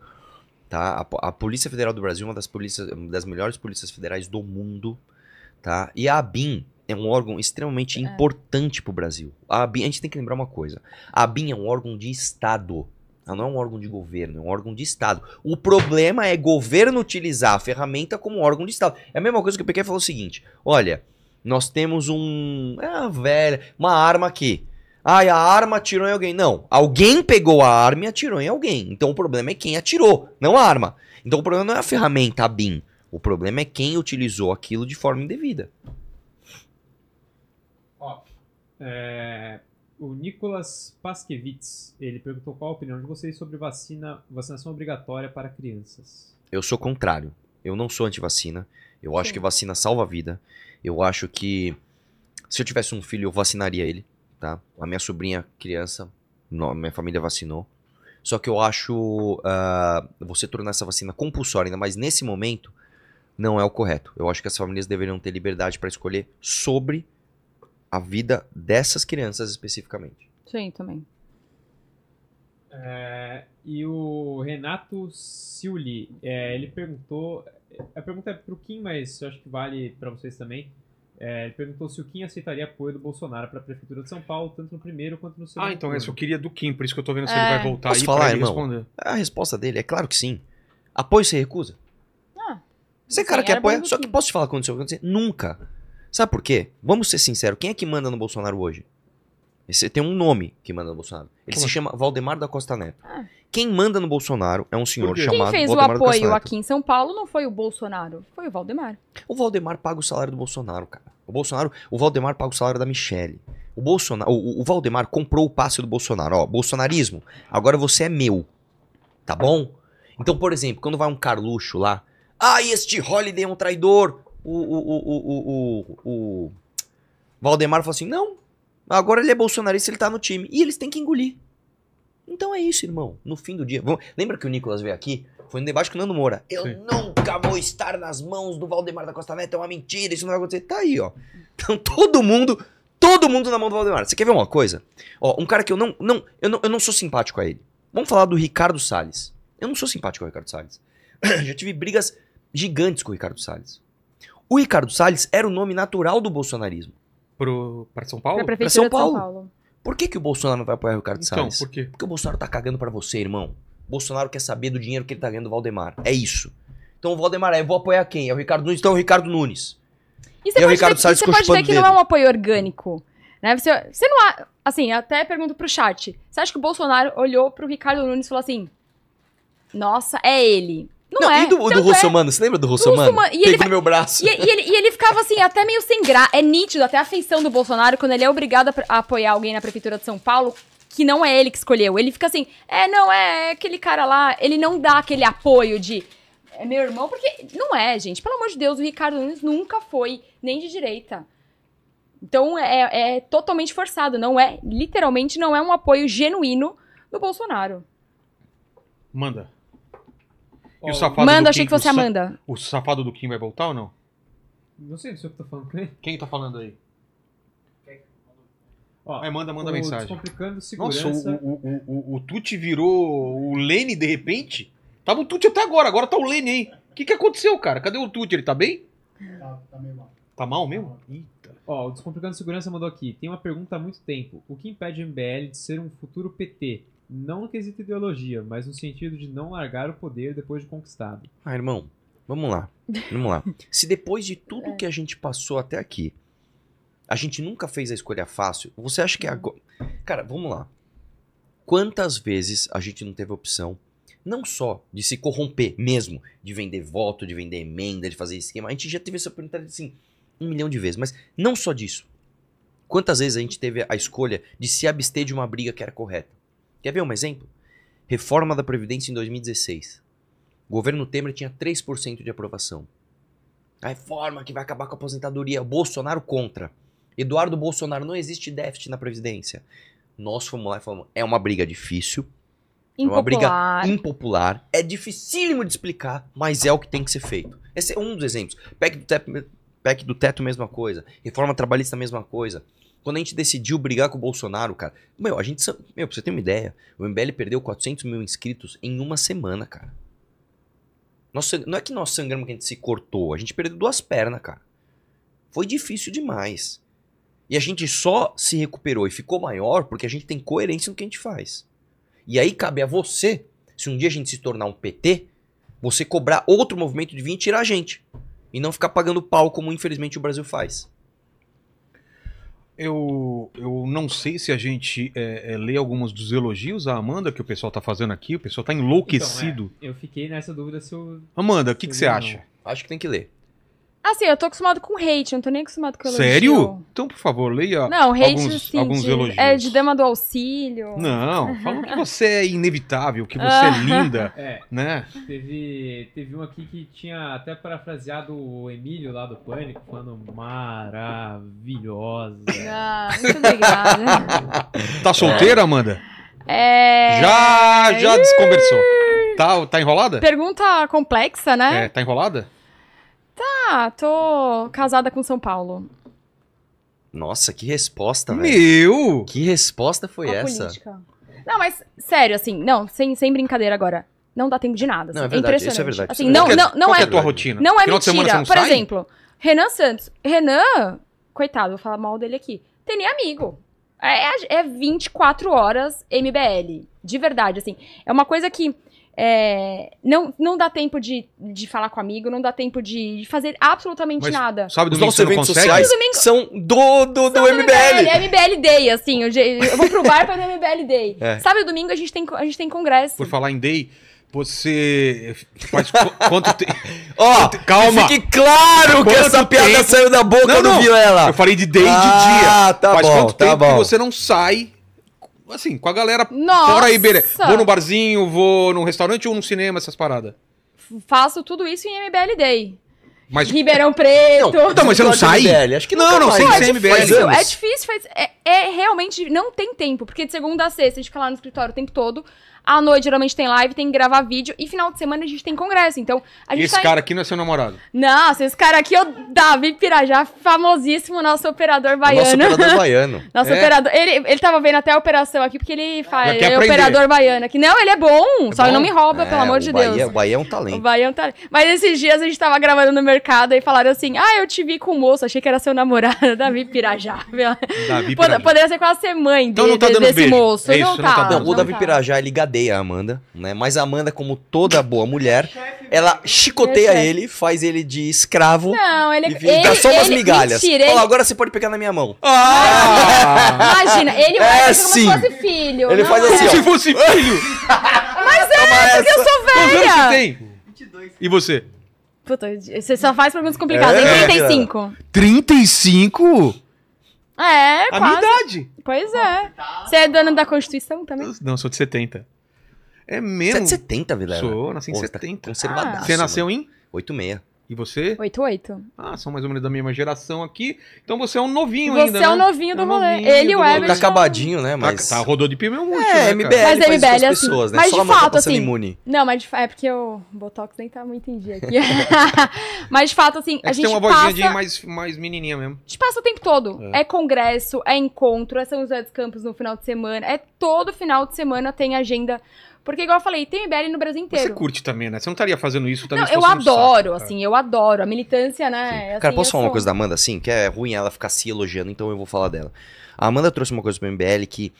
tá? A, a Polícia Federal do Brasil é uma das, polícias, das melhores polícias federais do mundo, tá? E a BIM é um órgão extremamente é. importante pro Brasil. A, BIM, a gente tem que lembrar uma coisa. A BIM é um órgão de Estado. Ela não é um órgão de governo, é um órgão de Estado. O problema é governo utilizar a ferramenta como órgão de Estado. É a mesma coisa que o PQ falou o seguinte: olha, nós temos um. É uma ah, velha, uma arma aqui. Ah, a arma atirou em alguém. Não, alguém pegou a arma e atirou em alguém. Então o problema é quem atirou, não a arma. Então o problema não é a ferramenta a BIM. O problema é quem utilizou aquilo de forma indevida. Ó, é, o Nicolas Paskevitz, ele perguntou qual a opinião de vocês sobre vacina, vacinação obrigatória para crianças. Eu sou contrário. Eu não sou anti-vacina. Eu Sim. acho que vacina salva a vida. Eu acho que se eu tivesse um filho, eu vacinaria ele tá? A minha sobrinha criança, minha família vacinou. Só que eu acho uh, você tornar essa vacina compulsória, ainda mais nesse momento, não é o correto. Eu acho que as famílias deveriam ter liberdade para escolher sobre a vida dessas crianças especificamente. Sim, também. É, e o Renato Siuli, é, ele perguntou. A pergunta é para o Kim, mas eu acho que vale para vocês também. É, ele perguntou se o Kim aceitaria apoio do Bolsonaro para a Prefeitura de São Paulo, tanto no primeiro quanto no segundo. Ah, então esse eu queria do Kim, por isso que eu estou vendo se é... ele vai voltar Posso aí falar, irmão? responder. É a resposta dele é claro que sim. Apoio você recusa? Ah, você é cara que apoia, só que posso te falar quando isso acontecer? Nunca. Sabe por quê? Vamos ser sinceros, quem é que manda no Bolsonaro hoje? Você tem um nome que manda no Bolsonaro. Ele Como? se é? chama Valdemar da Costa Neto. Ah. Quem manda no Bolsonaro é um senhor chamado Valdemar da Costa Neto. Quem fez o apoio aqui em São Paulo não foi o Bolsonaro, foi o Valdemar. O Valdemar paga o salário do Bolsonaro, cara. O Bolsonaro, o Valdemar paga o salário da Michelle. O Bolsonaro, o, o Valdemar comprou o passe do Bolsonaro, ó, bolsonarismo, agora você é meu. Tá bom? Então, por exemplo, quando vai um Carluxo lá, ah, este Holiday é um traidor. O, o, o, o, o, o Valdemar fala assim: não, agora ele é bolsonarista, ele tá no time. E eles têm que engolir. Então é isso, irmão. No fim do dia. Vamos... Lembra que o Nicolas veio aqui? Foi no debate com o Nando Moura. Eu Sim. nunca vou estar nas mãos do Valdemar da Costa Neto, é uma mentira, isso não vai acontecer. Tá aí, ó. Então todo mundo, todo mundo na mão do Valdemar. Você quer ver uma coisa? Ó, um cara que eu não, não, eu não, eu não sou simpático a ele. Vamos falar do Ricardo Salles. Eu não sou simpático ao Ricardo Salles. <clears throat> Já tive brigas gigantes com o Ricardo Salles. O Ricardo Salles era o nome natural do bolsonarismo. Pro, pra São Paulo? Pra, São Paulo. São Paulo. Por que, que o Bolsonaro não vai apoiar o Ricardo então, Salles? Por quê? Porque o Bolsonaro tá cagando para você, irmão. Bolsonaro quer saber do dinheiro que ele tá ganhando do Valdemar. É isso. Então o Valdemar, eu é, vou apoiar quem? É o Ricardo Nunes? Então é o Ricardo Nunes. E você é o Ricardo ver, Salles você pode ver que dedo. não é um apoio orgânico. Né? Você, você não Assim, até pergunto pro chat. Você acha que o Bolsonaro olhou pro Ricardo Nunes e falou assim: Nossa, é ele. Não, não é. E do, do Russomano? É. Você lembra do Russomano? Russo, Teve no meu braço. E, e, ele, e ele ficava assim, até meio sem graça. É nítido, até a afeição do Bolsonaro, quando ele é obrigado a, a apoiar alguém na Prefeitura de São Paulo, que não é ele que escolheu. Ele fica assim, é, não, é, é aquele cara lá. Ele não dá aquele apoio de é meu irmão, porque não é, gente. Pelo amor de Deus, o Ricardo Nunes nunca foi nem de direita. Então é, é totalmente forçado, não é, literalmente não é um apoio genuíno do Bolsonaro. Manda. E o safado Manda, do Kim, achei que você Amanda. O safado do Kim vai voltar ou não? Não sei se que eu tô falando. Quem tá falando aí? Ó, Mas manda, manda mensagem. Descomplicando segurança... Nossa, o, o, o, o Tuti virou o Lene de repente? Tava o Tuti até agora, agora tá o Lene aí. O que, que aconteceu, cara? Cadê o Tuti? Ele tá bem? Tá, tá meio mal. Tá mal tá mesmo? Eita. Ó, o Descomplicando Segurança mandou aqui. Tem uma pergunta há muito tempo. O que impede o MBL de ser um futuro PT? Não no quesito ideologia, mas no sentido de não largar o poder depois de conquistado. Ah, irmão, vamos lá. Vamos lá. <laughs> Se depois de tudo é. que a gente passou até aqui, a gente nunca fez a escolha fácil. Você acha que é agora. Cara, vamos lá. Quantas vezes a gente não teve opção, não só de se corromper mesmo, de vender voto, de vender emenda, de fazer esquema. A gente já teve essa oportunidade assim um milhão de vezes, mas não só disso. Quantas vezes a gente teve a escolha de se abster de uma briga que era correta? Quer ver um exemplo? Reforma da Previdência em 2016. O governo Temer tinha 3% de aprovação. A reforma que vai acabar com a aposentadoria. Bolsonaro contra. Eduardo Bolsonaro, não existe déficit na Previdência. Nós fomos lá e falamos, é uma briga difícil, impopular. é uma briga impopular, é dificílimo de explicar, mas é o que tem que ser feito. Esse é um dos exemplos. PEC do teto, PEC do teto mesma coisa, reforma trabalhista, mesma coisa. Quando a gente decidiu brigar com o Bolsonaro, cara, meu, a gente. Meu, pra você ter uma ideia, o MBL perdeu 400 mil inscritos em uma semana, cara. Nós, não é que nós sangramos que a gente se cortou, a gente perdeu duas pernas, cara. Foi difícil demais. E a gente só se recuperou e ficou maior porque a gente tem coerência no que a gente faz. E aí cabe a você, se um dia a gente se tornar um PT, você cobrar outro movimento de vir e tirar a gente. E não ficar pagando pau como infelizmente o Brasil faz. Eu, eu não sei se a gente é, é, lê alguns dos elogios à Amanda que o pessoal está fazendo aqui. O pessoal está enlouquecido. Então, é, eu fiquei nessa dúvida se eu. Amanda, o que, que você acha? Acho que tem que ler. Assim, eu tô acostumado com hate, não tô nem acostumado com elogio. Sério? Então, por favor, leia não, hate, alguns, sim, alguns de, elogios. É, de dema do auxílio. Não, <laughs> falam que você é inevitável, que você é linda, é, né? Teve, teve um aqui que tinha até parafraseado o Emílio lá do Pânico, falando maravilhosa. <laughs> Ah, muito obrigada. tá solteira, Amanda? É... Já, já desconversou. Tá, tá enrolada? Pergunta complexa, né? É, tá enrolada? Ah, tô casada com São Paulo. Nossa, que resposta, velho. Meu! Que resposta foi essa? Política? Não, mas sério, assim, não, sem, sem brincadeira agora. Não dá tempo de nada. Assim, não, é, assim, é verdade, impressionante. isso é verdade. Assim, é não, qual não, não qual é, é a tua rotina? Não é Final mentira. Não Por sai? exemplo, Renan Santos. Renan, coitado, vou falar mal dele aqui. Tem nem amigo. É, é 24 é horas MBL. De verdade, assim. É uma coisa que é, não, não dá tempo de, de falar com amigo, não dá tempo de, de fazer absolutamente Mas, nada. Sabe, os nossos eventos sociais domingo... são do, do, do, MBL. MBL. É MBL Day, assim. Eu, vou pro bar pra MBL Day. É. Sabe, domingo a gente, tem, a gente tem congresso. Por falar em Day, você faz quanto tempo? Ó, oh, calma. Fique claro quanto que essa piada saiu da boca não, do não. Vilela. Eu falei de day de ah, dia. Ah, tá faz bom, quanto tá tempo bom. que você não sai assim, com a galera Nossa! fora Iberê. Vou no barzinho, vou num restaurante ou num cinema, essas paradas. Faço tudo isso em MBL Day. Mas... Ribeirão Preto. Não, então, mas você não sai? MBL. Acho que não, não, não é sem, é MBL. Difícil, é difícil, faz, é, é, realmente, não tem tempo, porque de segunda a sexta a gente fica lá no escritório o tempo todo. À noite, geralmente, tem live, tem que gravar vídeo. E final de semana a gente tem congresso. Então, a gente. Esse tá cara aqui não é seu namorado. Nossa, esse cara aqui é o Davi Pirajá, famosíssimo nosso operador baiano. Nosso operador <laughs> baiano. nosso é. operador. Ele, ele tava vendo até a operação aqui, porque ele faz. É operador baiano aqui. Não, ele é bom, é só bom? não me rouba, é, pelo amor de Bahia, Deus. O Bahia é um talento. O Bahia é um talento. Mas esses dias a gente tava gravando no mercado e falaram assim: ah, eu te vi com o moço, achei que era seu namorado, <laughs> Davi Pirajá. Davi Pirajá. Poderia ser quase ser mãe então não tá dando desse beijo. moço. É isso, não, não tá. tá não, o Davi tá. Pirajá, é ligado a Amanda, né? Mas a Amanda, como toda boa mulher, ela chicoteia ele, faz ele de escravo. Não, ele... É e ele, dá só umas migalhas. Mentira, Fala, ele- agora você pode pegar na minha mão. Ah! Imagina, ele olha assim sim. como se assim. fosse filho. Ele Não, faz é? assim, Como ó. se fosse filho! <laughs> Mas é, porque eu sou Quantos anos você velha. tem? 22. E você? Puta, você só faz perguntas complicadas. É, Tem 35. 35? É, A minha idade! Pois é. Você é dona da Constituição também? Não, sou de 70. É mesmo? 770, Vilela. Sou, nasci em Pô, 70. Tá conservadaço. Você nasceu em? 86. E você? 88. Ah, são mais ou menos da mesma geração aqui. Então você é um novinho você ainda. Você é um né? novinho do é um rolê. Ele e o Everton. Tá acabadinho, né? Tá, mas... Tá, tá rodou de pimeu muito. É, né, MBL. Assim. Mas MBL assim. Pessoas, né? Mas Só de fato, assim. Imune. Não, mas de, é porque o Botox nem tá muito em dia aqui. <laughs> mas de fato, assim. É a gente tem uma vozinha passa... de mais, mais menininha mesmo. A gente passa o tempo todo. É. é congresso, é encontro, é São José dos Campos no final de semana. É todo final de semana tem agenda porque, igual eu falei, tem MBL no Brasil inteiro. Você curte também, né? Você não estaria fazendo isso também. Não, eu adoro, um saco, é. assim, eu adoro. A militância, né? É assim, cara, posso falar sou... uma coisa da Amanda, assim? Que é ruim ela ficar se elogiando, então eu vou falar dela. A Amanda trouxe uma coisa pro MBL que.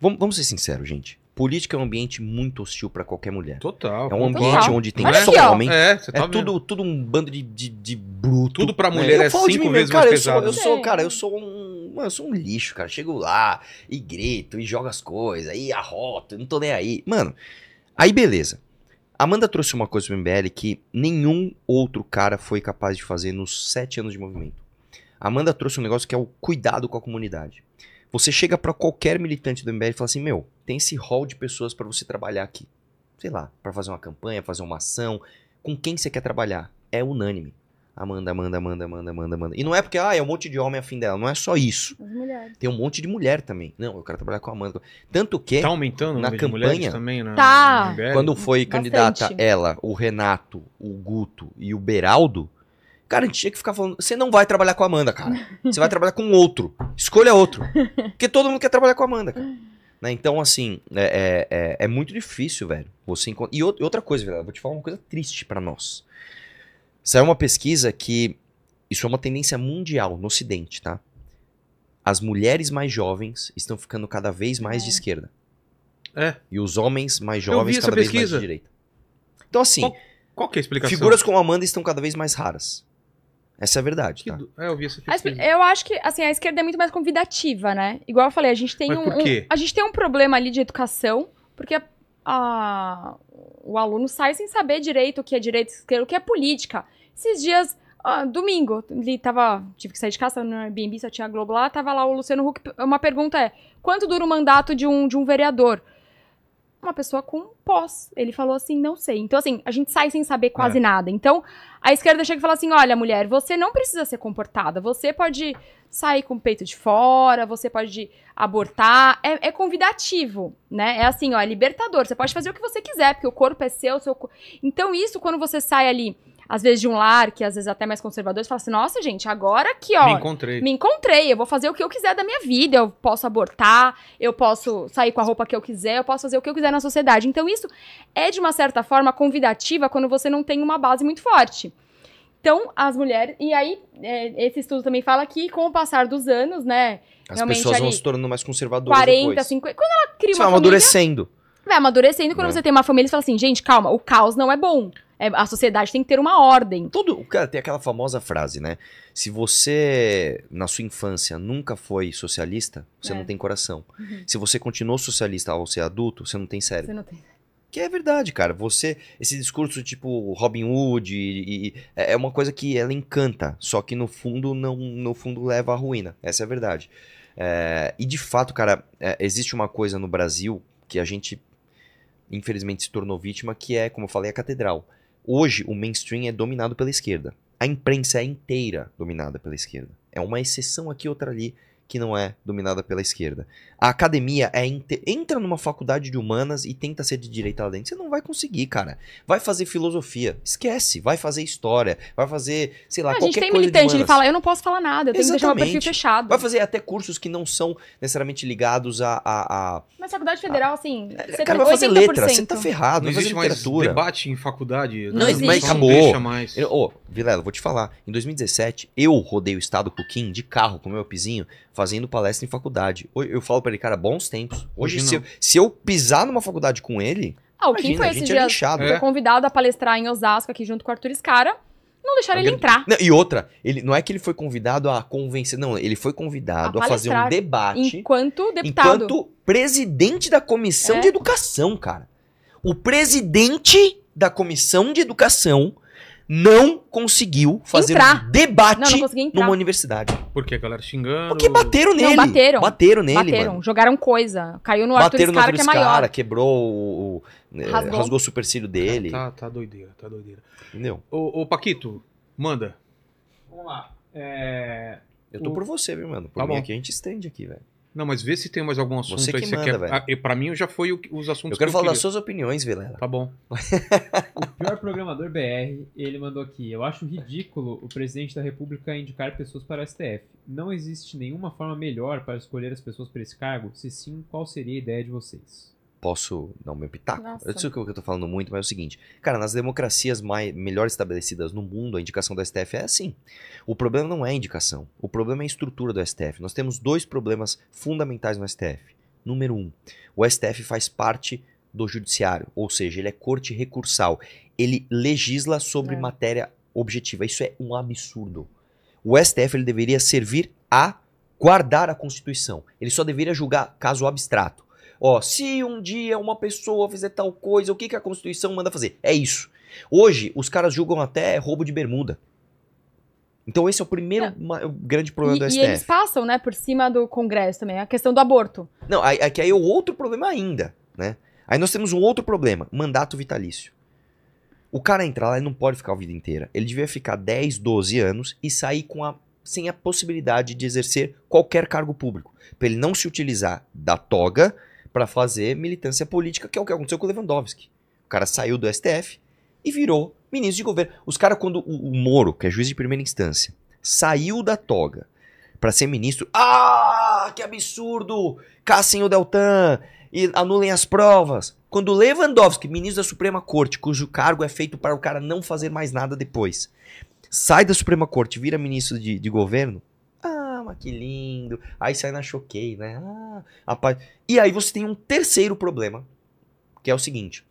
Vamos, vamos ser sinceros, gente. Política é um ambiente muito hostil para qualquer mulher. Total. É um ambiente total. onde tem só homem. É, você é tá é tudo, tudo um bando de, de, de bruto. Tudo pra né? mulher é, é cinco mim, vezes cara, mais eu Sou, eu sou, cara, eu sou um. Mano, eu sou um lixo, cara. Chego lá e grito, e jogo as coisas, e arroto, não tô nem aí. Mano, aí beleza. Amanda trouxe uma coisa pro MBL que nenhum outro cara foi capaz de fazer nos sete anos de movimento. Amanda trouxe um negócio que é o cuidado com a comunidade. Você chega para qualquer militante do MBL e fala assim: meu, tem esse hall de pessoas para você trabalhar aqui. Sei lá, para fazer uma campanha, fazer uma ação. Com quem você quer trabalhar? É unânime. Amanda, Amanda, Amanda, Amanda, Amanda, Amanda. E não é porque, ah, é um monte de homem afim dela. Não é só isso. Tem um monte de mulher também. Não, eu quero trabalhar com a Amanda. Tanto que. Tá aumentando na campanha. Também, na, né? tá. quando foi Bastante. candidata ela, o Renato, o Guto e o Beraldo, Cara, a gente tinha que ficar falando, você não vai trabalhar com a Amanda, cara. Você vai trabalhar com outro. Escolha outro. Porque todo mundo quer trabalhar com a Amanda, cara. Né? Então, assim, é, é, é, é muito difícil, velho. Você encont... E outra coisa, velho, eu vou te falar uma coisa triste para nós. Saiu uma pesquisa que isso é uma tendência mundial no Ocidente, tá? As mulheres mais jovens estão ficando cada vez mais é. de esquerda. É. E os homens mais jovens cada pesquisa. vez mais de direita. Então, assim. Qual, qual é a explicação? Figuras como Amanda estão cada vez mais raras. Essa é a verdade. Tá? É, eu vi essa Eu acho que assim, a esquerda é muito mais convidativa, né? Igual eu falei, a gente tem Mas um, por quê? Um, a gente tem um problema ali de educação, porque a, a, o aluno sai sem saber direito o que é direito esquerdo, o que é política. Esses dias, domingo, ele tava, tive que sair de casa no Airbnb, só tinha a Globo lá, tava lá o Luciano Huck. Uma pergunta é: quanto dura o mandato de um, de um vereador? uma pessoa com pós. Ele falou assim, não sei. Então, assim, a gente sai sem saber quase é. nada. Então, a esquerda chega e fala assim: olha, mulher, você não precisa ser comportada. Você pode sair com o peito de fora, você pode abortar. É, é convidativo, né? É assim, ó, é libertador. Você pode fazer o que você quiser, porque o corpo é seu, seu. Então, isso, quando você sai ali às vezes de um lar, que às vezes é até mais conservadores, fala assim: nossa, gente, agora que, ó. Me encontrei. Me encontrei, eu vou fazer o que eu quiser da minha vida, eu posso abortar, eu posso sair com a roupa que eu quiser, eu posso fazer o que eu quiser na sociedade. Então, isso é, de uma certa forma, convidativa quando você não tem uma base muito forte. Então, as mulheres. E aí, é, esse estudo também fala que com o passar dos anos, né? As pessoas vão se tornando mais conservadoras. 40, depois. 50. Quando ela cria você tipo, uma. Vai família, amadurecendo. Vai amadurecendo. Quando é. você tem uma família, e fala assim, gente, calma, o caos não é bom. É, a sociedade tem que ter uma ordem. Todo, cara, tem aquela famosa frase, né? Se você, na sua infância, nunca foi socialista, você é. não tem coração. Uhum. Se você continuou socialista ao ser adulto, você não tem cérebro. Você não tem. Que é verdade, cara. Você, esse discurso tipo Robin Hood e, e, é, é uma coisa que ela encanta, só que no fundo não, no fundo leva à ruína. Essa é a verdade. É, e de fato, cara, é, existe uma coisa no Brasil que a gente infelizmente se tornou vítima, que é, como eu falei, a catedral. Hoje, o mainstream é dominado pela esquerda. A imprensa é inteira dominada pela esquerda. É uma exceção aqui, outra ali, que não é dominada pela esquerda a academia é entra numa faculdade de humanas e tenta ser de direita lá dentro. Você não vai conseguir, cara. Vai fazer filosofia, esquece. Vai fazer história, vai fazer, sei lá, não, qualquer coisa. A gente tem militante, ele fala, eu não posso falar nada, eu tenho que deixar o perfil fechado. Vai fazer até cursos que não são necessariamente ligados a. a, a Mas faculdade federal, a, assim. É, você cara, vai fazer letra, você tá ferrado. Não existe mais debate em faculdade. Não, não existe. Mas acabou. Não deixa mais. Eu, oh, Vilela, vou te falar. Em 2017, eu rodei o estado com o Kim de carro, com o meu pizinho, fazendo palestra em faculdade. Eu, eu falo pra falei, cara, bons tempos. Hoje, se eu, se eu pisar numa faculdade com ele. Ah, o Kim foi esse é dia. É. Foi é. convidado a palestrar em Osasco aqui junto com o Arthur Scara. Não deixaram ele entrar. Não, e outra, ele não é que ele foi convidado a convencer, não, ele foi convidado a, a fazer um debate. Enquanto deputado. Enquanto presidente da comissão é. de educação, cara. O presidente da comissão de educação não conseguiu fazer entrar. um debate não, não numa universidade. Por quê? A galera xingando? Porque bateram nele. Não, bateram. Bateram nele, Bateram, mano. jogaram coisa. Caiu no bateram Arthur Scara, no que é maior. Quebrou, o, né, rasgou. rasgou o supercílio tá, dele. Tá, tá doideira, tá doideira. Entendeu? Ô, ô Paquito, manda. Vamos lá. É... Eu tô o... por você, viu, mano? Por tá mim bom. aqui a gente estende aqui, velho. Não, mas vê se tem mais algum assunto você que aí você quer. Velho. Ah, pra mim já foi os assuntos. Eu quero que eu falar das suas opiniões, Vilela. Tá bom. o pior programador BR, ele mandou aqui. Eu acho ridículo o presidente da República indicar pessoas para o STF. Não existe nenhuma forma melhor para escolher as pessoas para esse cargo? Se sim, qual seria a ideia de vocês? posso dar o meu pitaco? Nossa. Eu sei que eu tô falando muito, mas é o seguinte. Cara, nas democracias mais, melhor estabelecidas no mundo, a indicação do STF é assim. O problema não é a indicação. O problema é a estrutura do STF. Nós temos dois problemas fundamentais no STF. Número um, o STF faz parte do judiciário, ou seja, ele é corte recursal. Ele legisla sobre é. matéria objetiva. Isso é um absurdo. O STF ele deveria servir a guardar a Constituição. Ele só deveria julgar caso abstrato. Ó, se um dia uma pessoa fizer tal coisa, o que, que a Constituição manda fazer? É isso. Hoje, os caras julgam até roubo de bermuda. Então esse é o primeiro é. grande problema e, do STF. E eles passam, né, por cima do Congresso também, a questão do aborto. Não, aí, é aí é o outro problema ainda, né? Aí nós temos um outro problema, mandato vitalício. O cara entrar lá, ele não pode ficar a vida inteira. Ele devia ficar 10, 12 anos e sair com a, sem a possibilidade de exercer qualquer cargo público. Para ele não se utilizar da toga para fazer militância política, que é o que aconteceu com o Lewandowski. O cara saiu do STF e virou ministro de governo. Os caras, quando o, o Moro, que é juiz de primeira instância, saiu da toga para ser ministro, ah, que absurdo! Cassem o Deltan e anulem as provas. Quando Lewandowski, ministro da Suprema Corte, cujo cargo é feito para o cara não fazer mais nada depois, sai da Suprema Corte, vira ministro de, de governo, ah, que lindo. Aí sai na choquei, né? Ah, rapaz. E aí você tem um terceiro problema, que é o seguinte: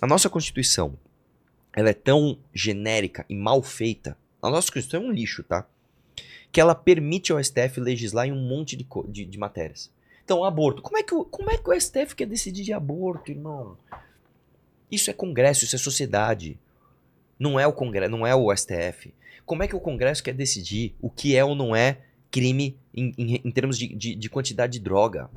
a nossa Constituição ela é tão genérica e mal feita. A nossa Constituição é um lixo, tá? Que ela permite ao STF legislar em um monte de, de, de matérias. Então, aborto. Como é, que, como é que o STF quer decidir de aborto, irmão? Isso é Congresso, isso é sociedade. Não é o Congresso, não é o STF. Como é que o Congresso quer decidir o que é ou não é crime em, em, em termos de, de, de quantidade de droga.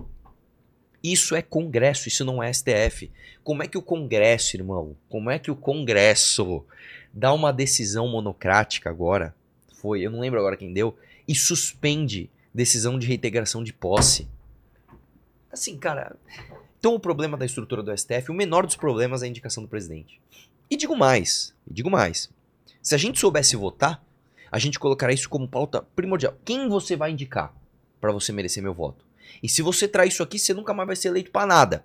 Isso é Congresso, isso não é STF. Como é que o Congresso, irmão? Como é que o Congresso dá uma decisão monocrática agora? Foi, eu não lembro agora quem deu, e suspende decisão de reintegração de posse. Assim, cara. Então o problema da estrutura do STF, o menor dos problemas é a indicação do presidente. E digo mais, digo mais. Se a gente soubesse votar, a gente colocará isso como pauta primordial. Quem você vai indicar para você merecer meu voto? E se você traz isso aqui, você nunca mais vai ser eleito para nada.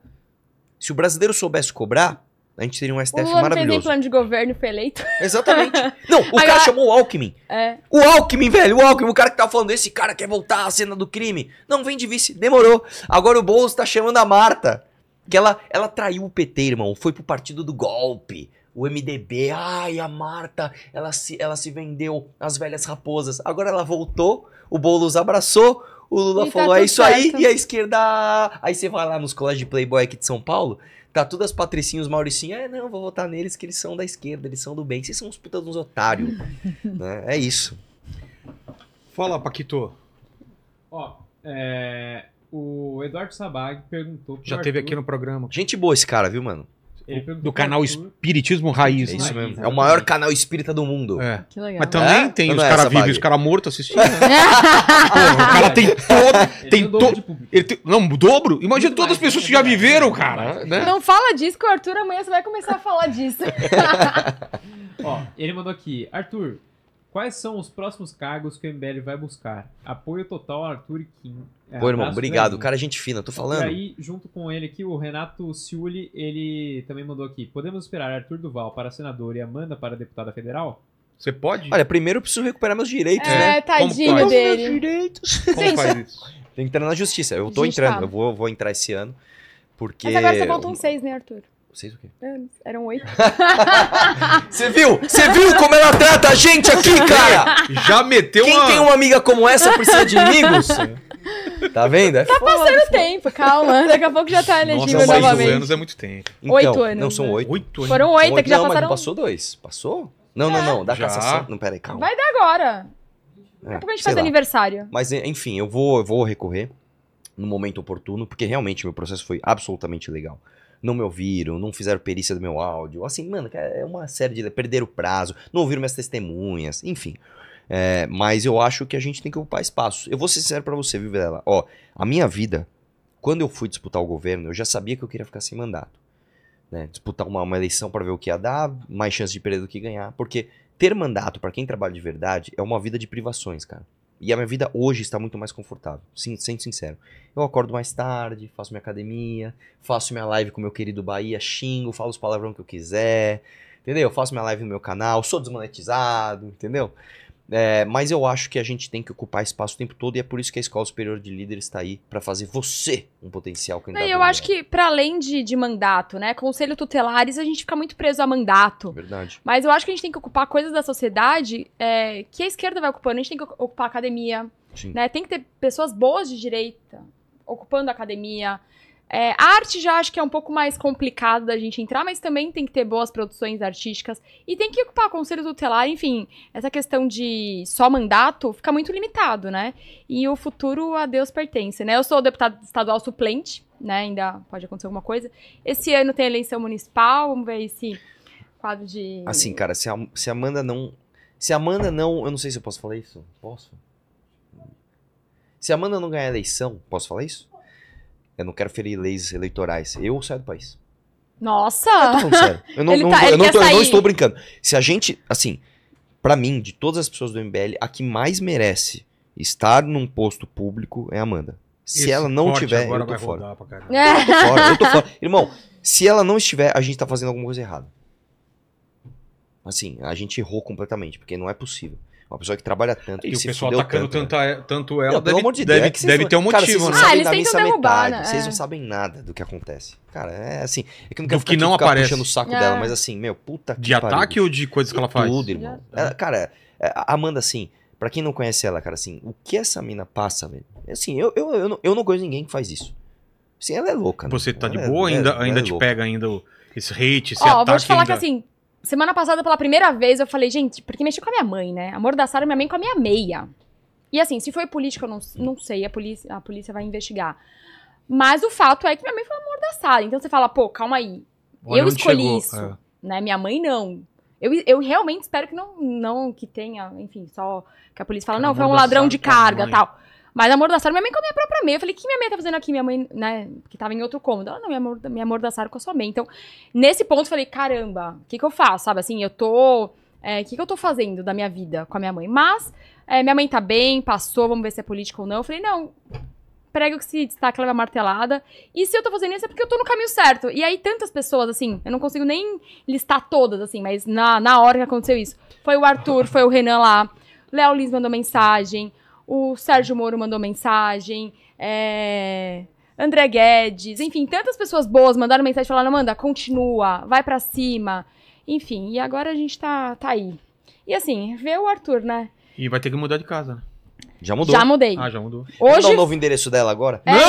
Se o brasileiro soubesse cobrar, a gente teria um STF o maravilhoso. Não plano de governo foi eleito. Exatamente. <laughs> Não, o cara chamou o Alckmin. É. O Alckmin, velho, o Alckmin, o cara que tá falando, esse cara quer voltar à cena do crime. Não, vem de vice, demorou. Agora o Boulos tá chamando a Marta. Que ela, ela traiu o PT, irmão. Foi pro partido do golpe o MDB, ai, a Marta, ela se, ela se vendeu às velhas raposas. Agora ela voltou, o Boulos abraçou, o Lula e tá falou, tá é isso certo. aí, e a esquerda... Aí você vai lá nos colégios de playboy aqui de São Paulo, tá tudo as patricinhas, Mauricinho, é, não, vou votar neles que eles são da esquerda, eles são do bem, vocês são uns putas uns otários. <laughs> né? É isso. Fala, Paquito. Ó, é... O Eduardo Sabag perguntou. Já Arthur... teve aqui no programa. Gente boa esse cara, viu, mano? do canal Espiritismo Raiz. É né? isso né? mesmo. É o maior canal espírita do mundo. É. Que legal. Mas também é? tem Não os é caras vivos e os caras mortos assistindo. <laughs> Né? Porra, o cara tem todo. Tem todo. Ele tem, não, dobro? Imagina Muito todas as pessoas né? que já viveram, cara. Né? Não fala disso que o Arthur amanhã você vai começar a falar disso. <laughs> <laughs> Ó, ele mandou aqui. Arthur, Quais são os próximos cargos que o MBL vai buscar? Apoio total a Arthur Kim. É, Pô, irmão, obrigado. Cara, gente fina, tô falando. E aí, junto com ele aqui, o Renato Ciuli, ele também mandou aqui. Podemos esperar Arthur Duval para senador e Amanda para deputada federal? Você pode? Olha, primeiro eu preciso recuperar meus direitos, é, né? É, tadinho dele. Meus direitos. Como faz isso? Tem que entrar na justiça. Eu tô entrando, eu vou, vou entrar esse ano. Porque. Mas agora você volta um 6, né, Arthur? Vocês o quê? É, eram oito. Você <laughs> viu? Você viu como ela trata a gente aqui, cara? Já meteu Quem uma... tem uma amiga como essa precisa de amigos? <laughs> Tá vendo? É tá passando foda. tempo, calma. Daqui a pouco já tá elegível Nossa, novamente. Oito anos é muito tempo. Então, oito anos. Não, são né? oito. oito Foram oito, é que já não, passaram... Não, passou dois. Passou? Não, é. não, não. Dá já. cassação. Não, peraí, calma. Vai dar agora. Daqui é, a pouco a gente faz lá. aniversário. Mas, é, enfim, eu vou, eu vou recorrer no momento oportuno, porque realmente meu processo foi absolutamente legal não me ouviram, não fizeram perícia do meu áudio. Assim, mano, é uma série de. Perderam o prazo, não ouviram minhas testemunhas, enfim. É, mas eu acho que a gente tem que ocupar espaço. Eu vou ser sincero pra você, viu, Vilela? Ó, a minha vida, quando eu fui disputar o governo, eu já sabia que eu queria ficar sem mandato. Né? Disputar uma, uma eleição para ver o que ia dar, mais chance de perder do que ganhar. Porque ter mandato, para quem trabalha de verdade, é uma vida de privações, cara. E a minha vida hoje está muito mais confortável, sim, sendo sincero. Eu acordo mais tarde, faço minha academia, faço minha live com meu querido Bahia, xingo, falo os palavrões que eu quiser, entendeu? Eu faço minha live no meu canal, sou desmonetizado, entendeu? É, mas eu acho que a gente tem que ocupar espaço o tempo todo e é por isso que a Escola Superior de Líderes está aí para fazer você um potencial candidato. Não, eu acho é. que para além de, de mandato, né? Conselho tutelares, a gente fica muito preso a mandato. Verdade. Mas eu acho que a gente tem que ocupar coisas da sociedade é, que a esquerda vai ocupando. A gente tem que ocupar academia, Sim. né? Tem que ter pessoas boas de direita ocupando a academia. É, a arte já acho que é um pouco mais complicado da gente entrar, mas também tem que ter boas produções artísticas e tem que ocupar conselho tutelar, enfim, essa questão de só mandato fica muito limitado, né? E o futuro a Deus pertence, né? Eu sou deputado estadual suplente, né? Ainda pode acontecer alguma coisa. Esse ano tem eleição municipal, vamos ver esse quadro de. Assim, cara, se a, se a Amanda não. Se a Amanda não. Eu não sei se eu posso falar isso. Posso? Se a Amanda não ganhar a eleição, posso falar isso? Eu não quero ferir leis eleitorais. Eu saio do país. Nossa! Eu, não, tá- estou brincando. Se a gente, assim, para mim, de todas as pessoas do MBL, a que mais merece estar num posto público é a Amanda. Se ela não tiver, eu tô, fora. É. Eu tô fora. Eu tô fora. Irmão, se ela não estiver, a gente tá fazendo alguma coisa errada. Assim, a gente errou completamente, porque não é possível. Uma pessoa que trabalha tanto. E o pessoal tá atacando tanto, tá, né? tanto, tanto ela. Não, deve, amor de deve, Deus, é deve, ter um cara, motivo, não né? Ah, eles derrubar, né? Vocês não sabem nada do que acontece. Cara, é assim. É que eu não quero do que não ficar aparece. puxando o saco é. dela, mas é. assim, meu, puta que. De pariu. ataque ou de coisas que ela faz? Tudo, irmão. Ela, cara, é, a Amanda, assim, pra quem não conhece ela, cara, assim, o que essa mina passa, velho? Assim, eu, eu, eu, não, eu não conheço ninguém que faz isso. Assim, ela é louca, né? Você tá ela de boa, ainda, ainda te pega ainda esse hate, esse oh, ataque. Ó, vou te falar ainda... que assim, Semana passada, pela primeira vez, eu falei, gente, porque mexeu com a minha mãe, né? Amordaçaram minha mãe com a minha meia. E assim, se foi política, eu não, não sei, a polícia, a polícia vai investigar. Mas o fato é que minha mãe foi amordaçada. Então você fala, pô, calma aí. Olha eu escolhi chegou, isso. É. Né? Minha mãe não. Eu, eu realmente espero que não, não que tenha, enfim, só que a polícia fala, que não, foi um ladrão de carga tal. Mas amordaçaram minha mãe com a minha própria mãe. Eu falei, o que minha mãe tá fazendo aqui? Minha mãe, né, que tava em outro cômodo. Ela, ah, não, me, amordaçaram com a sua mãe. Então, nesse ponto, eu falei, caramba, o que que eu faço, sabe? Assim, eu tô... É, o é, que que eu tô fazendo da minha vida com a minha mãe? Mas, é, minha mãe tá bem, passou, vamos ver se é política ou não. Eu falei, não, prego que se destaca leva martelada. E se eu tô fazendo isso é porque eu tô no caminho certo. E aí, tantas pessoas, assim, eu não consigo nem listar todas, assim, mas na, na hora que aconteceu isso. Foi o Arthur, foi o Renan lá. Léo Lins mandou mensagem o Sérgio Moro mandou mensagem, é, André Guedes, enfim, tantas pessoas boas mandaram mensagem falando, manda, continua, vai para cima. Enfim, e agora a gente tá, tá aí. E assim, vê o Arthur, né? E vai ter que mudar de casa, né? Já mudou. Já mudei. Ah, já mudou. Hoje... dar o novo endereço dela agora? É. Não!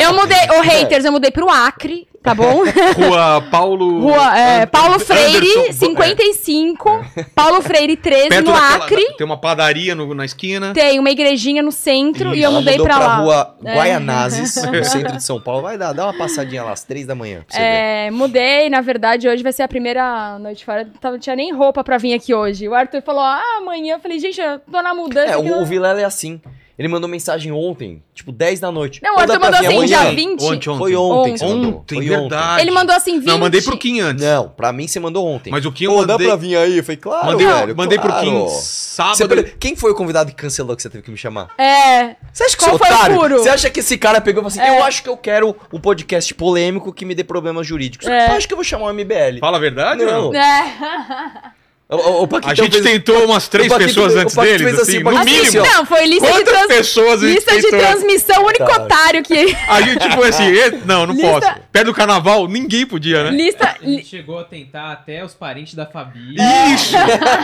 <laughs> eu mudei, ô oh, haters, eu mudei pro Acre tá bom? <laughs> Rua Paulo. Rua, é, Paulo Freire, Anderson, 55. É. Paulo Freire, 13, Perto no Acre. tem uma padaria no, na esquina. Tem uma igrejinha no centro e eu mudei pra, pra lá. rua é. Guaianazes, é. <laughs> no centro de São Paulo. Vai dar, dá uma passadinha lá às três da manhã. é, ver. mudei. Na verdade, hoje vai ser a primeira noite fora. Não tinha nem roupa pra vir aqui hoje. O Arthur falou, ah, amanhã. Eu falei, gente, eu tô na mudança. É, o, o Vilela é assim. Ele mandou mensagem ontem, tipo 10 da noite. Não, ontem mandou assim, amanhã? dia 20. Ontem, ontem. Foi ontem. Ontem, ontem, Foi verdade. Ontem. Ele mandou assim 20. Não, mandei pro Kim antes. Não, pra mim você mandou ontem. Mas o Kim Pô, mandei... dá pra vir aí? Eu falei, claro, mandei, velho. Mandei pro Kim sábado. Você... Quem foi o convidado que cancelou que você teve que me chamar? É. Você acha que Qual é foi otário? o Você acha que esse cara pegou e falou assim, é. eu acho que eu quero um podcast polêmico que me dê problemas jurídicos. É. Você acha que eu vou chamar o MBL? Fala a verdade, não? não? É. <laughs> O, o a então gente fez... tentou umas três Paquitão, pessoas antes deles, assim, assim, no assim, mínimo. Assim, não, foi lista Quantas de trans... pessoas Lista de transmissão, o único tá. otário que... A gente foi tipo, <laughs> assim, não, não lista... posso. Pé do carnaval, ninguém podia, né? Lista... A gente chegou a tentar até os parentes da família. É. Isso!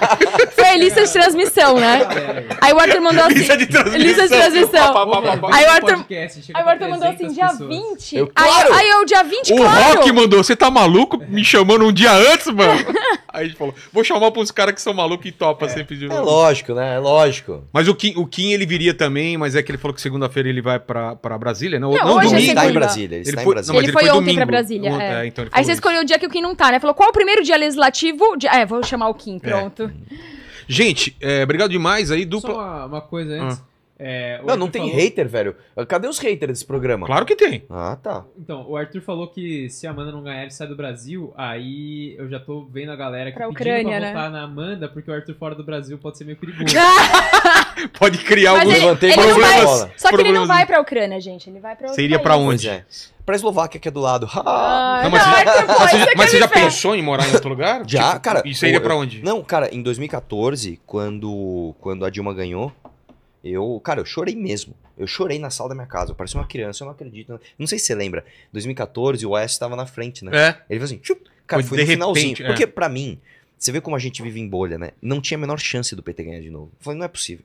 <laughs> foi lista de transmissão, né? É. Aí o Arthur mandou assim... Lista de transmissão. Lista de transmissão. Pá, pá, pá, aí o Arthur, podcast, aí o Arthur mandou assim, dia 20? Eu, claro. aí, aí o dia 20, o claro. O Rock mandou, você tá maluco me chamando um dia antes, mano? <laughs> aí a gente falou, vou chamar o pros caras que são malucos e topa é, de é novo. É lógico, né? É lógico. Mas o Kim, o Kim, ele viria também, mas é que ele falou que segunda-feira ele vai pra, pra Brasília, né? Não, não hoje é domingo. ele tá em Brasília. Ele, ele tá foi, em Brasília. Não, ele, ele foi, foi ontem domingo. pra Brasília. É. é. então Aí você isso. escolheu o dia que o Kim não tá, né? Falou, qual o primeiro dia legislativo? De... É, vou chamar o Kim, pronto. Gente, obrigado demais aí. Dupla... Só uma, uma coisa antes. Ah. É, não, não tem falou... hater, velho. Cadê os haters desse programa? Claro que tem. Ah, tá. Então, o Arthur falou que se a Amanda não ganhar, ele sai do Brasil. Aí eu já tô vendo a galera que pra pedindo Ucrânia, pra né? votar né? na Amanda, porque o Arthur fora do Brasil pode ser meio perigoso. <laughs> pode criar Mas alguns ele, ele problemas. Vai, só que ele não vai pra Ucrânia, gente. Ele vai pra Você iria pra onde? É. Pra Eslováquia, que é do lado. <laughs> Ah, não, mas, não, você, mas, você, mas você, já pensou em morar em outro lugar? Já, tipo, cara. E seria é pra onde? Não, cara, em 2014, quando, quando a Dilma ganhou, eu, cara, eu chorei mesmo. Eu chorei na sala da minha casa. Eu parecia uma criança, eu não acredito. Não sei se você lembra. 2014, o Oeste estava na frente, né? É. Ele fez assim, cara, foi, foi no repente, finalzinho. É. Porque para mim, você vê como a gente vive em bolha, né? Não tinha a menor chance do PT ganhar de novo. Eu falei, não é possível.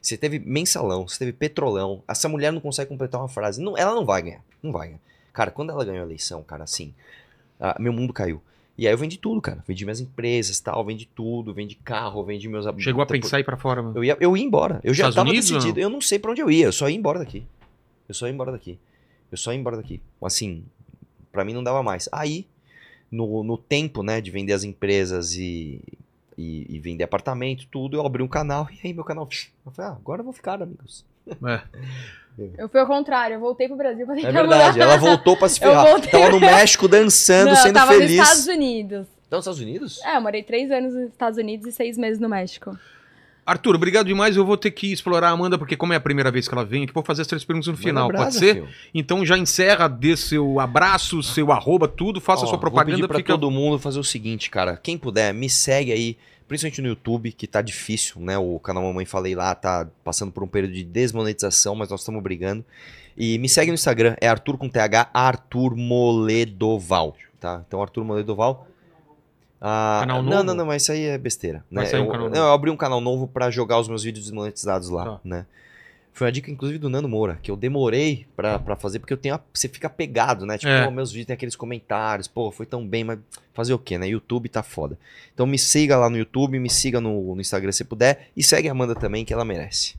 Você teve mensalão, você teve petrolão. Essa mulher não consegue completar uma frase. Não, ela não vai ganhar. Não vai ganhar. Cara, quando ela ganhou a eleição, cara, assim, meu mundo caiu. E aí eu vendi tudo, cara. Vendi minhas empresas, tal, vendi tudo, vendi carro, vendi meus Chegou a pensar em ir pra fora, mano? Eu ia, eu ia embora. Eu já Estados tava Unidos, decidido. Não? Eu não sei para onde eu ia, eu só ia embora daqui. Eu só ia embora daqui. Eu só ia embora daqui. Assim, para mim não dava mais. Aí, no, no tempo, né, de vender as empresas e, e, e vender apartamento, tudo, eu abri um canal e aí meu canal. Eu falei, ah, agora eu vou ficar, amigos. É. <laughs> Eu fui ao contrário, eu voltei pro Brasil pra é tentar É verdade, mudar. ela voltou pra se ferrar. Voltei... Tava no México dançando, Não, sendo tava feliz. Tava nos Estados Unidos. Então, nos Estados Unidos? É, eu morei três anos nos Estados Unidos e seis meses no México. Arthur, obrigado demais. Eu vou ter que explorar a Amanda, porque como é a primeira vez que ela vem aqui, vou fazer as três perguntas no final, brasa, pode ser? Filho. Então já encerra, dê seu abraço, seu arroba, tudo, faça Ó, sua propaganda. Vou pedir pra fica... todo mundo fazer o seguinte, cara. Quem puder, me segue aí principalmente no YouTube, que tá difícil, né? O canal Mamãe Falei lá tá passando por um período de desmonetização, mas nós estamos brigando. E me segue no Instagram, é Arthur com TH, Arthur Moledoval, tá? Então, Arthur Moledoval. Ah, canal novo? Não, não, não, mas isso aí é besteira. Né? Um eu, não, eu abri um canal novo para jogar os meus vídeos desmonetizados lá, tá. né? Foi uma dica, inclusive, do Nando Moura, que eu demorei pra, fazer, porque eu tenho a, você fica pegado, né? Tipo, é. oh, meus vídeos tem aqueles comentários, pô, foi tão bem, mas fazer o quê, né? YouTube tá foda. Então me siga lá no YouTube, me siga no, no Instagram se puder, e segue a Amanda também, que ela merece.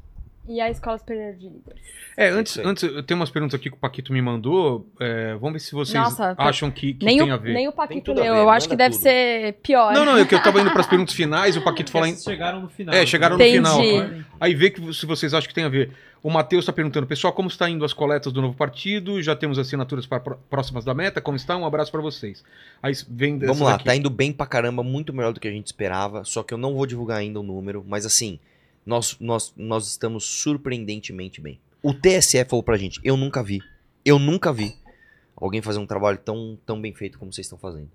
E a Escola Superior de Líderes. É, antes, é antes eu tenho umas perguntas aqui que o Paquito me mandou. É, vamos ver se vocês Nossa, tá. acham que, que tem o, a ver. Nem o Paquito leu, eu acho que deve tudo. ser pior. Não, não, é que eu tava indo para as perguntas finais, o <laughs> Paquito falando. Chegaram no final. É, chegaram Entendi. no final. Aí vê que, se vocês acham que tem a ver. O Matheus está perguntando, pessoal, como está indo as coletas do novo partido? Já temos assinaturas para próximas da meta? Como está? Um abraço para vocês. Aí vem Vamos lá, aqui. tá indo bem para caramba, muito melhor do que a gente esperava. Só que eu não vou divulgar ainda o número, mas assim, nós, nós, nós estamos surpreendentemente bem. O TSE falou a gente, eu nunca vi. Eu nunca vi alguém fazer um trabalho tão, tão bem feito como vocês estão fazendo.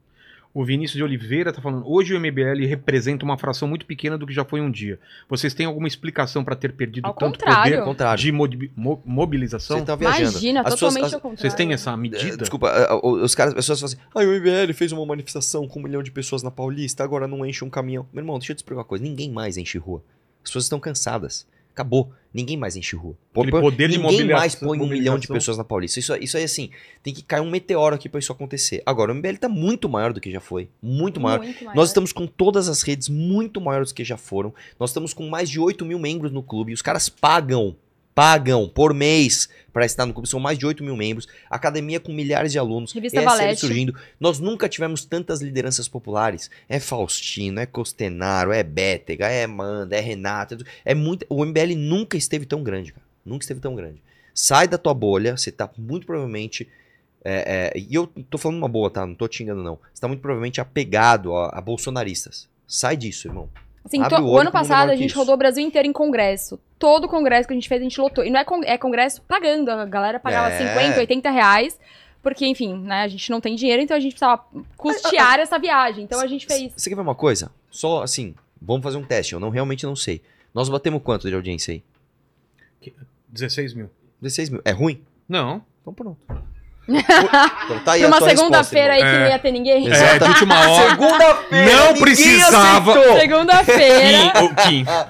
O Vinícius de Oliveira está falando: hoje o MBL representa uma fração muito pequena do que já foi um dia. Vocês têm alguma explicação para ter perdido ao tanto contrário. poder de mo mobilização? Você tá viajando. Imagina, as totalmente pessoas, as, ao contrário. Vocês têm essa medida? É, desculpa, é, os caras, as pessoas falam assim: ah, o MBL fez uma manifestação com um milhão de pessoas na Paulista, agora não enche um caminhão. Meu irmão, deixa eu te explicar uma coisa: ninguém mais enche rua. As pessoas estão cansadas. Acabou. Ninguém mais enche rua. poder ninguém de mais põe um milhão de pessoas na Paulista. Isso, isso aí, assim, tem que cair um meteoro aqui para isso acontecer. Agora, o MBL tá muito maior do que já foi. Muito maior. muito maior. Nós estamos com todas as redes muito maiores do que já foram. Nós estamos com mais de 8 mil membros no clube. Os caras pagam pagam por mês para estar no clube. São mais de 8 mil membros, academia com milhares de alunos, Revista ESL é Valete. surgindo. Nós nunca tivemos tantas lideranças populares. É Faustino, é Costenaro, é Bétega, é Amanda, é Renata. É, é muito... O MBL nunca esteve tão grande, cara. Nunca esteve tão grande. Sai da tua bolha, você tá muito provavelmente... É, é, e eu tô falando uma boa, tá? Não tô te enganando, não. Você tá muito provavelmente apegado a, a bolsonaristas. Sai disso, irmão. Assim, to... o, o ano passado a gente rodou o Brasil inteiro em congresso. Todo congresso que a gente fez, a gente lotou. E não é, con... é congresso pagando, a galera pagava é. 50, 80 reais. Porque, enfim, né, a gente não tem dinheiro, então a gente precisava custear ah, ah, ah. essa viagem. Então a gente fez. Você quer ver uma coisa? Só assim, vamos fazer um teste. Eu não realmente não sei. Nós batemos quanto de audiência aí? 16 mil. 16 mil. É ruim? Não. Então pronto. <laughs> Então tá aí uma segunda-feira aí que é. não ia ter ninguém. É, de última hora. Segunda-feira. Não precisava. Segunda-feira.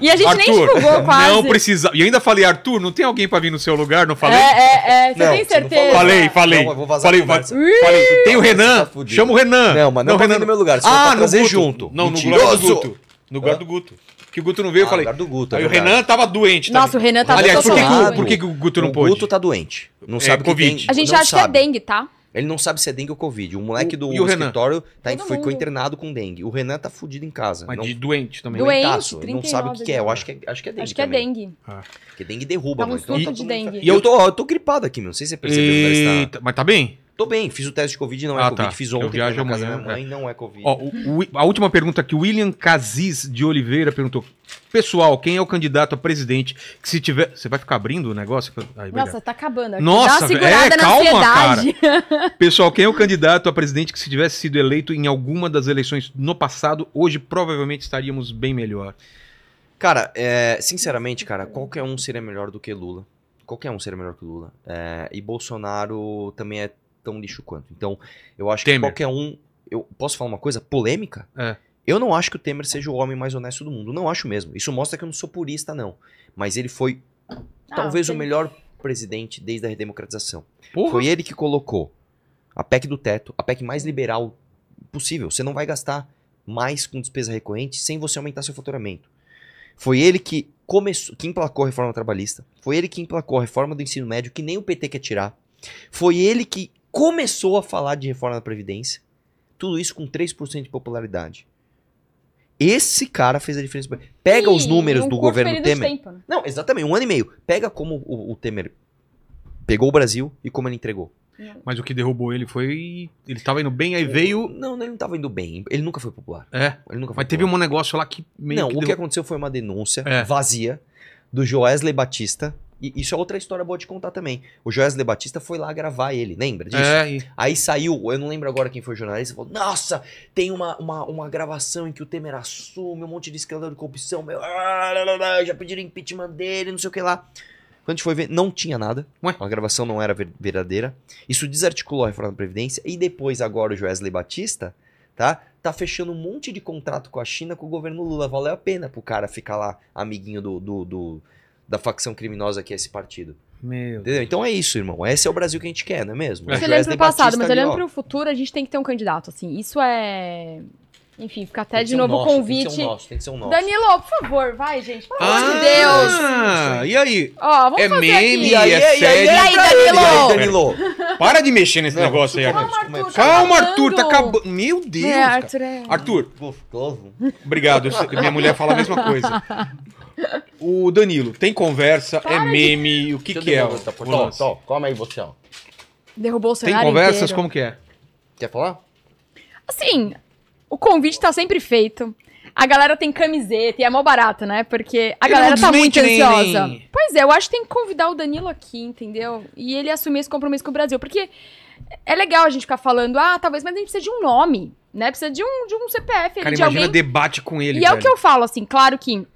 E a gente Arthur, nem divulgou quase. Não precisava. E ainda falei, Arthur, não tem alguém pra vir no seu lugar? Não falei? É, é, é. Você não, tem certeza? falei, falei. Não, vou vazar falei, falei. Tem o Renan. Tá chama o Renan. Não, mas não, não tá Renan no meu lugar. Ah, nós vamos junto. Não, no lugar do Guto. No lugar do Guto que o Guto não veio, ah, eu falei. Do Guto, é aí é o Renan tava doente. Nossa, o Renan tava Aliás, por que, por que, que o Guto não pôde? O Guto tá doente. Não é, sabe COVID. Que tem, a gente acha sabe. que é dengue, tá? Ele não sabe se é dengue ou Covid. O moleque do o escritório tá, ficou internado com dengue. O Renan tá fudido em casa. Mas não, de doente também. Né? Doente, Não sabe o que, que é. Eu acho que é, acho que é dengue Acho que é dengue. Ah. Porque dengue derruba. Tá um mano. Então, de dengue. E eu tô, eu tô gripado aqui, meu. Não sei se você percebeu. Tá- Eita, mas tá bem? Tô bem, fiz o teste de Covid, não é ah, Covid. Tá. Fiz ontem, eu viajo amanhã, casa da minha mãe, é. não é Covid. Ó, o, o, a última pergunta que o William Caziz de Oliveira perguntou. Pessoal, quem é o candidato a presidente que se tiver... Você vai ficar abrindo o negócio? Aí, Nossa, tá acabando. Aqui. Nossa, Dá é, calma, cara. <laughs> Pessoal, quem é o candidato a presidente que se tivesse sido eleito em alguma das eleições no passado, hoje provavelmente estaríamos bem melhor? Cara, é, sinceramente, cara, qualquer um seria melhor do que Lula qualquer um seria melhor que Lula. É, e Bolsonaro também é tão lixo quanto. Então, eu acho Temer. que qualquer um. Eu posso falar uma coisa polêmica? É. Eu não acho que o Temer seja o homem mais honesto do mundo. Não acho mesmo. Isso mostra que eu não sou purista, não. Mas ele foi ah, talvez o melhor presidente desde a redemocratização. Porra. Foi ele que colocou a PEC do teto, a PEC mais liberal possível. Você não vai gastar mais com despesa recorrente sem você aumentar seu faturamento. Foi ele que começou, que emplacou a reforma trabalhista. Foi ele que emplacou a reforma do ensino médio, que nem o PT quer tirar. Foi ele que começou a falar de reforma da Previdência. Tudo isso com 3% de popularidade. Esse cara fez a diferença. Pega Sim, os números um do governo Temer. Tempo, né? Não, exatamente, um ano e meio. Pega como o, o Temer pegou o Brasil e como ele entregou. Mas o que derrubou ele foi. Ele tava indo bem, aí veio. Não, ele não tava indo bem. Ele nunca foi popular. É. Ele nunca Mas teve um negócio lá que meio. Não, que o derrub... que aconteceu foi uma denúncia é. vazia do Joesley Batista, e isso é outra história boa de contar também. O Joesley Batista foi lá gravar ele, lembra disso? É, e... Aí saiu, eu não lembro agora quem foi o jornalista, falou: Nossa, tem uma, uma, uma gravação em que o Temer assume um monte de escândalo de corrupção, meu, ah, já pediram impeachment dele, não sei o que lá. Quando a gente foi ver, não tinha nada. Ué? A gravação não era verdadeira. Isso desarticulou a reforma da Previdência. E depois, agora, o Joesley Batista, tá? Tá fechando um monte de contrato com a China, com o governo Lula. Valeu a pena pro cara ficar lá, amiguinho do, do, do da facção criminosa que é esse partido. Meu Entendeu? Então é isso, irmão. Esse é o Brasil que a gente quer, não é mesmo? Você é olhando pro passado, mas olhando pro futuro, a gente tem que ter um candidato, assim. Isso é... Enfim, fica até de novo o convite. Tem que ser um nosso, tem que ser um nosso. Danilo, por favor, vai, gente. Pelo amor de ah, Deus. Ah, e aí? Ó, vamos é fazer meme, é E aí, é sério. e aí, Danilo? E aí, Danilo? Para de mexer nesse não, negócio aí, Arthur. Calma, tá calma, Arthur, tá acabando. Meu Deus. É, Arthur, é... Arthur. Gostoso. Obrigado, minha mulher fala a mesma coisa. <laughs> O Danilo, tem conversa, Para é meme, o que Deixa eu que é? Tom, Tom, calma aí você, ó. Derrubou o Tem conversas, inteiro. como que é? Quer falar? Assim, o convite tá sempre feito. A galera tem camiseta e é mó barato, né? Porque a galera não tá muito ansiosa. nem- Pois é, eu acho que tem que convidar o Danilo aqui, entendeu? E ele assumir esse compromisso com o Brasil. Porque é legal a gente ficar falando, ah, talvez, mas a gente precisa de um nome, né? Precisa de um, de um CPF, Cara, de imagina alguém debate com ele, e é o que eu falo, assim, claro que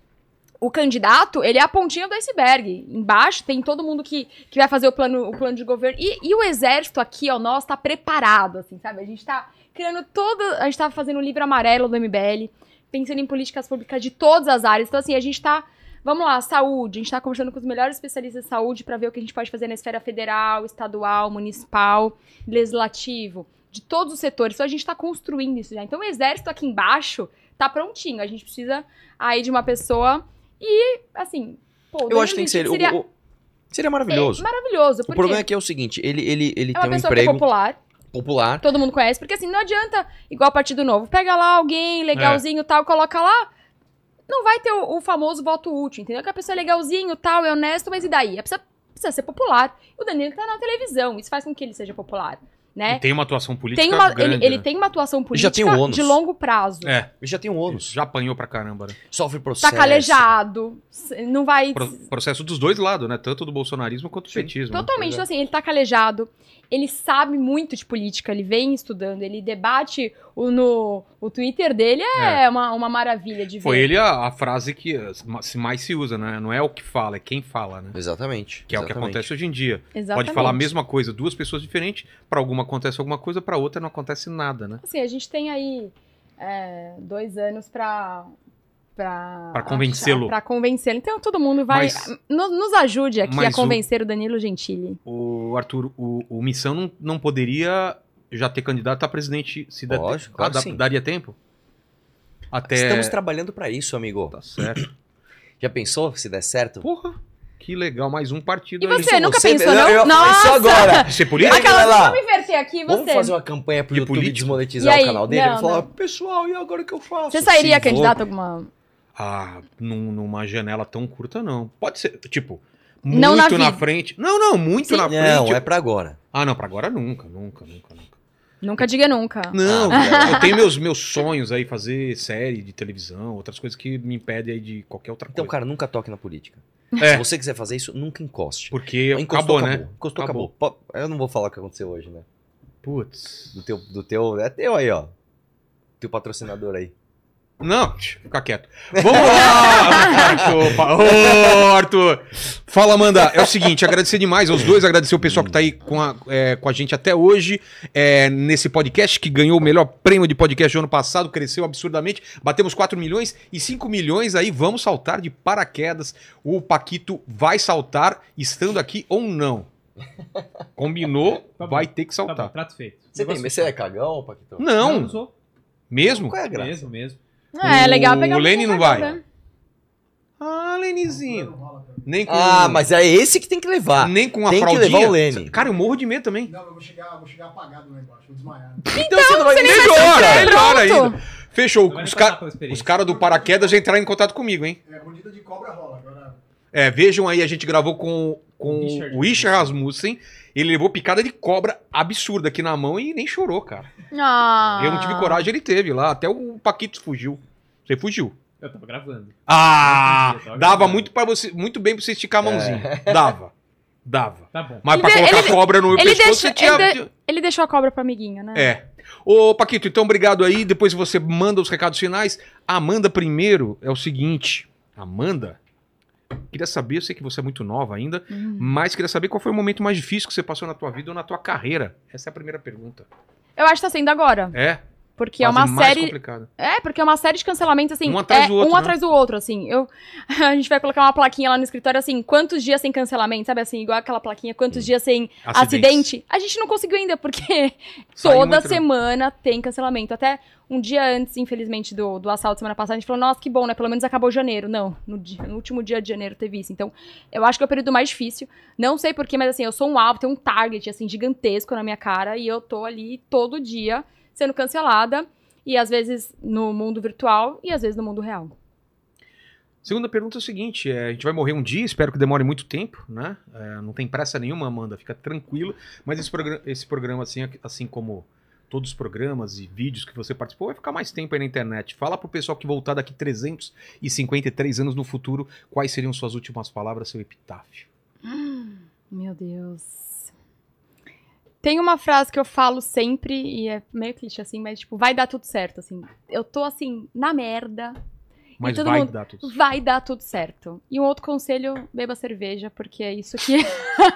o candidato, ele é a pontinha do iceberg. Embaixo tem todo mundo que, que vai fazer o plano, o plano de governo. E, e o exército aqui, ó, nós, tá preparado, assim, sabe? A gente tá criando todo... A gente tá fazendo o livro amarelo do MBL, pensando em políticas públicas de todas as áreas. Então, assim, a gente tá... Vamos lá, saúde. A gente tá conversando com os melhores especialistas de saúde para ver o que a gente pode fazer na esfera federal, estadual, municipal, legislativo, de todos os setores. Então, a gente tá construindo isso já. Então, o exército aqui embaixo tá prontinho. A gente precisa aí de uma pessoa e, assim, pô, eu acho que tem que ser. Seria, o, o, seria maravilhoso. É, maravilhoso. O problema é que é o seguinte: ele, ele, ele é tem um é emprego. popular popular. Todo mundo conhece, porque assim, não adianta, igual Partido Novo, pega lá alguém legalzinho é. tal, coloca lá. Não vai ter o, o, famoso voto útil, entendeu? Que a pessoa é legalzinho tal, é honesto, mas e daí? A pessoa precisa ser popular. O Danilo tá na televisão, isso faz com que ele seja popular. Né? E tem uma atuação política tem uma, grande. Ele, ele né? tem uma atuação política um de longo prazo. É. Ele já tem um ônus. Ele já apanhou pra caramba, né? Sofre tá processo. Tá calejado. Não vai... Pro, processo dos dois lados, né? Tanto do bolsonarismo quanto do petismo. Né? Totalmente. Então, é. assim, ele tá calejado ele sabe muito de política, ele vem estudando, ele debate o, no o Twitter dele é, é. Uma, uma maravilha de ver. Foi ele a, a, frase que mais se usa, né? Não é o que fala, é quem fala, né? Exatamente. Que é exatamente. o que acontece hoje em dia. Exatamente. Pode falar a mesma coisa, duas pessoas diferentes, para alguma acontece alguma coisa, para outra não acontece nada, né? Assim, a gente tem aí é, dois anos para pra, pra convencê-lo. Pra convencê-lo. Então todo mundo vai. Mas, no, nos ajude aqui a convencer o, o, Danilo Gentili. O Arthur, o, o Missão não, não poderia já ter candidato a presidente se Lógico, claro daria tempo? Até... Estamos trabalhando para isso, amigo. Tá certo. <clears throat> Já pensou se der certo? Porra. Que legal, mais um partido. E você, aí. nunca você pensou, não? Eu, eu Nossa! agora. Ser <laughs> é político? Aquela, lá. Vamos inverter aqui, você. Vamos fazer uma campanha pro YouTube político? desmonetizar o canal dele? Não, e falar, pessoal, e agora o que eu faço? Você sairia se candidato a alguma ah, num, numa janela tão curta, não. Pode ser, tipo, muito não na, na frente. Não, não, muito Sim. na frente. Não, é pra agora. Ah, não, pra agora nunca, nunca, nunca, nunca. Nunca diga nunca. Não, ah. eu tenho meus, meus sonhos aí, fazer série de televisão, outras coisas que me impedem aí de qualquer outra então, coisa. Então, cara, nunca toque na política. É. Se você quiser fazer isso, nunca encoste. Porque né? Encostou, acabou, acabou, né? Encostou, acabou. acabou. Eu não vou falar o que aconteceu hoje, né? Putz. Do teu, do teu. É teu aí, ó. Teu patrocinador aí. Não, fica quieto. Vamos lá! Ô, oh, Arthur! Fala, Amanda. É o seguinte, agradecer demais aos dois, agradecer o pessoal que está aí com a, é, com a gente até hoje, é, nesse podcast, que ganhou o melhor prêmio de podcast do ano passado, cresceu absurdamente. Batemos 4 milhões e 5 milhões aí, vamos saltar de paraquedas. O Paquito vai saltar, estando aqui ou não. Combinou, <laughs> tá vai ter que saltar. Tá bom, trato feito. Você, tem, você é cagão, Paquito? Não. não, não Mesmo? Qual é a graça? Mesmo, mesmo. É, é legal pegar O Lene não vai. Né? Ah, Lenizinho. Nem com... Ah, mas é esse que tem que levar. Nem com a tem fraldinha. Tem que levar o Lene. Cara, eu morro de medo também. Não, eu vou chegar, vou chegar apagado lá embaixo, vou desmaiar. Então, então você não vai... Melhor, é melhor ainda. Fechou. Os, ca... Os caras do paraquedas já entraram em contato comigo, hein? É, mordida de cobra rola. Agora... É, vejam aí, a gente gravou com, com o Isha o Richard Rasmussen. Ele levou picada de cobra absurda aqui na mão e nem chorou, cara. Ah. Eu não tive coragem, ele teve lá. Até o Paquito fugiu. Você fugiu. Eu tava gravando. Ah! Tava dava muito para você, muito bem pra você esticar a é. mãozinha. É. Dava. Dava. Tá bom. Mas pra colocar a cobra no meu pescoço, deixou, você tinha... Ele, de, ele deixou a cobra pro amiguinho, né? É. Ô, Paquito, então obrigado aí. Depois você manda os recados finais. Amanda primeiro é o seguinte. Amanda, Queria saber, eu sei que você é muito nova ainda, uhum. mas queria saber qual foi o momento mais difícil que você passou na tua vida ou na tua carreira. Essa é a primeira pergunta. Eu acho que tá sendo agora. É? Porque é Fazem é uma série. Complicado. É, porque é uma série de cancelamentos, assim. Um atrás é, do outro. Um né? atrás do outro, assim. Eu... <laughs> a gente vai colocar uma plaquinha lá no escritório, assim, quantos dias sem cancelamento, sabe assim? Igual aquela plaquinha, quantos hum. dias sem Acidentes. acidente. A gente não conseguiu ainda, porque <laughs> toda né? semana tem cancelamento. Até um dia antes, infelizmente, do, do assalto semana passada, a gente falou, nossa, que bom, né? Pelo menos acabou janeiro. Não, no, dia, no último dia de janeiro teve isso. Então, eu acho que é o período mais difícil. Não sei porquê, mas assim, eu sou um alvo, tem um target, assim, gigantesco na minha cara, e eu tô ali todo dia sendo cancelada, e às vezes no mundo virtual e às vezes no mundo real. Segunda pergunta é o seguinte: é, a gente vai morrer um dia, espero que demore muito tempo, né? É, não tem pressa nenhuma, Amanda, fica tranquila. Mas esse, progr esse programa, assim, assim como todos os programas e vídeos que você participou, vai ficar mais tempo aí na internet. Fala pro pessoal que voltar daqui 353 anos no futuro, quais seriam suas últimas palavras, seu epitáfio. Ah, meu Deus. Tem uma frase que eu falo sempre, e é meio clichê assim, mas tipo, vai dar tudo certo, assim. Eu tô assim, na merda. Mas vai mundo, dar tudo certo. Vai dar tudo certo. E um outro conselho, beba cerveja, porque é isso que.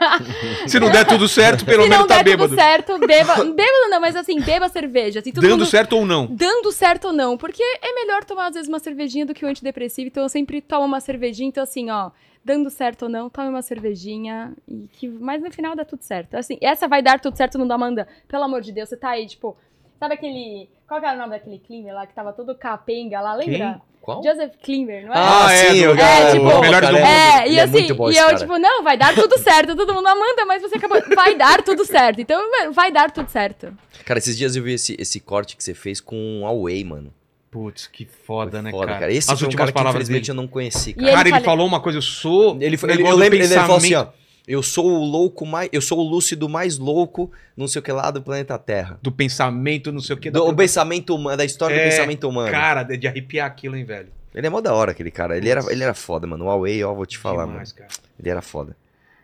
<laughs> Se não der tudo certo, pelo menos tá bêbado. Se não der tudo certo, beba. Bêbado não, mas assim, beba cerveja. Assim, dando mundo... certo ou não. Dando certo ou não. Porque é melhor tomar, às vezes, uma cervejinha do que um antidepressivo. Então eu sempre tomo uma cervejinha. Então, assim, ó dando certo ou não, tome uma cervejinha. E que, mas no final dá tudo certo. Assim, essa vai dar tudo certo, não dá Amanda. Pelo amor de Deus, você tá aí, tipo. Sabe aquele. Qual que era o nome daquele Klimer lá que tava todo capenga lá, lembra? Quem? Qual? Joseph Klimer, não é? Ah, é, sim, o, é, tipo, o melhor do mundo. É, e é assim, é bom, e eu, cara. tipo, não, vai dar tudo certo. Todo mundo, Amanda, mas você acabou. Vai dar tudo certo. Então, vai dar tudo certo. Cara, esses dias eu vi esse, esse corte que você fez com o Way, mano. Putz, que foda, foi né, foda, cara? Esse As foi um últimas cara que, infelizmente, dele. eu não conheci, cara. Ele cara, ele falou uma coisa, eu sou. Ele, foi, ele, eu lembro, ele falou assim, ó. Eu sou o louco mais. Eu sou o lúcido mais louco, não sei o que lá, do planeta Terra. Do pensamento, não sei o que. Do, o pensamento humano, da história É, do pensamento humano. Cara, de arrepiar aquilo, hein, velho. Ele é mó da hora, aquele cara. Ele era, ele era foda, mano. O Huawei, ó, vou te falar, mano. cara. Ele era foda.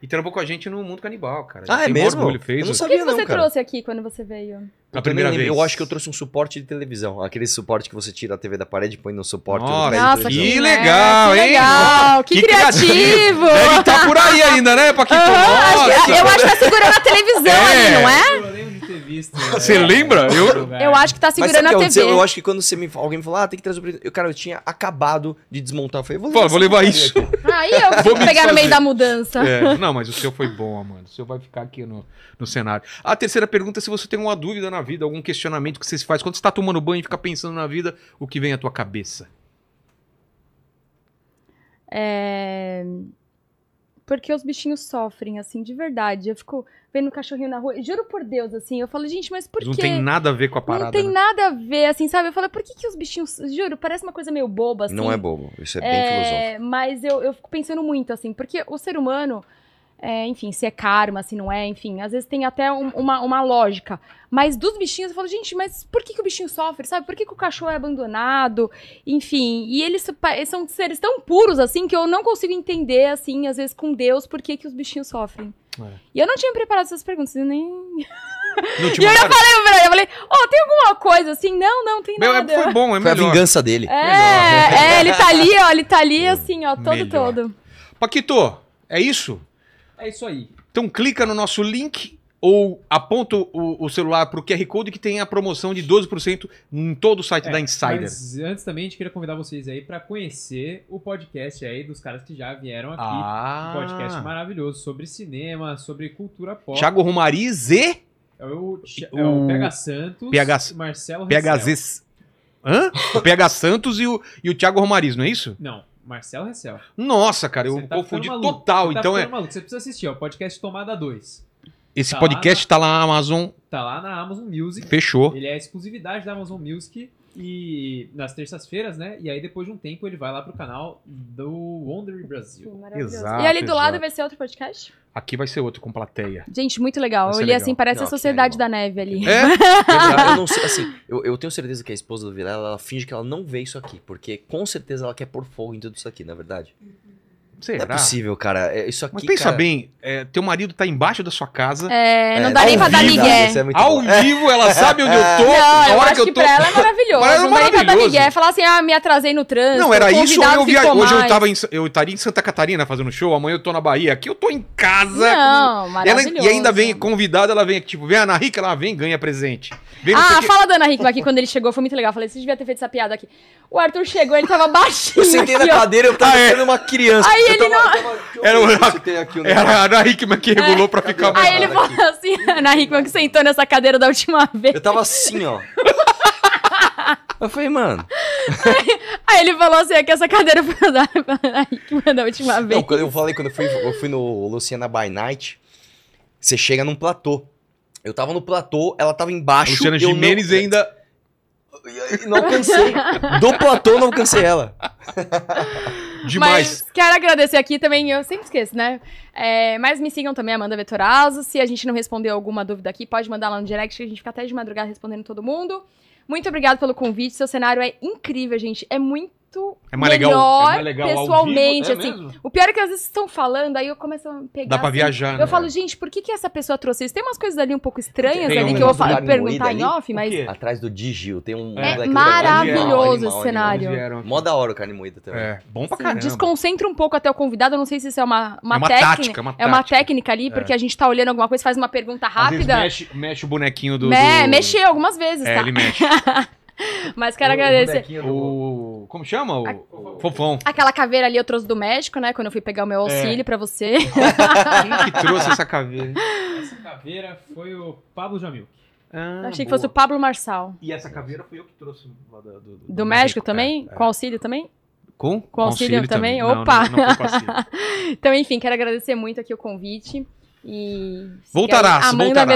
E trampou com a gente no Mundo Canibal, cara. Ah, é mesmo? fez eu não sabia, o que, você trouxe aqui quando você veio? A primeira vez. Eu acho que eu trouxe um suporte de televisão. Aquele suporte que você tira a TV da parede e põe no suporte. Nossa, Nossa que, assim. né? legal, hein? Que legal, que, que tá criativo. ele tá por aí ainda, né? Pra quem Eu acho que tá segurando a televisão é. ali, não é? visto. <laughs> Né? Você é, lembra? Eu, eu acho que tá segurando a TV. Eu acho que quando você me, alguém falou, ah, tem que trazer o brinquedo. Eu, cara, eu tinha acabado de desmontar. Eu falei, vou levar, vou levar isso. <laughs> Aí eu vou pegar desfazer. no meio da mudança. É, <laughs> não, mas o seu foi bom, Amanda. O seu vai ficar aqui no, no cenário. A terceira pergunta é se você tem alguma dúvida na vida, algum questionamento que você se faz. Quando você tá tomando banho e fica pensando na vida, o que vem à tua cabeça? É... Porque os bichinhos sofrem, assim, de verdade. Eu fico vendo o cachorrinho na rua, juro por Deus, assim, eu falo, gente, mas por não quê? Não tem nada a ver com a parada. Não tem né? nada a ver, assim, sabe? Eu falo, por que, que os bichinhos. Juro, parece uma coisa meio boba, assim. Não é bobo, isso é, é bem filosófico. Mas eu, eu fico pensando muito, assim, porque o ser humano é, enfim, se é karma, se não é, enfim, às vezes tem até um, uma, uma lógica. Mas dos bichinhos, eu falo, gente, mas por que, que o bichinho sofre, sabe? Por que, que o cachorro é abandonado? Enfim, e eles, são seres tão puros, assim, que eu não consigo entender, assim, às vezes com Deus, por que, que os bichinhos sofrem. É. E eu não tinha preparado essas perguntas, nem. <laughs> e eu já falei, eu falei, ó, oh, tem alguma coisa assim? Não, não, tem Meu, é nada. Foi bom, é melhor. a vingança dele. É, é, ele tá ali, ó, ele tá ali <laughs> assim, ó, todo, melhor. todo. Paquito, é isso? É isso aí. Então clica no nosso link ou aponta o, o celular para o QR Code que tem a promoção de 12% em todo o site é, da Insider. Mas antes também, a gente queria convidar vocês aí para conhecer o podcast aí dos caras que já vieram aqui. Ah. Um podcast maravilhoso sobre cinema, sobre cultura pop. Thiago Romariz e... É o, é o, o PH Santos, PH, Marcelo PHZ... Hã? O PH Santos e o, e o Thiago Romariz, não é isso? Não. Marcel Recel. Nossa, cara, eu tá confundi total. Tá então é. Maluco. Você precisa assistir, ó. Podcast Tomada 2. Esse tá podcast lá na... tá lá na Amazon. Tá lá na Amazon Music. Fechou. Ele é a exclusividade da Amazon Music. E nas terças-feiras, né? E aí depois de um tempo ele vai lá pro canal do Wonder tipo, Brasil. Exato, e ali do exato. lado vai ser outro podcast? Aqui vai ser outro com plateia. Gente, muito legal. li assim parece não, a é Sociedade é da Neve ali. É? <laughs> eu, não, assim, eu, eu, tenho certeza que a esposa do Vilela, ela finge que ela não vê isso aqui, porque com certeza ela quer pôr fogo em tudo isso aqui, na é verdade. Uhum. Será? Não é possível, cara. É, isso aqui, Mas pensa cara... bem, é, teu marido tá embaixo da sua casa. É, não é, dá nem pra dar migué. É ao vivo, ela sabe onde eu tô, <laughs> não, eu hora acho que eu tô. Pra ela é maravilhoso. é maravilhoso. Não dá nem pra dar migué. Falar assim, ah, me atrasei no trânsito. Não, era isso ou eu viajei. Hoje eu, tava em, eu estaria em Santa Catarina fazendo show, amanhã eu tô na Bahia. Aqui eu tô em casa. Não, maravilhoso. Ela, e ainda vem convidada, ela vem, tipo, vem a Ana Rica, ela vem ganha presente. Vem ah, fala da Ana Rica aqui quando ele chegou, foi muito legal. Eu falei, você devia ter feito essa piada aqui. O Arthur chegou, ele tava baixinho. Eu sentei na cadeira, eu tava ah, sendo uma criança. Aí ele tava, não. Tava, era, o, um era a Ana Hickman que regulou é. pra ficar mais. Aí ele falou assim: Ana Hickman que sentou nessa cadeira da última vez. Eu tava assim, ó. <laughs> Eu falei, mano. Aí, aí, ele falou assim: é que essa cadeira foi da, Hickman da última vez. Não, eu falei, quando eu fui, eu fui no Luciana by Night, você chega num platô. Eu tava no platô, ela tava embaixo. Luciana Jimenez não, ainda. Não alcancei. Do platô, não alcancei ela. <laughs> Demais. Mas quero agradecer aqui também, eu sempre esqueço, né? É, mas me sigam também, Amanda Vetorazo. Se a gente não respondeu alguma dúvida aqui, pode mandar lá no direct, que a gente fica até de madrugada respondendo todo mundo. Muito obrigado pelo convite. Seu cenário é incrível, gente. É muito é, é mais melhor legal, é mais legal pessoalmente, é assim. O pior é que às vezes estão falando, aí eu começo a pegar. Dá pra assim, viajar. Eu né? falo, gente, por que, que essa pessoa trouxe isso? Tem umas coisas ali um pouco estranhas tem ali um que eu vou perguntar em off, mas. Atrás do Digil, tem um. É, maravilhoso esse cenário. Mó da hora o carne moída também. É, bom pra Sim, caramba. Desconcentra um pouco até o convidado, eu não sei se isso é uma, é uma técnica. Tática, É uma é técnica ali, é. porque a gente tá olhando alguma coisa, faz uma pergunta rápida. mexe, mexe o bonequinho do. É, mexeu algumas vezes. É, tá? ele mexe. <laughs> Mas quero o agradecer. Do... O... Como chama? O... A... Fofão. Aquela caveira ali eu trouxe do médico, né? Quando eu fui pegar o meu é. auxílio é. pra você. <laughs> Quem que trouxe essa caveira? Essa caveira foi o Pablo Jamil. Ah, achei boa. que fosse o Pablo Marçal. E essa caveira foi eu que trouxe lá do, do, do, do também? É, é. Com auxílio também? Com? Com auxílio, auxílio também? também? Opa! Não, não, não <laughs> então, enfim, quero agradecer muito aqui o convite. E. Voltarás! Amanda voltarás.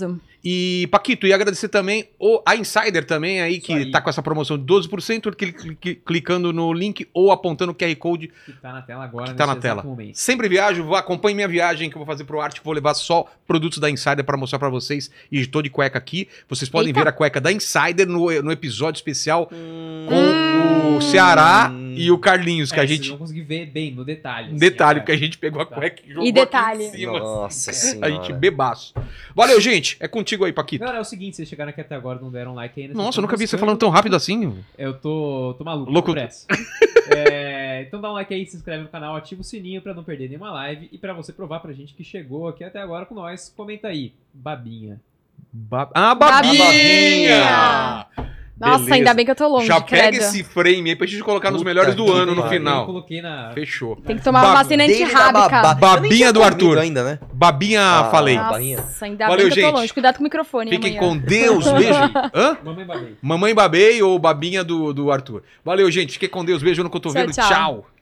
Vetorazzo. E, Paquito, e agradecer também o, a Insider também aí, que está com essa promoção de 12%, cl cl clicando no link ou apontando o QR Code. Que está na tela agora. Que está na tela. Momento. Sempre viajo, acompanhe minha viagem que eu vou fazer pro Arte, vou levar só produtos da Insider para mostrar para vocês. E estou de cueca aqui. Vocês podem Eita. ver a cueca da Insider no, no episódio especial hum. com o Ceará hum e o Carlinhos, que é, a gente. não consegui ver bem no detalhe. Assim, detalhe, é, porque a gente pegou a tá. cueca e jogou e detalhe. aqui em cima. Nossa <laughs> senhora. A gente bebaço. Valeu, gente. É contigo aí, Paquito. Não, é o seguinte, vocês chegaram aqui até agora, não deram like ainda. Nossa, eu nunca vi você falando tão rápido assim. Eu tô, tô maluco. Louco. <laughs> é, então dá um like aí, se inscreve no canal, ativa o sininho pra não perder nenhuma live. E pra você provar pra gente que chegou aqui até agora com nós, comenta aí. Babinha. Ba ah, babinha! babinha! Nossa, Beleza. ainda bem que eu tô longe. Já pega credo. esse frame aí pra gente colocar Puta nos melhores do ano no final. Na... Fechou. Tem que tomar ba uma vacina antirrábica. Ba ba babinha do Arthur. Ainda, né? Babinha, ah, falei. Nossa, ainda Valeu, bem que gente. eu tô longe. Cuidado com o microfone. Fiquem com Deus. Beijo. <laughs> Hã? Mamãe babei. Mamãe babei ou babinha do, do Arthur. Valeu, gente. Fiquem com Deus. Beijo no cotovelo. tchau. tchau.